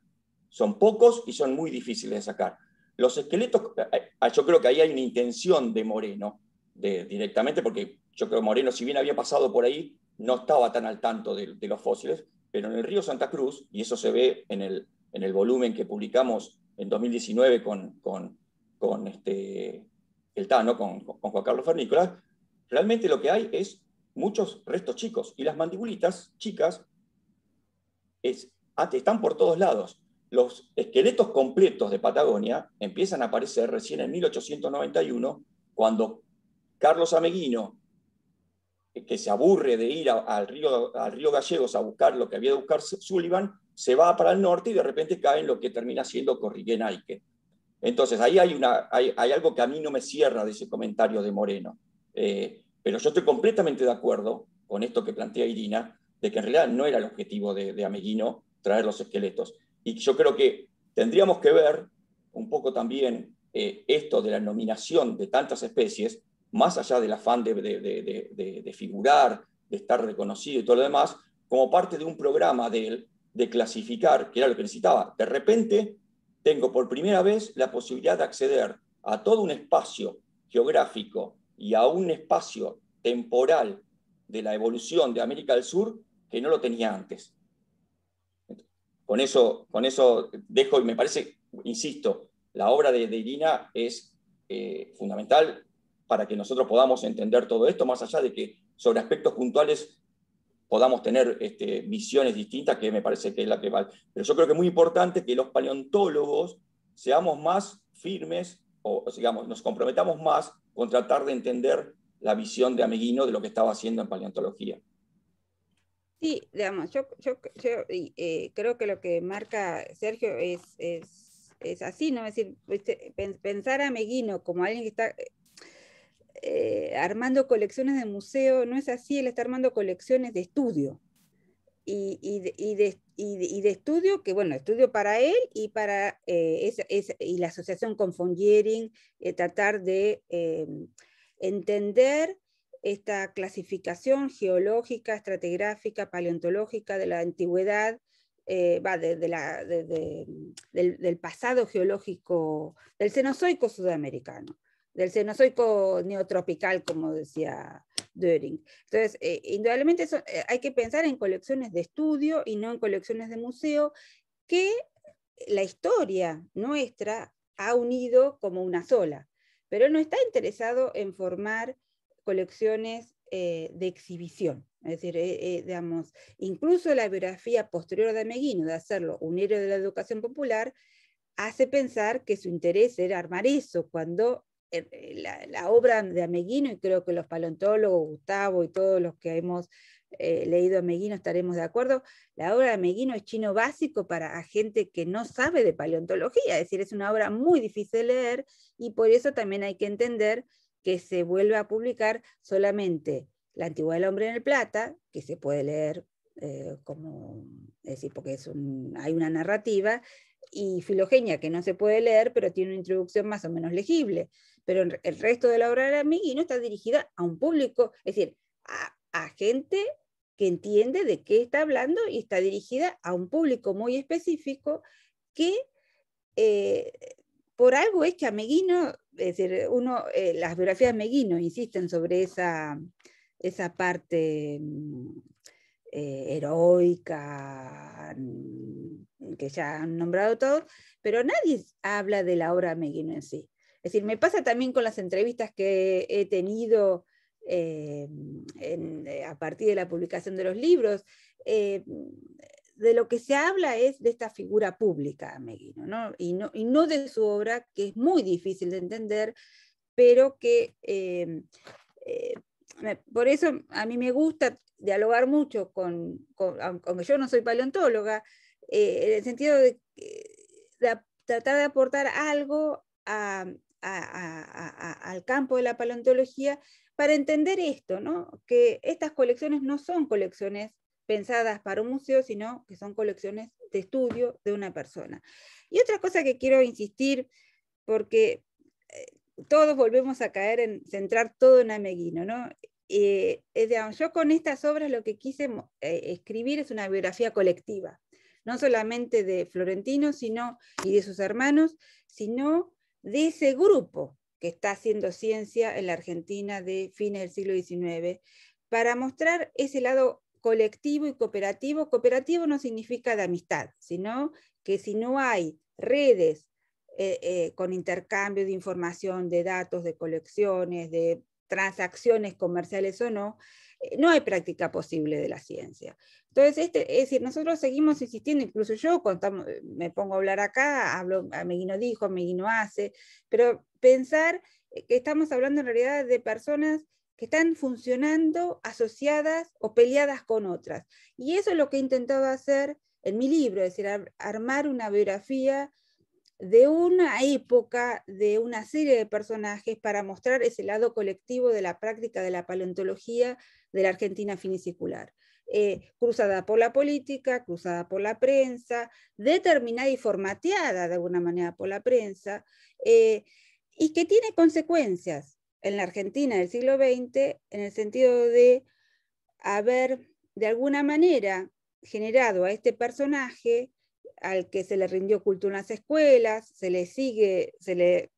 Son pocos y son muy difíciles de sacar. Los esqueletos, eh, eh, yo creo que ahí hay una intención de Moreno, de, directamente, porque yo creo que Moreno, si bien había pasado por ahí, no estaba tan al tanto de, los fósiles, pero en el río Santa Cruz, y eso se ve en el, en el volumen que publicamos en 2019 con, con, con este, el Tano, con, con Juan Carlos Fernícolas, realmente lo que hay es muchos restos chicos y las mandibulitas chicas están por todos lados. Los esqueletos completos de Patagonia empiezan a aparecer recién en 1891, cuando Carlos Ameguino, eh, que se aburre de ir al, río, al río Gallegos a buscar lo que había de buscar Sullivan, se va para el norte y de repente cae en lo que termina siendo Corriguenaike. Entonces, ahí hay, una, hay, hay, algo que a mí no me cierra de ese comentario de Moreno. Eh, pero yo estoy completamente de acuerdo con esto que plantea Irina, de que en realidad no era el objetivo de, de Ameguino traer los esqueletos. Y yo creo que tendríamos que ver un poco también eh, esto de la nominación de tantas especies, más allá del afán de, figurar, de estar reconocido y todo lo demás, como parte de un programa de clasificar, que era lo que necesitaba. De repente tengo por primera vez la posibilidad de acceder a todo un espacio geográfico y a un espacio temporal de la evolución de América del Sur que no lo tenía antes. Con eso, con eso dejo y me parece, insisto, la obra de, Irina es eh, fundamental para que nosotros podamos entender todo esto, más allá de que sobre aspectos puntuales podamos tener este, visiones distintas, que me parece que es la que vale. Pero yo creo que es muy importante que los paleontólogos seamos más firmes, o digamos, nos comprometamos más con tratar de entender la visión de Ameguino de lo que estaba haciendo en paleontología. Sí, digamos, yo, eh, creo que lo que marca Sergio es, así, ¿no? Es decir, pensar a Ameguino como alguien que está eh, armando colecciones de museo, no es así, él está armando colecciones de estudio y, de, estudio, que bueno, estudio para él y para eh, y la asociación con Fongiering, eh, tratar de eh, entender esta clasificación geológica, estratigráfica, paleontológica de la antigüedad, va del, del pasado geológico, del Cenozoico sudamericano del Cenozoico neotropical, como decía Döring. Entonces, eh, indudablemente eh, hay que pensar en colecciones de estudio y no en colecciones de museo, que la historia nuestra ha unido como una sola, pero no está interesado en formar colecciones eh, de exhibición. Es decir, digamos, incluso la biografía posterior de Meguino, de hacerlo un héroe de la educación popular, hace pensar que su interés era armar eso, cuando eh, la, obra de Ameguino, y creo que los paleontólogos, Gustavo y todos los que hemos eh, leído Ameguino estaremos de acuerdo, la obra de Ameguino es chino básico para gente que no sabe de paleontología, es decir, es una obra muy difícil de leer y por eso también hay que entender que se vuelve a publicar solamente La antigüedad del hombre en el plata, que se puede leer eh, como, decir, porque hay una narrativa, y Filogenia, que no se puede leer, pero tiene una introducción más o menos legible pero el resto de la obra de Meguino está dirigida a un público, es decir, a, gente que entiende de qué está hablando y está dirigida a un público muy específico que eh, por algo es que a Meguino, es decir, uno, eh, las biografías de Meguino insisten sobre esa, esa parte mm, eh, heroica mm, que ya han nombrado todos, pero nadie habla de la obra de Meguino en sí. Es decir, me pasa también con las entrevistas que he tenido eh, eh, a partir de la publicación de los libros. Eh, de lo que se habla es de esta figura pública, Meguino, Y, no, y no de su obra, que es muy difícil de entender, pero que por eso a mí me gusta dialogar mucho con, aunque yo no soy paleontóloga, en el sentido de tratar de aportar algo a, al campo de la paleontología para entender esto, ¿no? que estas colecciones no son colecciones pensadas para un museo, sino que son colecciones de estudio de una persona. Y otra cosa que quiero insistir, porque eh, todos volvemos a caer en centrar todo en Ameguino, ¿no? Eh, ah, yo con estas obras lo que quise eh, escribir es una biografía colectiva, no solamente de Florentino sino, y de sus hermanos, sino de ese grupo que está haciendo ciencia en la Argentina de fines del siglo XIX, para mostrar ese lado colectivo y cooperativo. Cooperativo no significa de amistad, sino que si no hay redes eh, eh, con intercambio de información, de datos, de colecciones, de transacciones comerciales o no, no hay práctica posible de la ciencia. Entonces, este, es decir, nosotros seguimos insistiendo, incluso yo cuando eh, me pongo a hablar acá, hablo, Meguino dijo, Meguino hace, pero pensar eh, que estamos hablando en realidad de personas que están funcionando asociadas o peleadas con otras. Y eso es lo que he intentado hacer en mi libro, es decir, armar una biografía de una época, de una serie de personajes para mostrar ese lado colectivo de la práctica de la paleontología de la Argentina finicicular, eh, cruzada por la política, cruzada por la prensa, determinada y formateada de alguna manera por la prensa, eh, y que tiene consecuencias en la Argentina del siglo XX en el sentido de haber de alguna manera generado a este personaje al que se le rindió culto en las escuelas, se le sigue, se le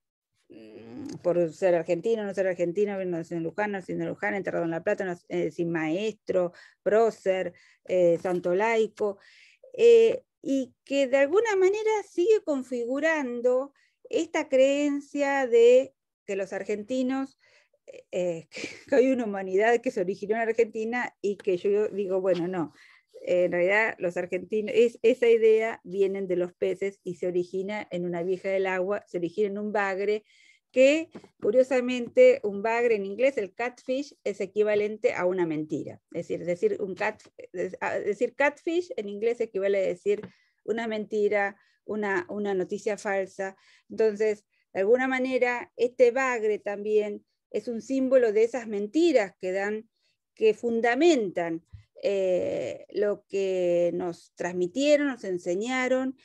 Mm, por ser argentino, no ser argentino, sin en Luján, nacido en Luján, enterrado en La Plata, eh, sin maestro, prócer, eh, santo laico, eh, y que de alguna manera sigue configurando esta creencia de que los argentinos, que hay una humanidad que se originó en Argentina y que yo digo, bueno, no, en realidad los argentinos, esa idea viene de los peces y se origina en una vieja del agua, se origina en un bagre, que curiosamente un bagre en inglés, el catfish, es equivalente a una mentira. Es decir, decir, un cat, ah, decir catfish en inglés equivale a decir una mentira, una, una noticia falsa. Entonces, de alguna manera, este bagre también es un símbolo de esas mentiras que dan, que fundamentan eh, lo que nos transmitieron, nos enseñaron,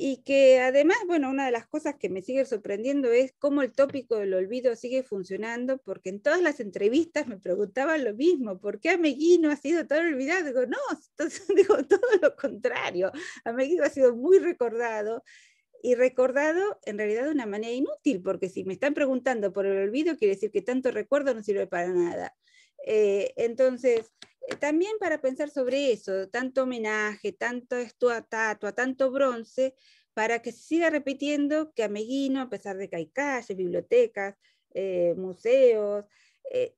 y que además, bueno, una de las cosas que me sigue sorprendiendo es cómo el tópico del olvido sigue funcionando, porque en todas las entrevistas me preguntaban lo mismo, ¿por qué Ameguino no ha sido tan olvidado? Digo, no, entonces, digo, todo lo contrario, Ameguino ha sido muy recordado. Y recordado en realidad de una manera inútil, porque si me están preguntando por el olvido, quiere decir que tanto recuerdo no sirve para nada. Eh, entonces, eh, también para pensar sobre eso, tanto homenaje, tanto estatua, tanto bronce, para que se siga repitiendo que a Meguino, a pesar de que hay calles, bibliotecas, eh, museos, eh,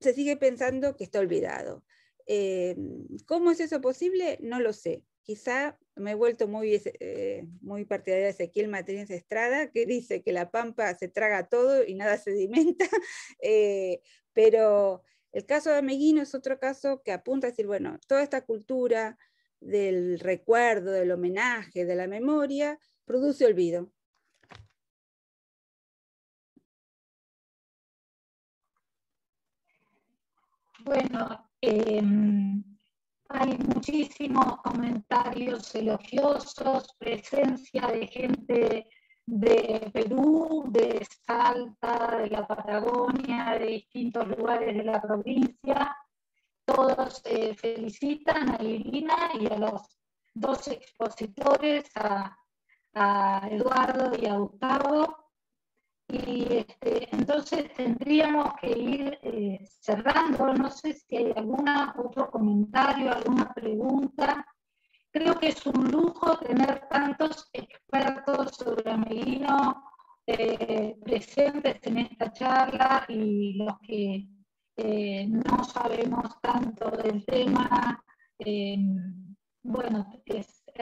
se sigue pensando que está olvidado. ¿Cómo es eso posible? No lo sé. Quizá me he vuelto muy, eh, muy partidaria de Ezequiel Matrínez Estrada, que dice que la pampa se traga todo y nada sedimenta, eh, pero el caso de Ameguino es otro caso que apunta a decir, bueno, toda esta cultura del recuerdo, del homenaje, de la memoria, produce olvido. Bueno, em, hay muchísimos comentarios elogiosos, presencia de gente de Perú, de Salta, de la Patagonia, de distintos lugares de la provincia. Todos eh, felicitan a Irina y a los dos expositores, a, Eduardo y a Gustavo. Y este, entonces tendríamos que ir eh, cerrando. No sé si hay algún otro comentario, alguna pregunta. Creo que es un lujo tener tantos expertos sobre Amelino eh, presentes en esta charla y los que eh, no sabemos tanto del tema, eh, bueno,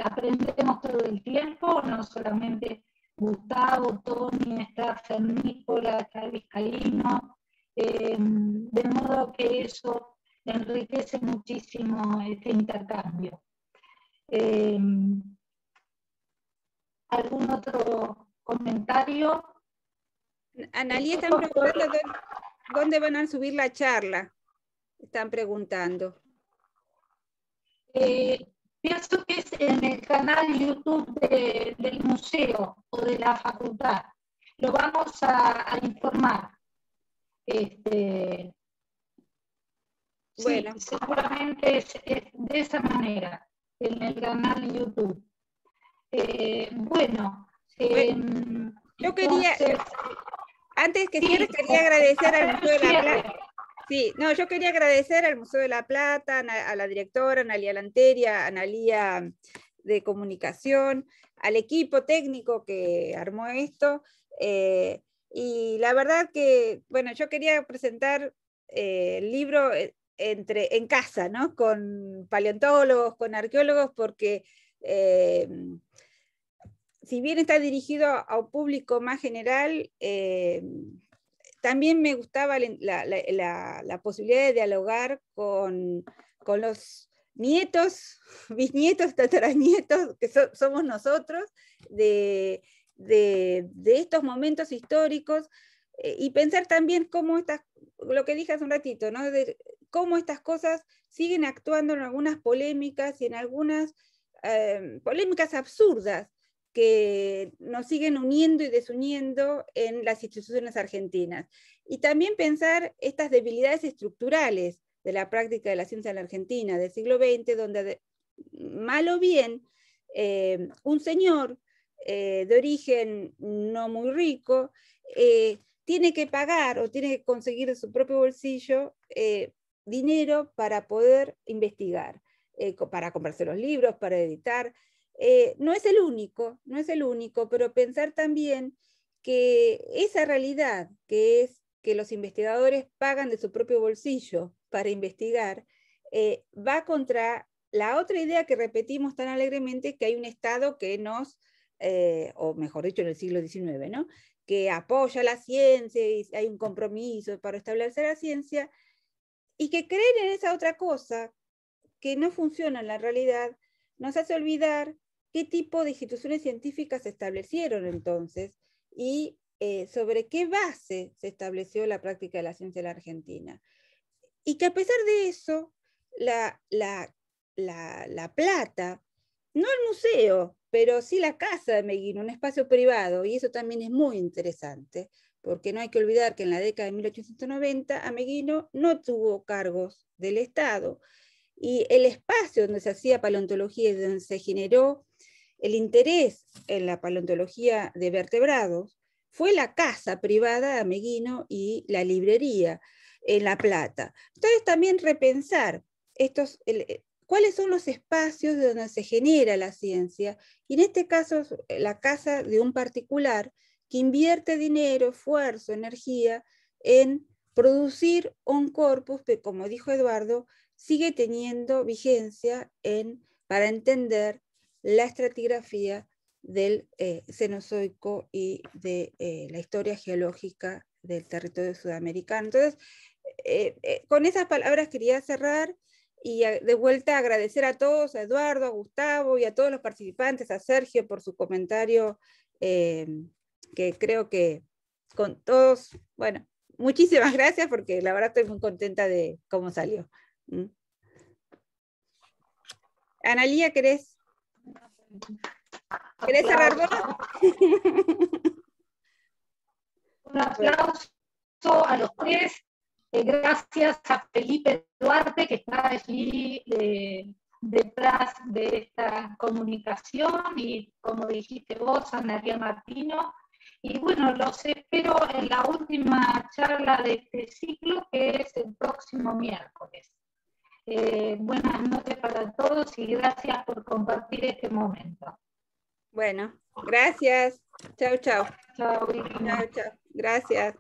aprendemos todo el tiempo, no solamente Gustavo, Tony, está Fernícola, está Vizcaíno, de modo que eso enriquece muchísimo este intercambio. Em, ¿Algún otro comentario? Analia están preguntando dónde, van a subir la charla. Están preguntando. Eh, pienso que es en el canal YouTube del museo o de la facultad. Lo vamos a, informar. Este, bueno. seguramente es de esa manera en el canal YouTube. Eh, bueno, em, yo quería, antes que cierre, quería agradecer al Museo de la Plata. Sí, no, yo quería agradecer al Museo de la Plata, a la directora, Analia Lanteria, Analia mm, de Comunicación, al equipo técnico que armó esto. Eh, y la verdad que, bueno, yo quería presentar eh, el libro, en casa, ¿no? Con paleontólogos, con arqueólogos, porque em, si bien está dirigido a un público más general, em, también me gustaba la, posibilidad de dialogar con, los nietos, bisnietos, tataranietos, que somos nosotros, de, estos momentos históricos, eh, y pensar también cómo estas, lo que dije hace un ratito, ¿no? cómo estas cosas siguen actuando en algunas polémicas y en algunas eh, polémicas absurdas que nos siguen uniendo y desuniendo en las instituciones argentinas. Y también pensar estas debilidades estructurales de la práctica de la ciencia en la Argentina del siglo XX, donde malo mal o bien eh, un señor eh, de origen no muy rico tiene que pagar o tiene que conseguir de su propio bolsillo dinero para poder investigar, eh, para comprarse los libros, para editar. Eh, no es el único, no es el único, pero pensar también que esa realidad que es que los investigadores pagan de su propio bolsillo para investigar, eh, va contra la otra idea que repetimos tan alegremente, que hay un Estado que nos, o mejor dicho, en el siglo XIX, ¿no? que apoya la ciencia y hay un compromiso para establecer la ciencia, y que creer en esa otra cosa que no funciona en la realidad nos hace olvidar qué tipo de instituciones científicas se establecieron entonces y eh, sobre qué base se estableció la práctica de la ciencia en la Argentina. Y que a pesar de eso, la, plata, no el museo, pero sí la casa de Meguino, un espacio privado, y eso también es muy interesante, porque no hay que olvidar que en la década de 1890 Ameguino no tuvo cargos del Estado y el espacio donde se hacía paleontología y donde se generó el interés en la paleontología de vertebrados fue la casa privada de Ameguino y la librería en La Plata. Entonces también repensar estos, eh, cuáles son los espacios de donde se genera la ciencia y en este caso la casa de un particular que invierte dinero, esfuerzo, energía en producir un corpus que, como dijo Eduardo, sigue teniendo vigencia en, para entender la estratigrafía del eh, Cenozoico y de eh, la historia geológica del territorio sudamericano. Entonces, eh, con esas palabras quería cerrar y de vuelta agradecer a todos, a Eduardo, a Gustavo y a todos los participantes, a Sergio por su comentario que creo que con todos, bueno, muchísimas gracias porque la verdad estoy muy contenta de cómo salió. Analia, mm. Analía, ¿querés? ¿Querés cerrar Un aplauso a los tres. Eh, gracias a Felipe Duarte, que está allí eh, detrás de esta comunicación, y como dijiste vos, María Martino, y bueno, los espero en la última charla de este ciclo, que es el próximo miércoles. Eh, buenas noches para todos y gracias por compartir este momento. Bueno, gracias. Chao, chao. Chao, chao. Gracias.